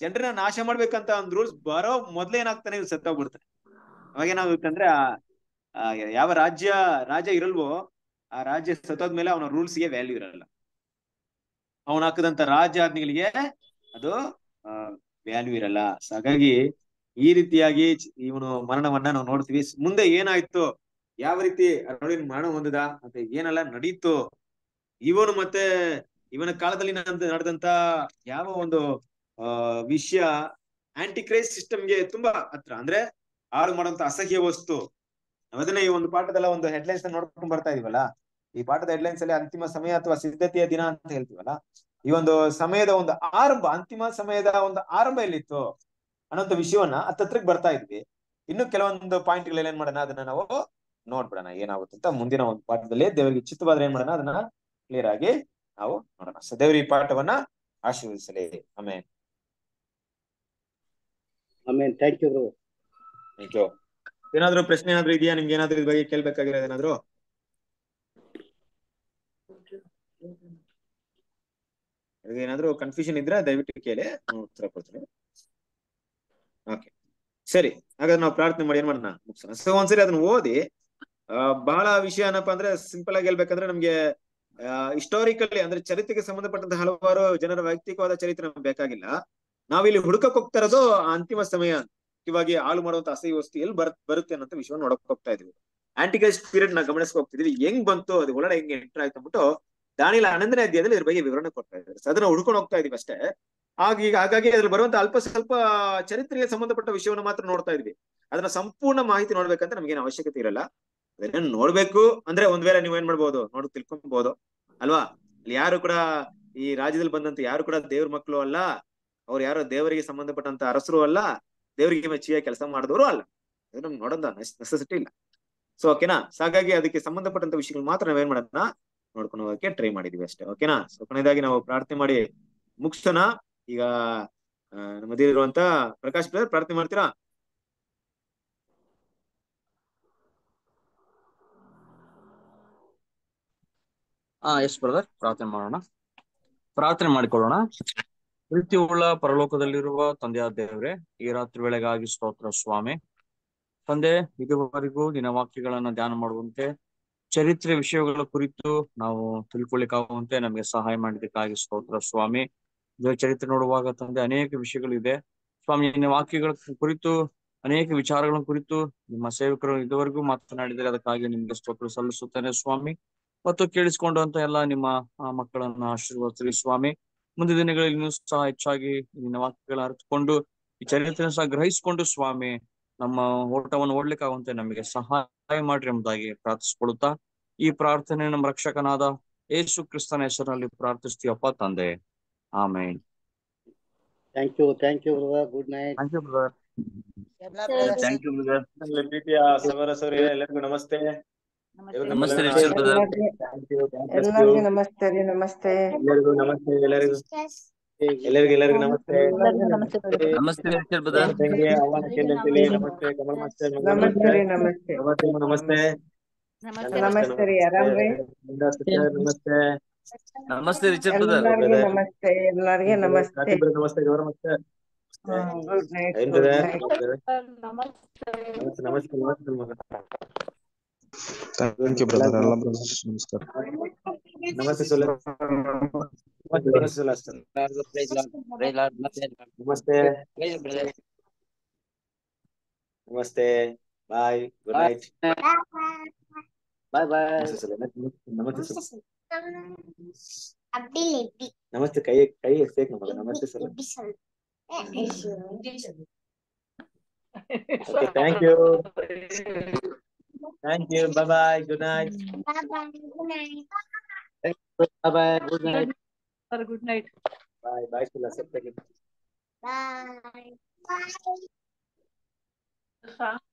ಜನರನ್ನ ನಾಶ ಮಾಡ್ಬೇಕಂತ ರೂಲ್ಸ್ ಬರೋ ಮೊದ್ಲೇ ಏನಾಗ್ತಾನೆ ಇವ್ ಸತ್ತೋಗ್ಬಿಡ್ತಾನೆ ಅವಾಗ ಏನಾಗುತ್ತಂದ್ರೆ ಆ ಯಾವ ರಾಜ್ಯ ರಾಜ ಇರಲ್ವೋ ಆ ರಾಜ್ಯ ಸತ್ತೋದ್ಮೇಲೆ ಅವನ ರೂಲ್ಸ್ಗೆ ವ್ಯಾಲ್ಯೂ ಇರಲ್ಲ ಅವನ್ ಹಾಕದಂತ ರಾಜ ಅದು ಅದು ವ್ಯಾಲ್ಯೂ ಇರಲ್ಲ ಹಾಗಾಗಿ ಈ ರೀತಿಯಾಗಿ ಇವನು ಮರಣವನ್ನ ನಾವು ನೋಡ್ತೀವಿ ಮುಂದೆ ಏನಾಯ್ತು ಯಾವ ರೀತಿ ಮರಣ ಹೊಂದದ ಅಂತ ಏನೆಲ್ಲ ನಡೀತು ಇವನು ಮತ್ತೆ ಇವನ ಕಾಲದಲ್ಲಿ ನಡೆದಂತ ಯಾವ ಒಂದು ವಿಷಯ ಆಂಟಿಕ್ರೈಸ್ ಸಿಸ್ಟಮ್ಗೆ ತುಂಬಾ ಹತ್ರ ಅಂದ್ರೆ ಹಾಳು ಮಾಡುವಂತ ಅಸಹ್ಯ ವಸ್ತು ಅದನ್ನ ಈ ಒಂದು ಪಾಠದಲ್ಲ ಒಂದು ಹೆಡ್ಲೈನ್ಸ್ ನೋಡ್ಕೊಂಡು ಬರ್ತಾ ಇದೀವಲ್ಲ ಈ ಪಾಠದ ಹೆಡ್ಲೈನ್ಸ್ ಅಲ್ಲಿ ಅಂತಿಮ ಸಮಯ ಅಥವಾ ಸಿದ್ಧತೆಯ ದಿನ ಅಂತ ಹೇಳ್ತೀವಲ್ಲ ಈ ಒಂದು ಸಮಯದ ಒಂದು ಆರಂಭ ಅಂತಿಮ ಸಮಯದ ಒಂದು ಆರಂಭ ಎಲ್ಲಿತ್ತು ಅನ್ನೋಂಥ ವಿಷಯವನ್ನ ಹತ್ತತ್ರಕ್ಕೆ ಬರ್ತಾ ಇದ್ವಿ ಇನ್ನು ಕೆಲವೊಂದು ಪಾಯಿಂಟ್ಗಳಲ್ಲಿ ಏನ್ ಮಾಡೋಣ ಅದನ್ನ ನಾವು ನೋಡ್ಬಿಡೋಣ ಏನಾಗುತ್ತೆ ಅಂತ ಮುಂದಿನ ಒಂದು ಪಾಠದಲ್ಲಿ ದೇವರಿಗೆ ಚಿತ್ತವಾದ್ರೆ ಏನ್ ಮಾಡೋಣ ಅದನ್ನ ಕ್ಲಿಯರ್ ಆಗಿ ನಾವು ನೋಡೋಣ ಸೊ ಪಾಠವನ್ನ ಆಶೀರ್ವದಿಸಲಿ ಆಮೇಲೆ ಆಮೇಲೆ thank you bro thank you ಏನಾದ್ರೂ ಪ್ರಶ್ನೆ ಏನಾದ್ರೂ ಇದೆಯಾ ನಿಮ್ಗೆ ಏನಾದ್ರೂ ಇದ್ರ ಬಗ್ಗೆ ಕೇಳ್ಬೇಕಾಗಿರೋದು ಏನಾದ್ರೂ ಏನಾದ್ರೂ ಕನ್ಫ್ಯೂಷನ್ ಇದ್ರೆ ದಯವಿಟ್ಟು ಕೇಳಿ ಉತ್ತರ ಕೊಡ್ತೀನಿ ಓಕೆ ಸರಿ ಹಾಗಾದ್ರೆ ನಾವು ಪ್ರಾರ್ಥನೆ ಮಾಡಿ ಏನ್ ಮಾಡೋಣ ಮುಗಿಸೋಣ ಸೊ ಒಂದ್ಸರಿ ಅದನ್ನ ಓದಿ ಬಹಳ ವಿಷಯ ಏನಪ್ಪಾ ಅಂದ್ರೆ ಸಿಂಪಲ್ ಆಗಿ ಹೇಳ್ಬೇಕಂದ್ರೆ ನಮ್ಗೆ ಹಿಸ್ಟೋರಿಕಲಿ ಅಂದ್ರೆ ಚರಿತ್ರೆಗೆ ಸಂಬಂಧಪಟ್ಟಂತ ಹಲವಾರು ಜನರ ವೈಯಕ್ತಿಕವಾದ ಚರಿತ್ರೆ ನಮ್ಗೆ ಬೇಕಾಗಿಲ್ಲ ನಾವಿಲ್ಲಿ ಹುಡುಕಕ್ ಹೋಗ್ತಾ ಇರೋದು ಅಂತಿಮ ಸಮಯ ಇವಾಗಿ ಹಾಳು ಮಾಡುವಂತ ಅಸಹ್ಯ ವಸ್ತು ಎಲ್ಲಿ ಬರ್ ಬರುತ್ತೆ ಅನ್ನೋ ವಿಷಯವನ್ನು ನೋಡಕ್ ಹೋಗ್ತಾ ಇದೀವಿ ಆಂಟಿಕಲ್ ಪೀರಿಯಡ್ ನ ಗಮನಿಸ್ಕೊ ಹೋಗ್ತಿದ್ವಿ ಹೆಂಗ್ ಬಂತು ಅದು ಒಳಗಡೆ ಹೆಂಗ್ ಎಂಟರ್ ಆಯ್ತು ಅಂದ್ಬಿಟ್ಟು ದಾನಿಲ ಅನಂದನೇ ಅಧ್ಯಾಯದಲ್ಲಿ ಇದ್ರ ಬಗ್ಗೆ ವಿವರಣೆ ಕೊಡ್ತಾ ಇದ್ದಾರೆ ಅದನ್ನ ಹುಡ್ಕೊಂಡು ಹೋಗ್ತಾ ಇದೀವಿ ಅಷ್ಟೇ ಆಗ ಈಗ ಹಾಗಾಗಿ ಅದ್ರಲ್ಲಿ ಬರುವಂತ ಅಲ್ಪ ಸ್ವಲ್ಪ ಚರಿತ್ರೆಗೆ ಸಂಬಂಧಪಟ್ಟ ವಿಷಯವನ್ನು ಮಾತ್ರ ನೋಡ್ತಾ ಇದ್ವಿ ಅದನ್ನ ಸಂಪೂರ್ಣ ಮಾಹಿತಿ ನೋಡ್ಬೇಕಂತ ನಮ್ಗೇನು ಅವಶ್ಯಕತೆ ಇರಲ್ಲ ಅದನ್ನ ನೋಡ್ಬೇಕು ಅಂದ್ರೆ ಒಂದ್ ವೇಳೆ ನೀವೇನ್ ಮಾಡ್ಬೋದು ನೋಡ್ ತಿಳ್ಕೊಬಹುದು ಅಲ್ವಾ ಅಲ್ಲಿ ಯಾರು ಕೂಡ ಈ ರಾಜ್ಯದಲ್ಲಿ ಬಂದಂತ ಯಾರು ಕೂಡ ದೇವ್ರ ಮಕ್ಕಳು ಅಲ್ಲ ಅವ್ರು ಯಾರೋ ದೇವರಿಗೆ ಸಂಬಂಧಪಟ್ಟಂತ ಅರಸರು ಅಲ್ಲ ದೇವರಿಗೆ ಮೆಚ್ಚಿಗೆ ಕೆಲಸ ಮಾಡಿದವರು ಅಲ್ಲ ಅದು ನಮ್ಗೆ ನೋಡೋದ ನೆಸೆಸಿಟಿ ಇಲ್ಲ ಸೊ ಓಕೆನಾ ಹಾಗಾಗಿ ಅದಕ್ಕೆ ಸಂಬಂಧಪಟ್ಟಂತ ವಿಷಯಗಳು ಮಾತ್ರ ನಾವೇನ್ ಮಾಡೋದನ್ನ ನೋಡ್ಕೊಂಡು ಹೋಗಕ್ಕೆ ಟ್ರೈ ಮಾಡಿದೀವಿ ಅಷ್ಟೇ ಓಕೆನಾ ಸೊ ಕೊನೆಯದಾಗಿ ನಾವು ಪ್ರಾರ್ಥನೆ ಮಾಡಿ ಮುಗಿಸೋಣ ಈಗ ನಮ್ಮ ಇರುವಂತ ಪ್ರಕಾಶ್ ಬ್ರದರ್ ಪ್ರಾರ್ಥನೆ ಮಾಡ್ತೀರಾ ಆ ಎಸ್ ಬ್ರದರ್ ಪ್ರಾರ್ಥನೆ ಮಾಡೋಣ ಪ್ರಾರ್ಥನೆ ಮಾಡಿಕೊಳ್ಳೋಣ ಪ್ರೀತಿ ಉಳ್ಳ ಪರಲೋಕದಲ್ಲಿರುವ ತಂದೆಯ ದೇವರೇ ಈ ರಾತ್ರಿ ವೇಳೆಗಾಗಿ ಸ್ತೋತ್ರ ಸ್ವಾಮಿ ತಂದೆ ಇದುವರೆಗೂ ದಿನ ವಾಕ್ಯಗಳನ್ನ ಧ್ಯಾನ ಮಾಡುವಂತೆ ಚರಿತ್ರೆ ವಿಷಯಗಳ ಕುರಿತು ನಾವು ತಿಳ್ಕೊಳ್ಳಿಕ್ಕಾಗುವಂತೆ ನಮಗೆ ಸಹಾಯ ಮಾಡಿದಕ್ಕಾಗಿ ಸ್ತೋತ್ರ ಸ್ವಾಮಿ ಚರಿತ್ರೆ ನೋಡುವಾಗ ತಂದೆ ಅನೇಕ ವಿಷಯಗಳಿದೆ ಸ್ವಾಮಿ ನಿನ್ನ ವಾಕ್ಯಗಳ ಕುರಿತು ಅನೇಕ ವಿಚಾರಗಳ ಕುರಿತು ನಿಮ್ಮ ಸೇವಕರು ಇದುವರೆಗೂ ಮಾತನಾಡಿದರೆ ಅದಕ್ಕಾಗಿ ನಿಮ್ಗೆ ಸ್ತೋತ್ರ ಸಲ್ಲಿಸುತ್ತೇನೆ ಸ್ವಾಮಿ ಮತ್ತು ಕೇಳಿಸಿಕೊಂಡಂತ ಎಲ್ಲ ನಿಮ್ಮ ಮಕ್ಕಳನ್ನ ಆಶೀರ್ವದಿಸ್ರಿ ಸ್ವಾಮಿ ಮುಂದಿನ ದಿನಗಳಲ್ಲಿ ಸಹ ಹೆಚ್ಚಾಗಿ ನಿನ್ನ ವಾಕ್ಯಗಳ ಅರ್ಥಕೊಂಡು ಈ ಚರಿತ್ರೆ ಸಹ ಗ್ರಹಿಸಿಕೊಂಡು ಸ್ವಾಮಿ ನಮ್ಮ ಓಟವನ್ನು ಓಡ್ಲಿಕ್ಕಾಗುವಂತೆ ನಮಗೆ ಸಹಾಯ ಮಾಡ್ರಿ ಎಂಬುದಾಗಿ ಪ್ರಾರ್ಥಿಸಿಕೊಳ್ಳುತ್ತಾ ಈ ಪ್ರಾರ್ಥನೆ ನಮ್ಮ ರಕ್ಷಕನಾದ ಯೇಸು ಕ್ರಿಸ್ತನ ಹೆಸರಿನಲ್ಲಿ ಪ್ರಾರ್ಥಿಸ್ತೀವಪ್ಪ ತಂದೆ amen thank you thank you brother good night thank you brother thank you brother ಸಮರ ಎಲ್ಲರಿಗೂ ನಮಸ್ತೆ ನಮಸ್ತೆ ಎಲ್ಲರಿಗೂ ನಮಸ್ತೆ ರೀ ನಮಸ್ತೆ ಎಲ್ಲರಿಗೂ ನಮಸ್ತೆ ಎಲ್ಲರಿಗೂ ಎಲ್ಲರಿಗೂ ಎಲ್ಲರಿಗೂ ನಮಸ್ತೆ ನಮಸ್ತೆ ನಮಸ್ತೆ ಕಮಲ್ ಮಾಸ್ಟರ್ ನಮಸ್ತೆ ನಮಸ್ತೆ ನಮಸ್ತೆ ನಮಸ್ತೆ ನಮಸ್ತೆ ನಮಸ್ತೆ ನಮಸ್ತೆ ನಮಸ್ತೆ ರಿಚರ್ಡ್ ನಮಸ್ತೆ ಎಲ್ಲರಿಗೆ ನಮಸ್ತೆ ನಮಸ್ತೆ ನಮಸ್ತೆ ನಮಸ್ತೆ ನಮಸ್ತೆ ನಮಸ್ತೆ Thank you, brother. Allah bless you. Namaskar. Namaste, Namaste, Namaste. Bye. Good night. Bye bye. Namaste, Sula. ನಮಸ್ತೆ ಕೈ Thank you. Bye bye. Good night. Bye bye. Good night. Bye bye. Good night. Have a good night. Bye bye. Bye. Bye. Bye.